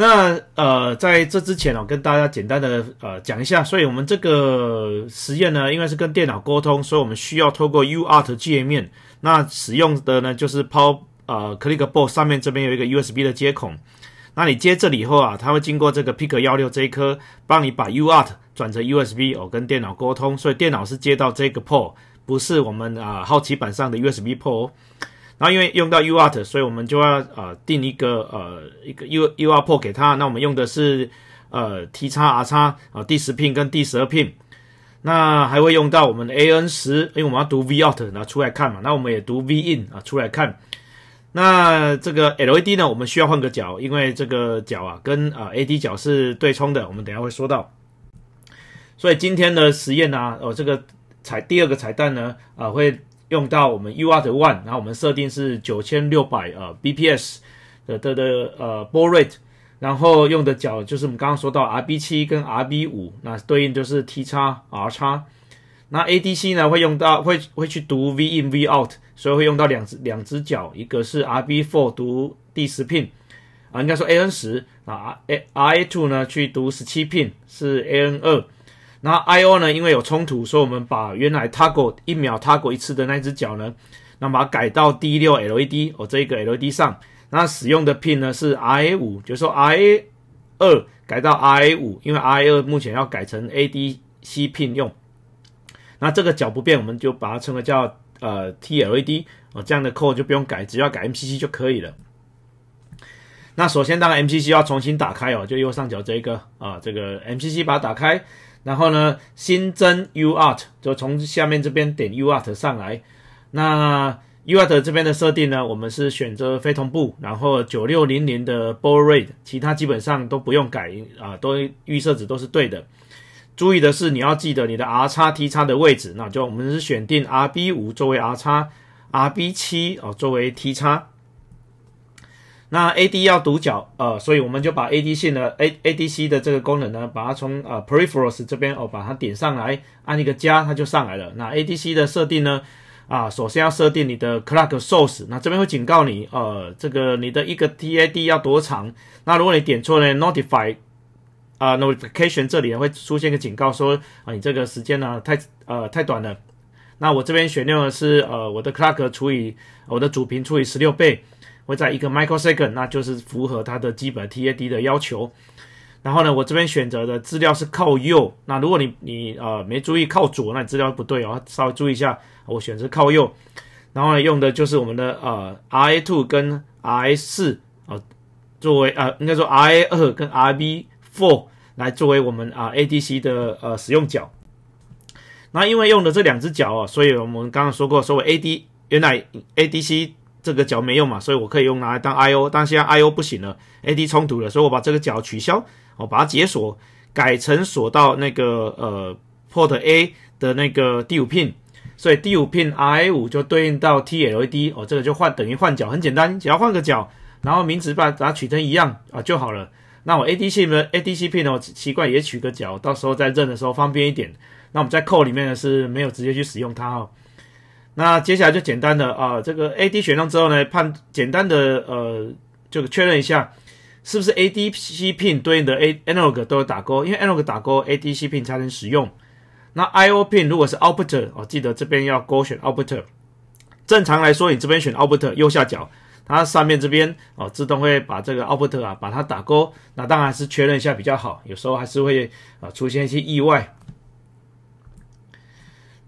那呃，在这之前哦，我跟大家简单的呃讲一下。所以我们这个实验呢，因为是跟电脑沟通，所以我们需要透过 UART 界面。那使用的呢，就是 PO 呃 Click Board 上面这边有一个 USB 的接口。那你接这里以后啊，它会经过这个 Pick 幺六这一颗，帮你把 UART 转成 USB，哦，跟电脑沟通。所以电脑是接到这个 PO，不是我们啊好奇板上的 USB PO。然后因为用到 UART，所以我们就要呃定一个呃一个 U u r port 给它。那我们用的是呃 T 叉 R 叉啊第十 pin 跟第十二 pin。那还会用到我们的 A N 十，因为我们要读 V out，然后出来看嘛。那我们也读 V in 啊出来看。那这个 L E D 呢，我们需要换个角，因为这个角啊跟啊 A D 角是对冲的，我们等下会说到。所以今天的实验呢，哦这个彩第二个彩蛋呢，啊会。用到我们 UART one，然后我们设定是九千六百呃 bps 的的的呃 baud rate，然后用的角就是我们刚刚说到 R B 七跟 R B 五，那对应就是 T X R X。那 A D C 呢会用到会会去读 V in V out，所以会用到两只两只脚，一个是 R B four 读第十 pin，啊应该说 A N 十，A I I two 呢去读十七 pin 是 A N 二。那 I/O 呢？因为有冲突，所以我们把原来 t a g 一秒 t a g 一次的那只脚呢，那把它改到 D6 LED 哦，这一个 LED 上。那使用的 PIN 呢是 I5，就是说 I2 改到 I5，因为 I2 目前要改成 ADC PIN 用。那这个脚不变，我们就把它称为叫呃 TLED 哦，这样的 code 就不用改，只要改 MPC 就可以了。那首先，当然 MPC 要重新打开哦，就右上角这一个啊，这个 MPC 把它打开。然后呢，新增 UART 就从下面这边点 UART 上来。那 UART 这边的设定呢，我们是选择非同步，然后九六零零的 b o a r rate，其他基本上都不用改啊，都预设置都是对的。注意的是，你要记得你的 R 叉 T 差的位置，那就我们是选定 R B 五作为 R 叉 R B 七哦作为 T 叉。那 AD 要独角，呃，所以我们就把 AD 线的 A ADC 的这个功能呢，把它从呃 Peripherals 这边哦，把它点上来，按一个加，它就上来了。那 ADC 的设定呢，啊，首先要设定你的 Clock Source，那这边会警告你，呃，这个你的一个 TAD 要多长。那如果你点错呢，Notify 啊 Notification 这里也会出现个警告说，啊，你这个时间呢太呃太短了。那我这边选用的是呃我的 Clock 除以我的主频除以十六倍。会在一个 microsecond，那就是符合它的基本 TAD 的要求。然后呢，我这边选择的资料是靠右。那如果你你呃没注意靠左，那资料不对哦。稍微注意一下，我选择靠右。然后呢，用的就是我们的呃 i o 跟 i 四啊，作为啊应该说 i 二跟 i b four 来作为我们啊 ADC 的呃使用角。那因为用的这两只脚啊，所以我们刚刚说过，所谓 AD 原来 ADC。这个脚没用嘛，所以我可以用拿来当 I/O，但现在 I/O 不行了，A/D 冲突了，所以我把这个脚取消，我把它解锁，改成锁到那个呃 Port A 的那个第五 pin，所以第五 pin I 五就对应到 TLA D，哦，这个就换等于换脚，很简单，只要换个脚，然后名字把把它取成一样啊就好了。那我 A/D C 呢 A/D pin 呢，我怪，也取个脚，到时候在认的时候方便一点。那我们在扣里面呢是没有直接去使用它哦。那接下来就简单的啊，这个 A D 选上之后呢，判简单的呃，这个确认一下是不是 A D C pin 对应的 A analog 都有打勾，因为 analog 打勾 A D C pin 才能使用。那 I O pin 如果是 output，哦，记得这边要勾选 output。正常来说，你这边选 output 右下角，它上面这边哦，自动会把这个 output 啊，把它打勾。那当然是确认一下比较好，有时候还是会啊出现一些意外。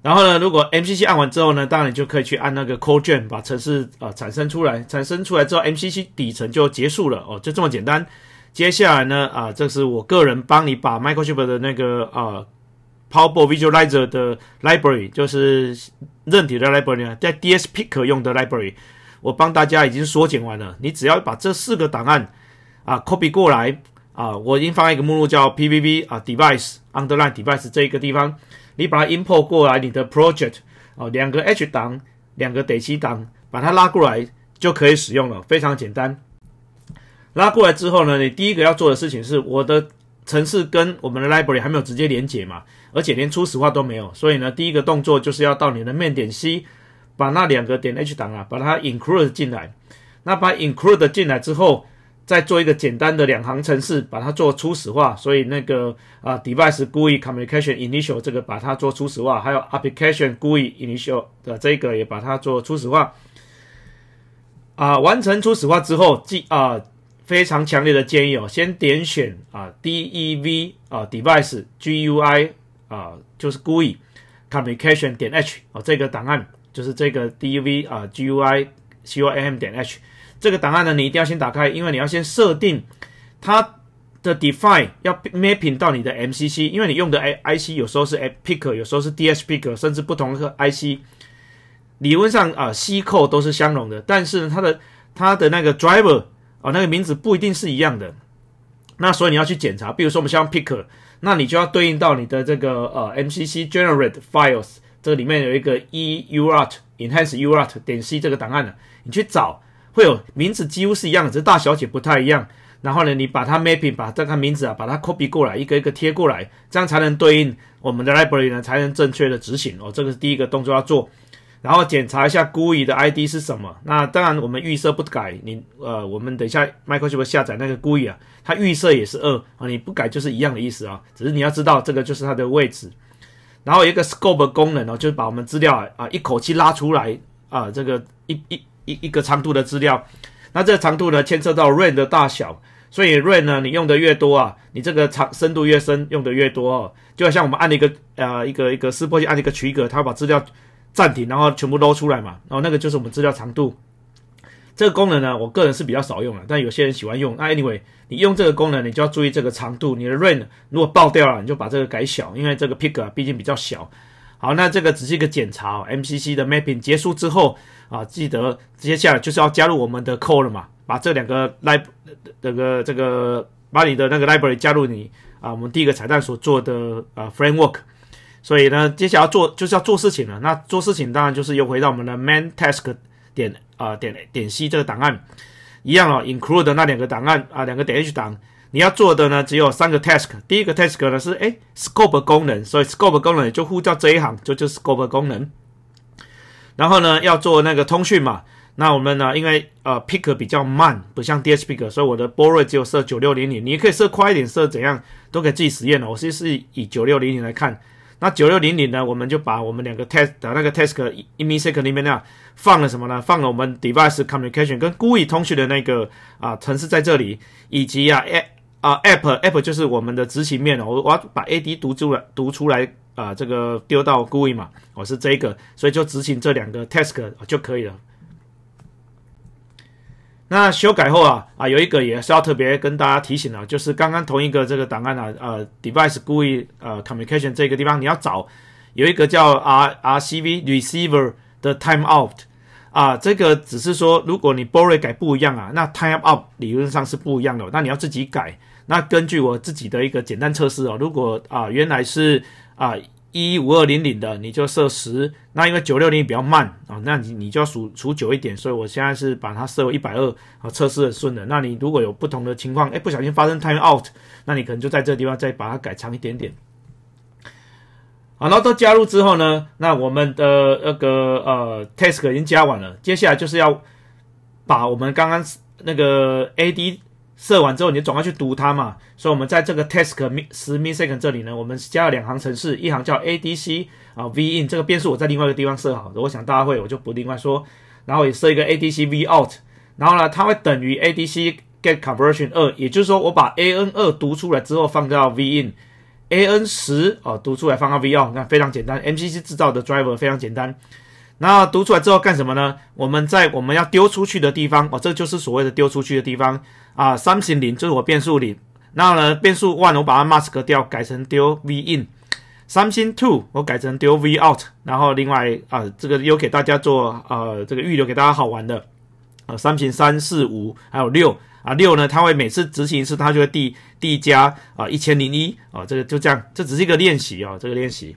然后呢，如果 MCC 按完之后呢，当然你就可以去按那个 c o l e 键，把程式啊产生出来，产生出来之后，MCC 底层就结束了哦，就这么简单。接下来呢，啊，这是我个人帮你把 Microsoft 的那个啊，Power Visualizer 的 Library，就是任体的 Library，在 DSP 可用的 Library，我帮大家已经缩减完了。你只要把这四个档案啊 copy 过来啊，我已经放一个目录叫 PVB 啊 Device Underline Device 这一个地方。你把它 import 过来，你的 project 哦，两个 h 档，两个 d7 档，把它拉过来就可以使用了，非常简单。拉过来之后呢，你第一个要做的事情是我的程式跟我们的 library 还没有直接连接嘛，而且连初始化都没有，所以呢，第一个动作就是要到你的面点 C，把那两个点 h 档啊，把它 include 进来。那把 include 进来之后，再做一个简单的两行程式，把它做初始化。所以那个啊，device GUI communication initial 这个把它做初始化，还有 application GUI initial 的这个也把它做初始化。啊，完成初始化之后，记啊，非常强烈的建议哦，先点选啊，DEV 啊，device GUI 啊，就是 GUI communication 点 h 啊，这个档案就是这个 DEV 啊，GUI COMM 点 h。这个档案呢，你一定要先打开，因为你要先设定它的 define 要 mapping 到你的 MCC，因为你用的 IIC 有时候是 Picker，有时候是 DSPicker，甚至不同的 IC，理论上啊，C 扣都是相容的，但是呢它的它的那个 driver 啊，那个名字不一定是一样的，那所以你要去检查，比如说我们像 Picker，那你就要对应到你的这个呃 MCC generate files 这个里面有一个 EUart enhance UART 点 C 这个档案了，你去找。对，名字几乎是一样只是大小写不太一样。然后呢，你把它 mapping，把这个名字啊，把它 copy 过来，一个一个贴过来，这样才能对应我们的 library 呢，才能正确的执行哦。这个是第一个动作要做。然后检查一下故意的 ID 是什么。那当然，我们预设不改你呃，我们等一下 Microsoft 下载那个故意啊，它预设也是二啊，你不改就是一样的意思啊。只是你要知道这个就是它的位置。然后一个 scope 功能哦，就是把我们资料啊，一口气拉出来啊，这个一一。一一个长度的资料，那这个长度呢，牵涉到 rain 的大小，所以 rain 呢，你用的越多啊，你这个长深度越深，用的越多哦，就好像我们按一个呃一个一个撕破器按一个取格，它把资料暂停，然后全部捞出来嘛，然后那个就是我们资料长度。这个功能呢，我个人是比较少用了，但有些人喜欢用。那 anyway，你用这个功能，你就要注意这个长度，你的 rain 如果爆掉了，你就把这个改小，因为这个 picker 毕竟比较小。好，那这个只是一个检查，MCC 的 mapping 结束之后。啊，记得接下来就是要加入我们的 c a l l 了嘛，把这两个 lib 这个这个把你的那个 library 加入你啊，我们第一个彩蛋所做的呃 framework。所以呢，接下来做就是要做事情了。那做事情当然就是又回到我们的 main task 点啊点点 C 这个档案一样哦，include 的那两个档案啊，两个 .h 档。你要做的呢，只有三个 task。第一个 task 呢是哎 scope 功能，所以 scope 功能就呼叫这一行，就就 scope 功能。然后呢，要做那个通讯嘛？那我们呢，因为呃，pic k 比较慢，不像 dsp，所以我的波瑞只有设九六零零。你可以设快一点，设怎样都可以自己实验的。我实是以九六零零来看。那九六零零呢，我们就把我们两个 test 的那个 task i m i a t e 里面呢，放了什么呢？放了我们 device communication 跟 GUI 通讯的那个啊，程式在这里，以及啊，诶。啊，app app 就是我们的执行面，我我把 AD 读出来读出来啊，这个丢到 GUI 嘛，我是这个，所以就执行这两个 task 就可以了。那修改后啊啊，有一个也是要特别跟大家提醒的，就是刚刚同一个这个档案啊呃 device GUI 呃 communication 这个地方，你要找有一个叫 R RCV receiver 的 timeout 啊，这个只是说如果你 b o r r a t 改不一样啊，那 timeout 理论上是不一样的，那你要自己改。那根据我自己的一个简单测试哦，如果啊原来是啊一五二零零的，你就设十，那因为九六零比较慢啊，那你你就要数数久一点，所以我现在是把它设为一百二啊，测试很顺的。那你如果有不同的情况，哎，不小心发生 time out，那你可能就在这地方再把它改长一点点。好，后都加入之后呢，那我们的那个呃 t a s k 已经加完了，接下来就是要把我们刚刚那个 ad。设完之后，你就赶快去读它嘛。所以，我们在这个 task 十 mssec 这里呢，我们加了两行程式，一行叫 adc 啊 v in 这个变数我在另外一个地方设好的，我想大家会，我就不另外说。然后也设一个 adc v out，然后呢，它会等于 adc get conversion 二，也就是说，我把 a n 二读出来之后放到 v in，a n 十哦读出来放到 v out，那非常简单。MCC 制造的 driver 非常简单。那读出来之后干什么呢？我们在我们要丢出去的地方，哦，这就是所谓的丢出去的地方。啊三型零就是我变速零，那呢变速 one 我把它 mask 掉，改成丢 v i n 三星 t w o 我改成丢 v out，然后另外啊这个又给大家做呃这个预留给大家好玩的，呃，三、三四、五还有六啊六呢，它会每次执行一次，它就会递递加啊一千零一啊这个就这样，这只是一个练习啊这个练习。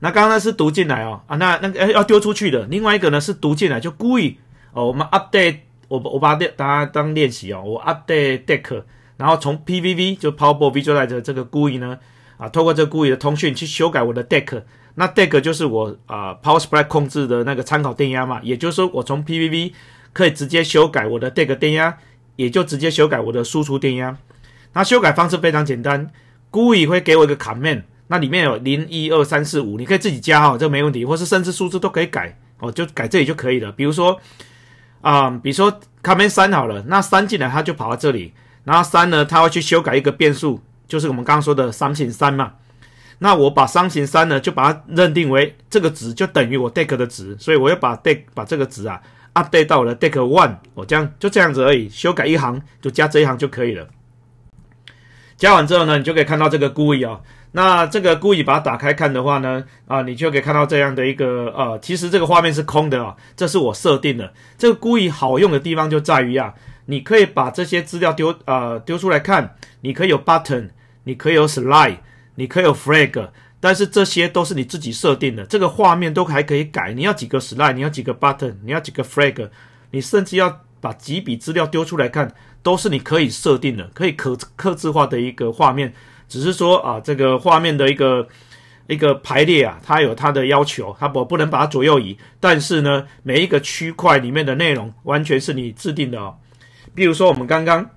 那刚刚是读进来哦啊那那个要丢出去的，另外一个呢是读进来就故意哦我们 update。我我把电当当练习哦，我 update deck，然后从 PVB 就 Power B 做的这个 GUI 呢，啊，透过这个 GUI 的通讯去修改我的 deck，那 deck 就是我啊 p o w e r s e p l a t 控制的那个参考电压嘛，也就是说我从 PVB 可以直接修改我的 deck 电压，也就直接修改我的输出电压。那修改方式非常简单，GUI 会给我一个卡面，那里面有零一二三四五，你可以自己加哈，这没问题，或是甚至数字都可以改，哦，就改这里就可以了，比如说。啊，比如说，看门三好了，那三进来，它就跑到这里，然后三呢，它会去修改一个变数，就是我们刚刚说的三乘三嘛。那我把三乘三呢，就把它认定为这个值就等于我 deck 的值，所以我要把 deck 把这个值啊 update 到我的 deck one，我这样就这样子而已，修改一行就加这一行就可以了。加完之后呢，你就可以看到这个故意啊。那这个故意把它打开看的话呢，啊，你就可以看到这样的一个呃，其实这个画面是空的啊。这是我设定的。这个故意好用的地方就在于啊，你可以把这些资料丢呃丢出来看，你可以有 button，你可以有 slide，你可以有 flag，但是这些都是你自己设定的，这个画面都还可以改。你要几个 slide，你要几个 button，你要几个 flag，你甚至要把几笔资料丢出来看。都是你可以设定的，可以可可自化的一个画面，只是说啊，这个画面的一个一个排列啊，它有它的要求，它不不能把它左右移。但是呢，每一个区块里面的内容完全是你制定的哦。比如说我们刚刚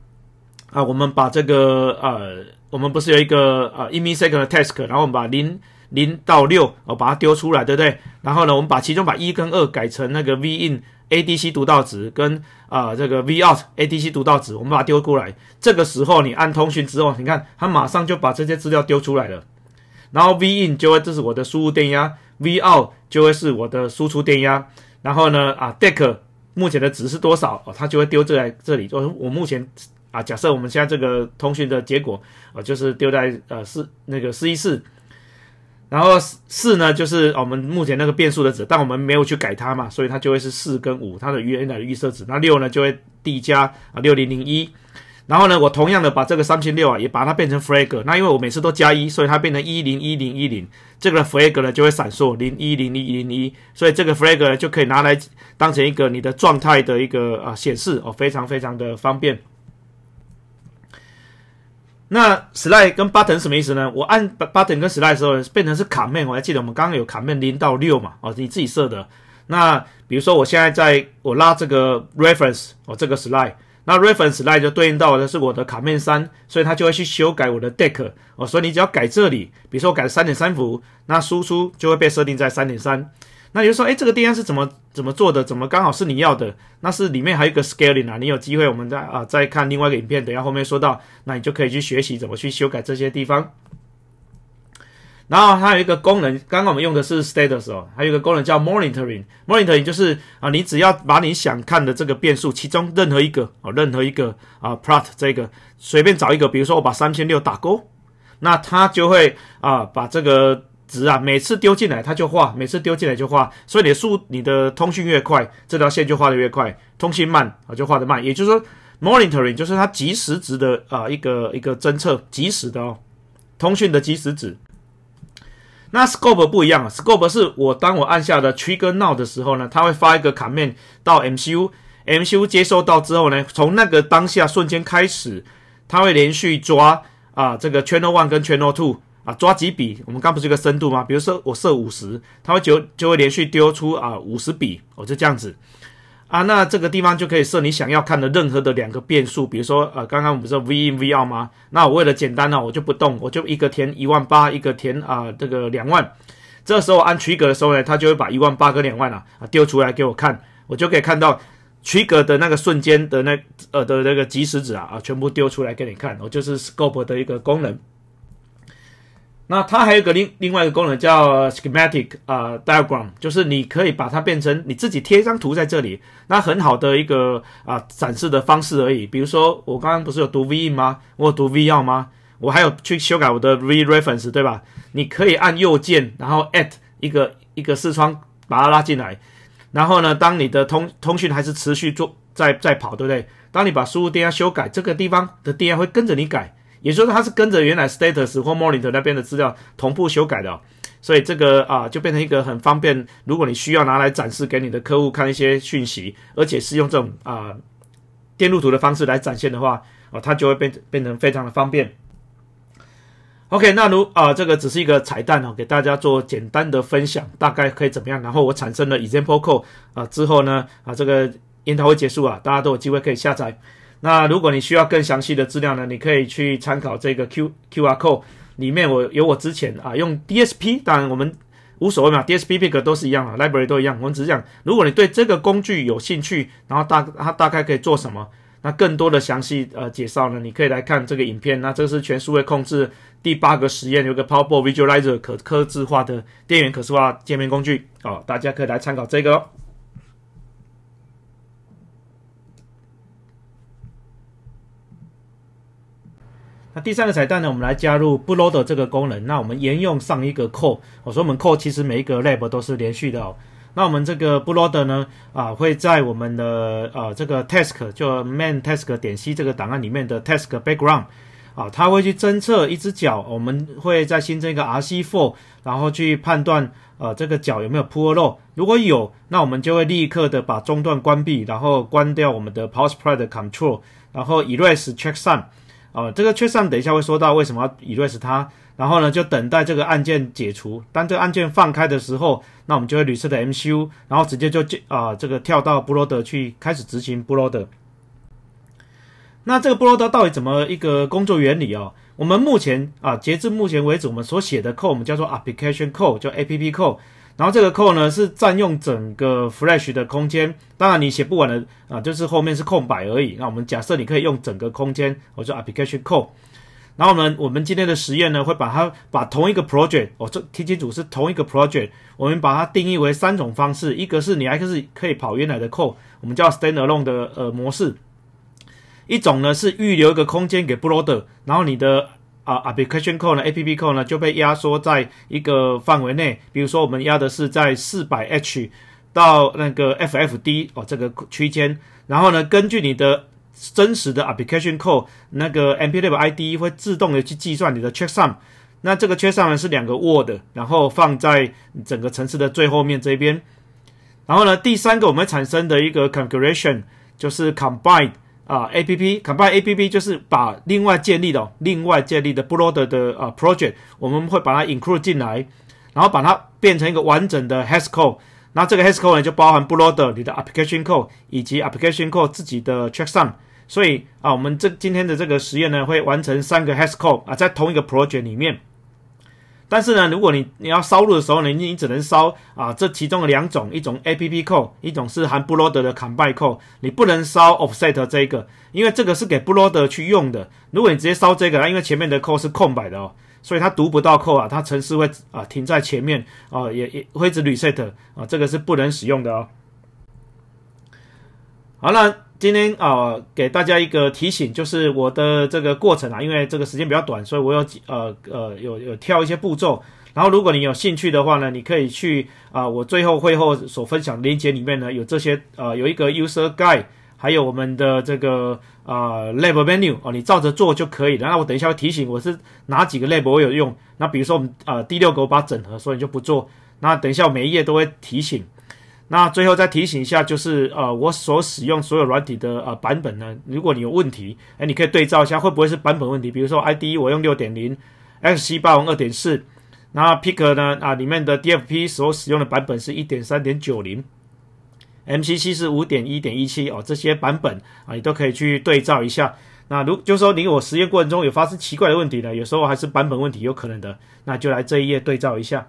啊，我们把这个呃，我们不是有一个呃，一 e second task，然后我们把零零到六哦把它丢出来，对不对？然后呢，我们把其中把一跟二改成那个 v in。ADC 读到值跟啊这个 V out ADC 读到值，我们把它丢过来。这个时候你按通讯之后，你看它马上就把这些资料丢出来了。然后 V in 就会这是我的输入电压，V out 就会是我的输出电压。然后呢啊 d e c k 目前的值是多少啊？它就会丢在这里。就是我目前啊，假设我们现在这个通讯的结果啊，就是丢在呃四那个四一四。然后四呢，就是我们目前那个变数的值，但我们没有去改它嘛，所以它就会是四跟五，它的原来的预设值。那六呢，就会递加啊，六零零一。然后呢，我同样的把这个三千六啊，也把它变成 flag。那因为我每次都加一，所以它变成一零一零一零，这个 flag 呢就会闪烁零一零一零一，所以这个 flag 呢就可以拿来当成一个你的状态的一个啊显示哦，非常非常的方便。那 slide 跟 button 什么意思呢？我按 button 跟 slide 的时候，变成是卡面。我还记得我们刚刚有卡面零到六嘛，哦，你自己设的。那比如说我现在在我拉这个 reference，哦，这个 slide，那 reference slide 就对应到的是我的卡面三，所以它就会去修改我的 deck。哦，所以你只要改这里，比如说我改三点三伏，那输出就会被设定在三点三。那也就说，哎，这个电压是怎么怎么做的？怎么刚好是你要的？那是里面还有一个 scaling 啊。你有机会，我们再啊再看另外一个影片，等下后面说到，那你就可以去学习怎么去修改这些地方。然后还有一个功能，刚刚我们用的是 status 哦，还有一个功能叫 monitoring。monitoring 就是啊，你只要把你想看的这个变数，其中任何一个哦，任何一个啊 plot 这个，随便找一个，比如说我把三千六打勾，那它就会啊把这个。值啊，每次丢进来它就画，每次丢进来就画，所以你的速、你的通讯越快，这条线就画的越快；通讯慢啊，就画的慢。也就是说，monitoring 就是它即时值的啊，一个一个侦测即时的哦，通讯的即时值。那 scope 不一样啊，scope 是我当我按下的 trigger now 的时候呢，它会发一个卡面到 MCU，MCU 接收到之后呢，从那个当下瞬间开始，它会连续抓啊这个 channel one 跟 channel two。抓几笔，我们刚不是一个深度吗？比如说我设五十，它会就就会连续丢出啊五十笔，我就这样子啊。那这个地方就可以设你想要看的任何的两个变数，比如说呃，刚刚我们不是 V 一 V 二吗？那我为了简单呢，我就不动，我就一个填一万八，一个填啊这个两万。这时候按 trigger 的时候呢，它就会把一万八跟两万啊啊丢出来给我看，我就可以看到 trigger 的那个瞬间的那呃的这个即时值啊啊全部丢出来给你看。我就是 scope 的一个功能。那它还有个另另外一个功能叫 schematic 啊 diagram，就是你可以把它变成你自己贴一张图在这里，那很好的一个啊展示的方式而已。比如说我刚刚不是有读 v 吗？我有读 V2 吗？我还有去修改我的 V reference 对吧？你可以按右键，然后 at 一个一个视窗把它拉进来，然后呢，当你的通通讯还是持续做在在跑对不对？当你把输入电压修改，这个地方的电压会跟着你改。也就是它是跟着原来 status 或 monitor 那边的资料同步修改的，所以这个啊就变成一个很方便。如果你需要拿来展示给你的客户看一些讯息，而且是用这种啊电路图的方式来展现的话，哦，它就会变变成非常的方便。OK，那如啊这个只是一个彩蛋哦，给大家做简单的分享，大概可以怎么样？然后我产生了 example code 啊之后呢，啊这个研讨会结束啊，大家都有机会可以下载。那如果你需要更详细的资料呢，你可以去参考这个 Q Q R code 里面，我有我之前啊用 D S P，当然我们无所谓嘛，D S P pick 都是一样啊 l i b r a r y 都一样。我们只是讲，如果你对这个工具有兴趣，然后大它大概可以做什么？那更多的详细呃介绍呢，你可以来看这个影片。那这是全数位控制第八个实验，有个 Power Visualizer 可刻制化的电源可视化界面工具哦，大家可以来参考这个哦。第三个彩蛋呢，我们来加入 b l o a d 的这个功能。那我们沿用上一个 c a l l 我说我们 c a l l 其实每一个 lab 都是连续的哦。那我们这个 b l o a d 的呢，啊，会在我们的呃这个 task 就 main task 点 C 这个档案里面的 task background，啊，它会去侦测一只脚，我们会再新增一个 r c for，然后去判断呃这个脚有没有 poor l pull 肉。如果有，那我们就会立刻的把中断关闭，然后关掉我们的 p u l s e pad 的 control，然后 erase check sum。啊，这个缺上等一下会说到为什么 erase 它，然后呢就等待这个按键解除。当这个按键放开的时候，那我们就会捋设的 MCU，然后直接就进啊这个跳到 b r o o a d e r 去开始执行 b r o o a d e r 那这个 b r o o a d e r 到底怎么一个工作原理哦？我们目前啊截至目前为止，我们所写的 code 我们叫做 application code，叫 APP code。然后这个 c 呢是占用整个 flash 的空间，当然你写不完的啊，就是后面是空白而已。那我们假设你可以用整个空间，我说 application c a l l 然后我们我们今天的实验呢，会把它把同一个 project，我这听清楚是同一个 project，我们把它定义为三种方式：一个是你 x 可以跑原来的 c 我们叫 stand alone 的呃模式；一种呢是预留一个空间给 b r o a d e r 然后你的。啊，application code 呢，APP code 呢，就被压缩在一个范围内。比如说我们压的是在四百 h 到那个 FFD 哦，这个区间。然后呢，根据你的真实的 application code，那个 MP6 ID 会自动的去计算你的 checksum。那这个 checksum 呢，是两个 word，然后放在整个城市的最后面这边。然后呢，第三个我们产生的一个 configuration 就是 c o m b i n e 啊，A P P Combine A P P 就是把另外建立的、另外建立的 Broader 的啊 project，我们会把它 include 进来，然后把它变成一个完整的 Haskell。那这个 Haskell 呢，就包含 Broader 你的 application code 以及 application code 自己的 check sum。所以啊，我们这今天的这个实验呢，会完成三个 Haskell 啊，在同一个 project 里面。但是呢，如果你你要烧录的时候呢，你你只能烧啊这其中的两种，一种 APP 扣，一种是含布罗德的 c a l l b a c 扣，你不能烧 Offset 这一个，因为这个是给布罗德去用的。如果你直接烧这个因为前面的扣是空白的哦，所以它读不到扣啊，它程式会啊停在前面啊，也也会子 Reset 啊，这个是不能使用的哦。好，那。今天啊，给大家一个提醒，就是我的这个过程啊，因为这个时间比较短，所以我有呃呃有有跳一些步骤。然后如果你有兴趣的话呢，你可以去啊，我最后会后所分享链接里面呢，有这些呃有一个 user guide，还有我们的这个啊 label menu，哦，你照着做就可以了。那我等一下会提醒我是哪几个 label 我有用。那比如说我们呃第六个我把它整合，所以你就不做。那等一下我每一页都会提醒。那最后再提醒一下，就是呃，我所使用所有软体的呃版本呢，如果你有问题，哎，你可以对照一下，会不会是版本问题？比如说 IDE 我用六点零，XC8 我二点四，那 Pico 呢啊里面的 DFP 所使用的版本是一点三点九零 m c c 是五点一点一七哦，这些版本啊你都可以去对照一下。那如就说你我实验过程中有发生奇怪的问题呢，有时候还是版本问题有可能的，那就来这一页对照一下。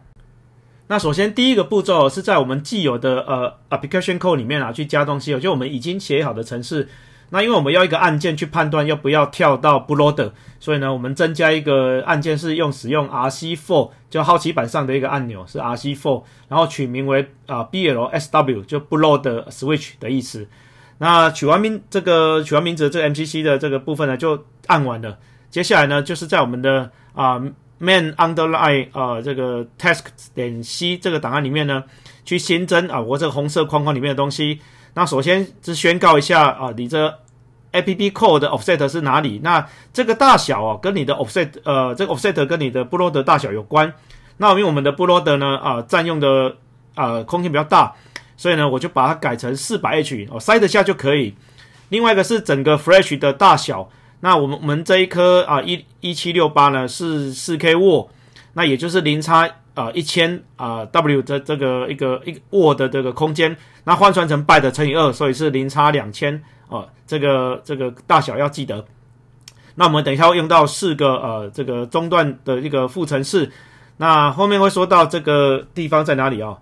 那首先第一个步骤是在我们既有的呃 application code 里面啊去加东西，就我们已经写好的程式。那因为我们要一个按键去判断，要不要跳到 blod，所以呢，我们增加一个按键是用使用 rc4，就好奇板上的一个按钮是 rc4，然后取名为啊 blsw，就 blod switch 的意思。那取完名这个取完名字这 mpc 的这个部分呢就按完了。接下来呢就是在我们的啊。Main underline 啊，这个 task 点 C 这个档案里面呢，去新增啊，我这个红色框框里面的东西。那首先是宣告一下啊，你这 APP code offset 是哪里？那这个大小啊，跟你的 offset 呃，这个 offset 跟你的布罗德大小有关。那因为我们的布罗德呢啊，占用的啊空间比较大，所以呢，我就把它改成 400H，哦塞得下就可以。另外一个是整个 f r e s h 的大小。那我们我们这一颗啊一一七六八呢是四 K 沃，那也就是零差啊一千啊 W 这这个一个一个沃的这个空间，那换算成 byte 乘以二，所以是零差两千啊，这个这个大小要记得。那我们等一下会用到四个呃这个中断的一个赋乘式，那后面会说到这个地方在哪里啊？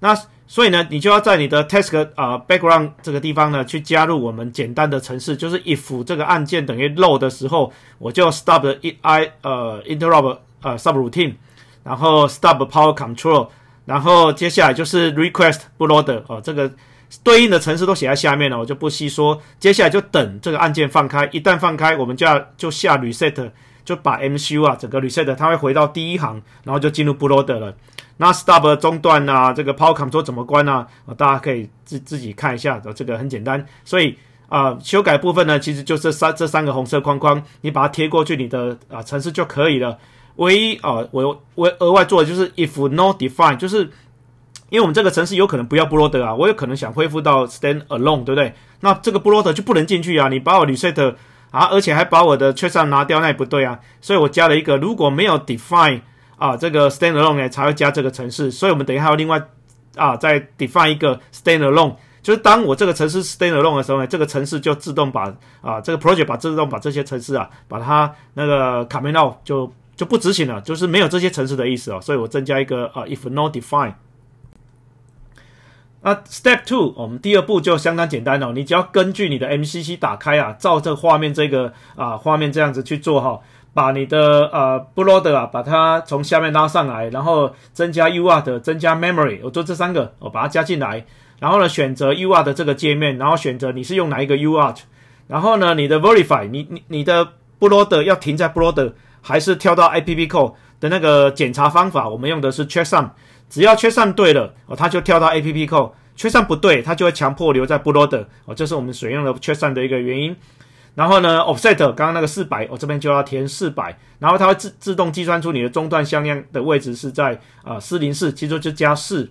那。所以呢，你就要在你的 task 啊 background 这个地方呢，去加入我们简单的程式，就是 if 这个按键等于 low 的时候，我就 stop 一 i 呃 interrupt 呃 subroutine，然后 stop power control，然后接下来就是 request bootloader，呃这个对应的程式都写在下面了，我就不细说。接下来就等这个按键放开，一旦放开，我们就要就下 reset，就把 MCU 啊整个 reset，它会回到第一行，然后就进入 bootloader 了。那 stop 中断呐，这个 power c o m m a 怎么关呢？啊，大家可以自自己看一下，这个很简单。所以啊，修改部分呢，其实就这三这三个红色框框，你把它贴过去，你的啊程式就可以了。唯一啊，我我额外做的就是 if no define，就是因为我们这个程式有可能不要布罗德啊，我有可能想恢复到 stand alone，对不对？那这个布罗德就不能进去啊，你把我 reset 啊，而且还把我的缺上拿掉，那也不对啊。所以我加了一个如果没有 define。啊，这个 stand alone 呢才会加这个城市，所以我们等一下要另外啊再 define 一个 stand alone，就是当我这个城市 stand alone 的时候呢，这个城市就自动把啊这个 project 把自动把这些城市啊把它那个 command out 就就不执行了，就是没有这些城市的意思啊。所以我增加一个啊 if not define。那 step two，我们第二步就相当简单了，你只要根据你的 MCC 打开啊，照这画面这个啊画面这样子去做哈。把你的呃，broder 啊，把它从下面拉上来，然后增加 Uart，增加 Memory，我做这三个，我把它加进来。然后呢，选择 Uart 的这个界面，然后选择你是用哪一个 Uart。然后呢，你的 Verify，你你你的 broder 要停在 broder，还是跳到 App c 的那个检查方法？我们用的是 Checksum，只要 Checksum 对了，哦，它就跳到 App c o d c h e s 不对，它就会强迫留在 broder。哦，这是我们选用的 c h e c s o n 的一个原因。然后呢，offset 刚刚那个四百，我这边就要填四百。然后它会自自动计算出你的中断向量的位置是在啊四零四，其实就加四。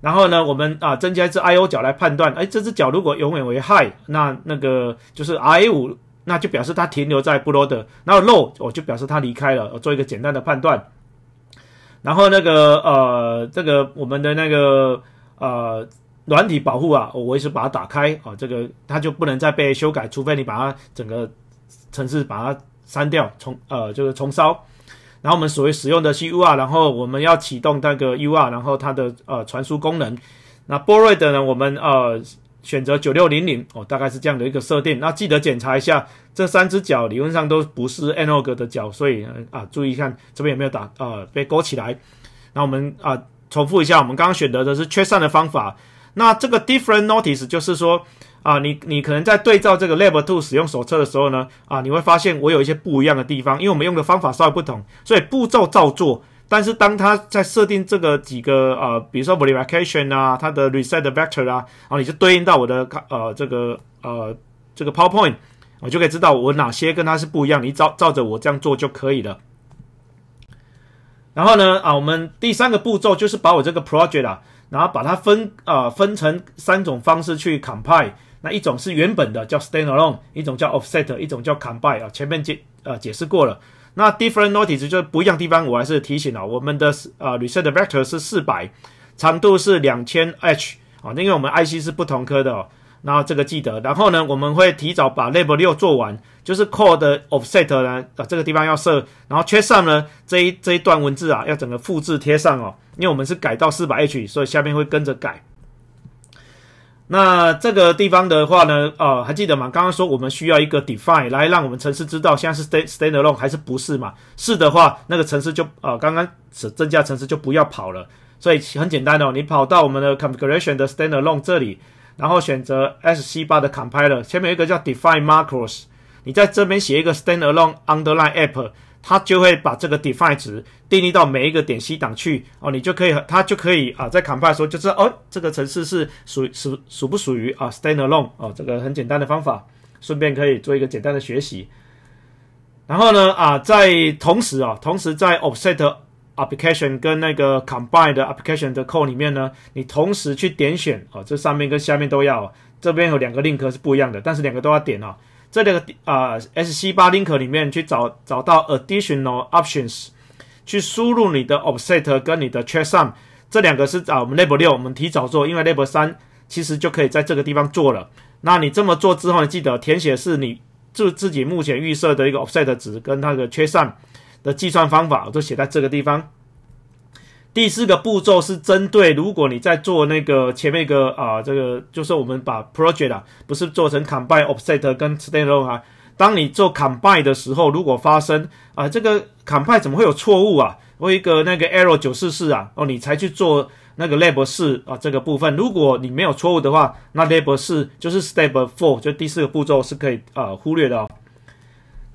然后呢，我们啊增加一只 I/O 脚来判断，哎，这只脚如果永远为 high，那那个就是 I 五，那就表示它停留在布罗德。然后 low 我就表示它离开了，我做一个简单的判断。然后那个呃，这个我们的那个呃。软体保护啊，我维持把它打开啊，这个它就不能再被修改，除非你把它整个程式把它删掉重呃就是重烧。然后我们所谓使用的 C U R，然后我们要启动那个 U R，然后它的呃传输功能。那波 d 呢，我们呃选择九六零零哦，大概是这样的一个设定。那记得检查一下这三只脚，理论上都不是 N O G 的脚，所以啊注意看这边有没有打呃被勾起来。那我们啊重复一下我们刚刚选择的是缺散的方法。那这个 different notice 就是说，啊，你你可能在对照这个 lab two 使用手册的时候呢，啊，你会发现我有一些不一样的地方，因为我们用的方法稍微不同，所以步骤照做，但是当他在设定这个几个呃，比如说 verification 啊，它的 reset vector 啊，然后你就对应到我的呃这个呃这个 PowerPoint，我就可以知道我哪些跟它是不一样，你照照着我这样做就可以了。然后呢，啊，我们第三个步骤就是把我这个 project 啊。然后把它分啊分成三种方式去 c o m p i l e 那一种是原本的叫 standalone，一种叫 offset，一种叫 c o m p i l e 啊。前面解呃解释过了。那 different n o t i c e 就是不一样地方，我还是提醒啊，我们的啊 reset vector 是四百，长度是两千 h 啊，因为我们 IC 是不同科的。然后这个记得，然后呢，我们会提早把 Level 六做完，就是 Call 的 Offset 呢，啊这个地方要设，然后缺上呢这一这一段文字啊，要整个复制贴上哦，因为我们是改到四百 H，所以下面会跟着改。那这个地方的话呢，呃，还记得吗？刚刚说我们需要一个 Define 来让我们程式知道现在是 Stand Standalone 还是不是嘛？是的话，那个程式就啊刚刚只增加程式就不要跑了，所以很简单哦，你跑到我们的 Configuration 的 Standalone 这里。然后选择 S C 八的 compiler，前面有一个叫 define macros，你在这边写一个 standalone underline app，它就会把这个 define 值定义到每一个点 C 档去哦，你就可以，它就可以啊，在 compile 时候就是哦，这个城市是属属属不属于啊 standalone 哦，这个很简单的方法，顺便可以做一个简单的学习。然后呢啊，在同时啊，同时在 offset。Application 跟那个 Combine 的 Application 的 Code 里面呢，你同时去点选哦，这上面跟下面都要。这边有两个 l i n k 是不一样的，但是两个都要点哦。这两个呃 SC8 l i n k 里面去找找到 Additional Options，去输入你的 Offset 跟你的 Checksum，这两个是啊我们 Level 六我们提早做，因为 Level 三其实就可以在这个地方做了。那你这么做之后，你记得填写是你自自己目前预设的一个 Offset 值跟那个 Checksum。的计算方法我都写在这个地方。第四个步骤是针对如果你在做那个前面一个啊，这个就是我们把 project 啊，不是做成 combine offset 跟 s t e n e 哈，当你做 combine 的时候，如果发生啊这个 combine 怎么会有错误啊？我一个那个 error 九四四啊，哦你才去做那个 lab 四啊这个部分。如果你没有错误的话，那 lab 四就是 step four 就第四个步骤是可以啊忽略的哦。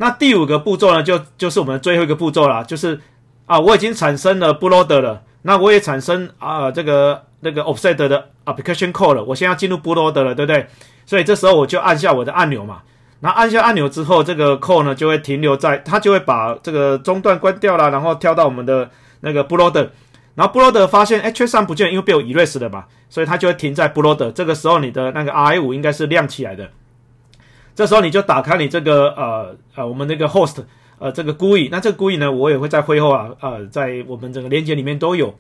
那第五个步骤呢，就就是我们最后一个步骤啦，就是啊，我已经产生了 bloder 了，那我也产生啊这个那个 o f f s e t 的 application call 了，我在要进入 bloder 了，对不对？所以这时候我就按下我的按钮嘛，那按下按钮之后，这个 call 呢就会停留在，它就会把这个中断关掉了，然后跳到我们的那个 bloder，然后 bloder 发现 h3 不见，因为被我 erase 了嘛，所以它就会停在 bloder，这个时候你的那个 r5 应该是亮起来的。这时候你就打开你这个呃呃我们那个 host 呃这个 GUI，那这个 GUI 呢我也会在会后啊呃在我们整个链接里面都有。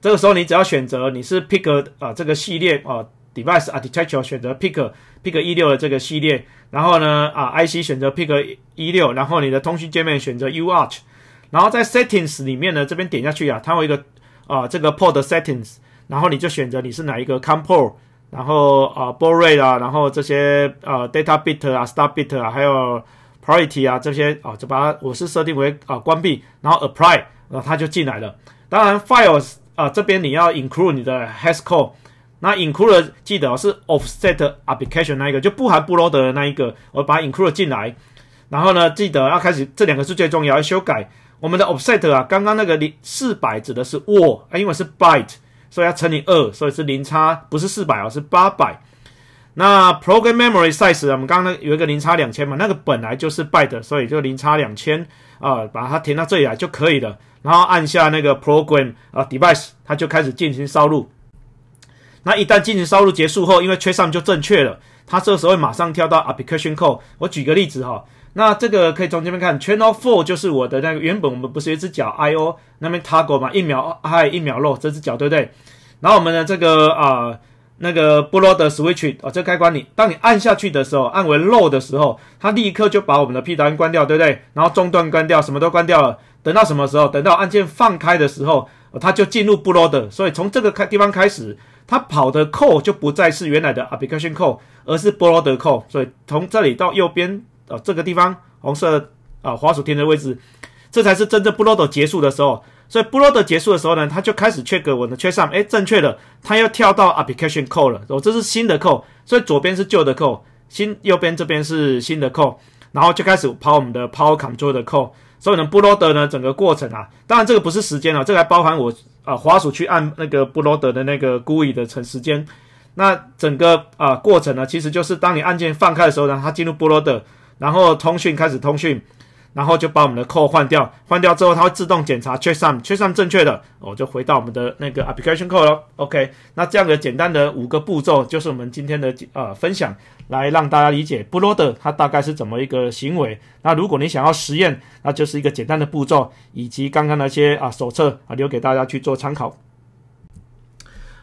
这个时候你只要选择你是 pick 啊这个系列呃、device architecture 选择 pick pick 一六的这个系列，然后呢啊 IC 选择 pick 一六，然后你的通讯界面选择 u a r h 然后在 settings 里面呢这边点下去啊，它有一个啊这个 port settings，然后你就选择你是哪一个 com port。然后啊 b o r i t y 然后这些啊，data bit 啊 s t a r bit 啊，还有 p o r i t y 啊这些啊，就把它我是设定为啊关闭，然后 apply，然后它就进来了。当然 files 啊这边你要 include 你的 haskell，那 include 记得是 offset application 那一个就不含布罗德的那一个，我把它 include 进来。然后呢，记得要开始这两个是最重要的修改。我们的 offset 啊，刚刚那个零四百指的是 w 啊，因为是 byte。所以要乘以二，所以是零差，不是四百哦，是八百。那 program memory size 啊，我们刚刚有一个零差两千嘛，那个本来就是 byte 所以就零差两千啊，把它填到这里来就可以了。然后按下那个 program 啊 device，它就开始进行烧录。那一旦进行烧录结束后，因为缺上 s 就正确了，它这时候会马上跳到 application code。我举个例子哈。那这个可以从这边看，channel four 就是我的那个原本我们不是一只脚 IO 那边 toggle 嘛，一秒嗨一秒漏，这只脚对不对？然后我们的这个啊那个布罗德 switch 啊这开关，你当你按下去的时候，按为 low 的时候，它立刻就把我们的 P 端关掉，对不对？然后中断关掉，什么都关掉了。等到什么时候？等到按键放开的时候，它就进入布罗德。所以从这个开地方开始，它跑的扣就不再是原来的 application 扣，而是布罗德 code。所以从这里到右边。哦，这个地方红色啊，滑鼠停的位置，这才是真正 b 罗 o d 结束的时候。所以 b 罗 o d 结束的时候呢，它就开始 check 我的 check 上，哎，正确的，它要跳到 application call 了。我这是新的 call，所以左边是旧的 call，新右边这边是新的 call，然后就开始抛我们的抛 control 的 call。所以呢，b 罗 o d 呢，整个过程啊，当然这个不是时间啊，这还包含我啊滑鼠去按那个 b 罗 o d 的那个 GUI 的成时间。那整个啊过程呢，其实就是当你按键放开的时候呢，它进入 b 罗 o d 然后通讯开始通讯，然后就把我们的扣换掉，换掉之后它会自动检查，check sum check sum 正确的，我就回到我们的那个 application c o d e 咯。OK，那这样的简单的五个步骤就是我们今天的呃分享，来让大家理解 b l o d e r 它大概是怎么一个行为。那如果你想要实验，那就是一个简单的步骤，以及刚刚那些啊手册啊留给大家去做参考。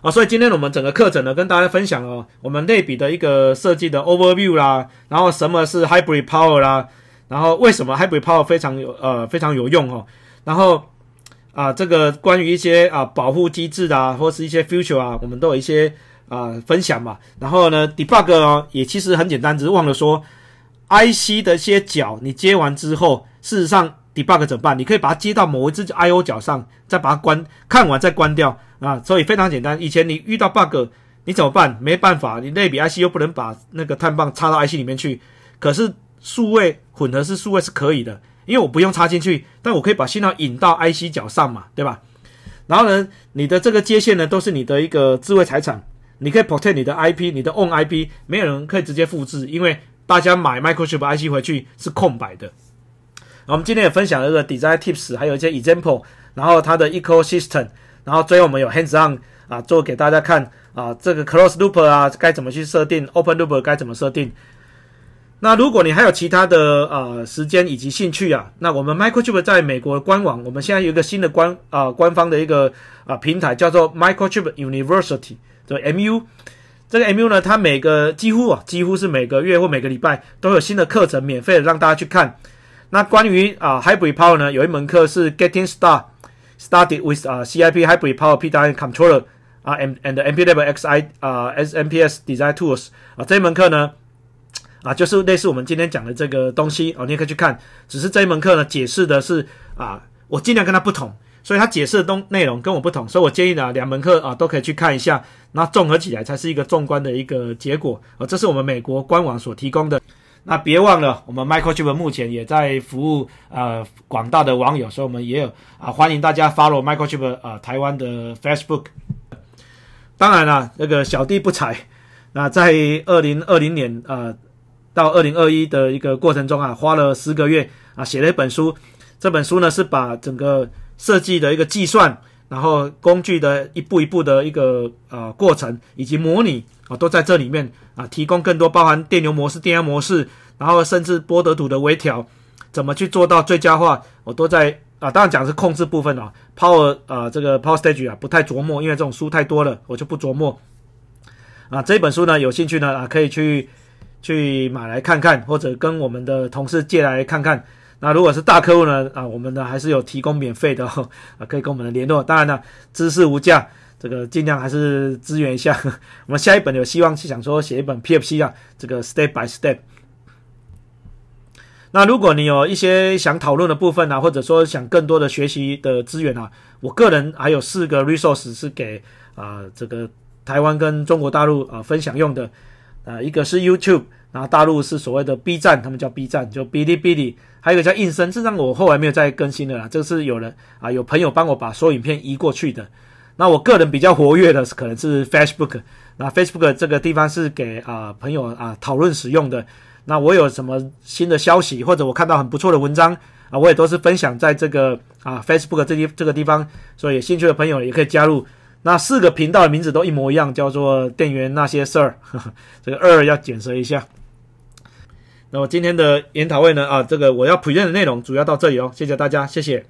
啊，所以今天我们整个课程呢，跟大家分享哦，我们类比的一个设计的 overview 啦，然后什么是 hybrid power 啦，然后为什么 hybrid power 非常有呃非常有用哦，然后啊这个关于一些啊保护机制啊或是一些 future 啊，我们都有一些啊分享嘛，然后呢 debug 也其实很简单，只是忘了说 IC 的一些角，你接完之后，事实上。bug 怎么办？你可以把它接到某一只 I/O 脚上，再把它关，看完再关掉啊！所以非常简单。以前你遇到 bug，你怎么办？没办法，你类比 IC 又不能把那个碳棒插到 IC 里面去。可是数位混合式数位是可以的，因为我不用插进去，但我可以把信号引到 IC 脚上嘛，对吧？然后呢，你的这个接线呢，都是你的一个智慧财产，你可以 protect 你的 IP，你的 Own IP，没有人可以直接复制，因为大家买 Microchip IC 回去是空白的。我们今天也分享这个 design tips，还有一些 example，然后它的 ecosystem，然后最后我们有 hands on 啊，做给大家看啊，这个 c l o s e loop 啊，该怎么去设定，open loop 该怎么设定。那如果你还有其他的呃时间以及兴趣啊，那我们 microchip 在美国官网，我们现在有一个新的官啊官方的一个啊平台叫做 microchip university，对，MU。这个 MU 呢，它每个几乎啊，几乎是每个月或每个礼拜都有新的课程免费的让大家去看。那关于啊，Hybrid Power 呢，有一门课是 Getting Start Started with 啊，CIP Hybrid Power PWM Controller 啊，and and MP Level XI 啊，SNPS Design Tools 啊，这一门课呢，啊，就是类似我们今天讲的这个东西哦，你也可以去看，只是这一门课呢，解释的是啊，我尽量跟它不同，所以它解释的东内容跟我不同，所以我建议呢，两门课啊，都可以去看一下，那综合起来才是一个纵观的一个结果啊，这是我们美国官网所提供的。那别忘了，我们 Microchip 目前也在服务呃广大的网友，所以我们也有啊欢迎大家 follow Microchip 啊台湾的 Facebook。当然了，那个小弟不才，那在二零二零年呃到二零二一的一个过程中啊，花了十个月啊写了一本书。这本书呢是把整个设计的一个计算，然后工具的一步一步的一个呃过程，以及模拟啊都在这里面。啊，提供更多包含电流模式、电压模式，然后甚至波德图的微调，怎么去做到最佳化，我都在啊。当然讲是控制部分啊。Power 啊，这个 Power Stage 啊，不太琢磨，因为这种书太多了，我就不琢磨。啊，这本书呢，有兴趣呢啊，可以去去买来看看，或者跟我们的同事借来看看。那如果是大客户呢，啊，我们呢还是有提供免费的啊，可以跟我们联络。当然呢，知识无价。这个尽量还是支援一下。我们下一本有希望是想说写一本 PFC 啊，这个 step by step。那如果你有一些想讨论的部分啊，或者说想更多的学习的资源啊，我个人还有四个 resource 是给啊这个台湾跟中国大陆啊分享用的。啊，一个是 YouTube，然后大陆是所谓的 B 站，他们叫 B 站，就哔哩哔哩，还有一个叫硬声，这张我后来没有再更新了。这是有人啊有朋友帮我把所有影片移过去的。那我个人比较活跃的可能是 Facebook，那 Facebook 这个地方是给啊朋友啊讨论使用的。那我有什么新的消息或者我看到很不错的文章啊，我也都是分享在这个啊 Facebook 这地这个地方，所以有兴趣的朋友也可以加入。那四个频道的名字都一模一样，叫做“店员那些事儿”，这个“二”要检测一下。那么今天的研讨会呢啊，这个我要普遍的内容主要到这里哦，谢谢大家，谢谢。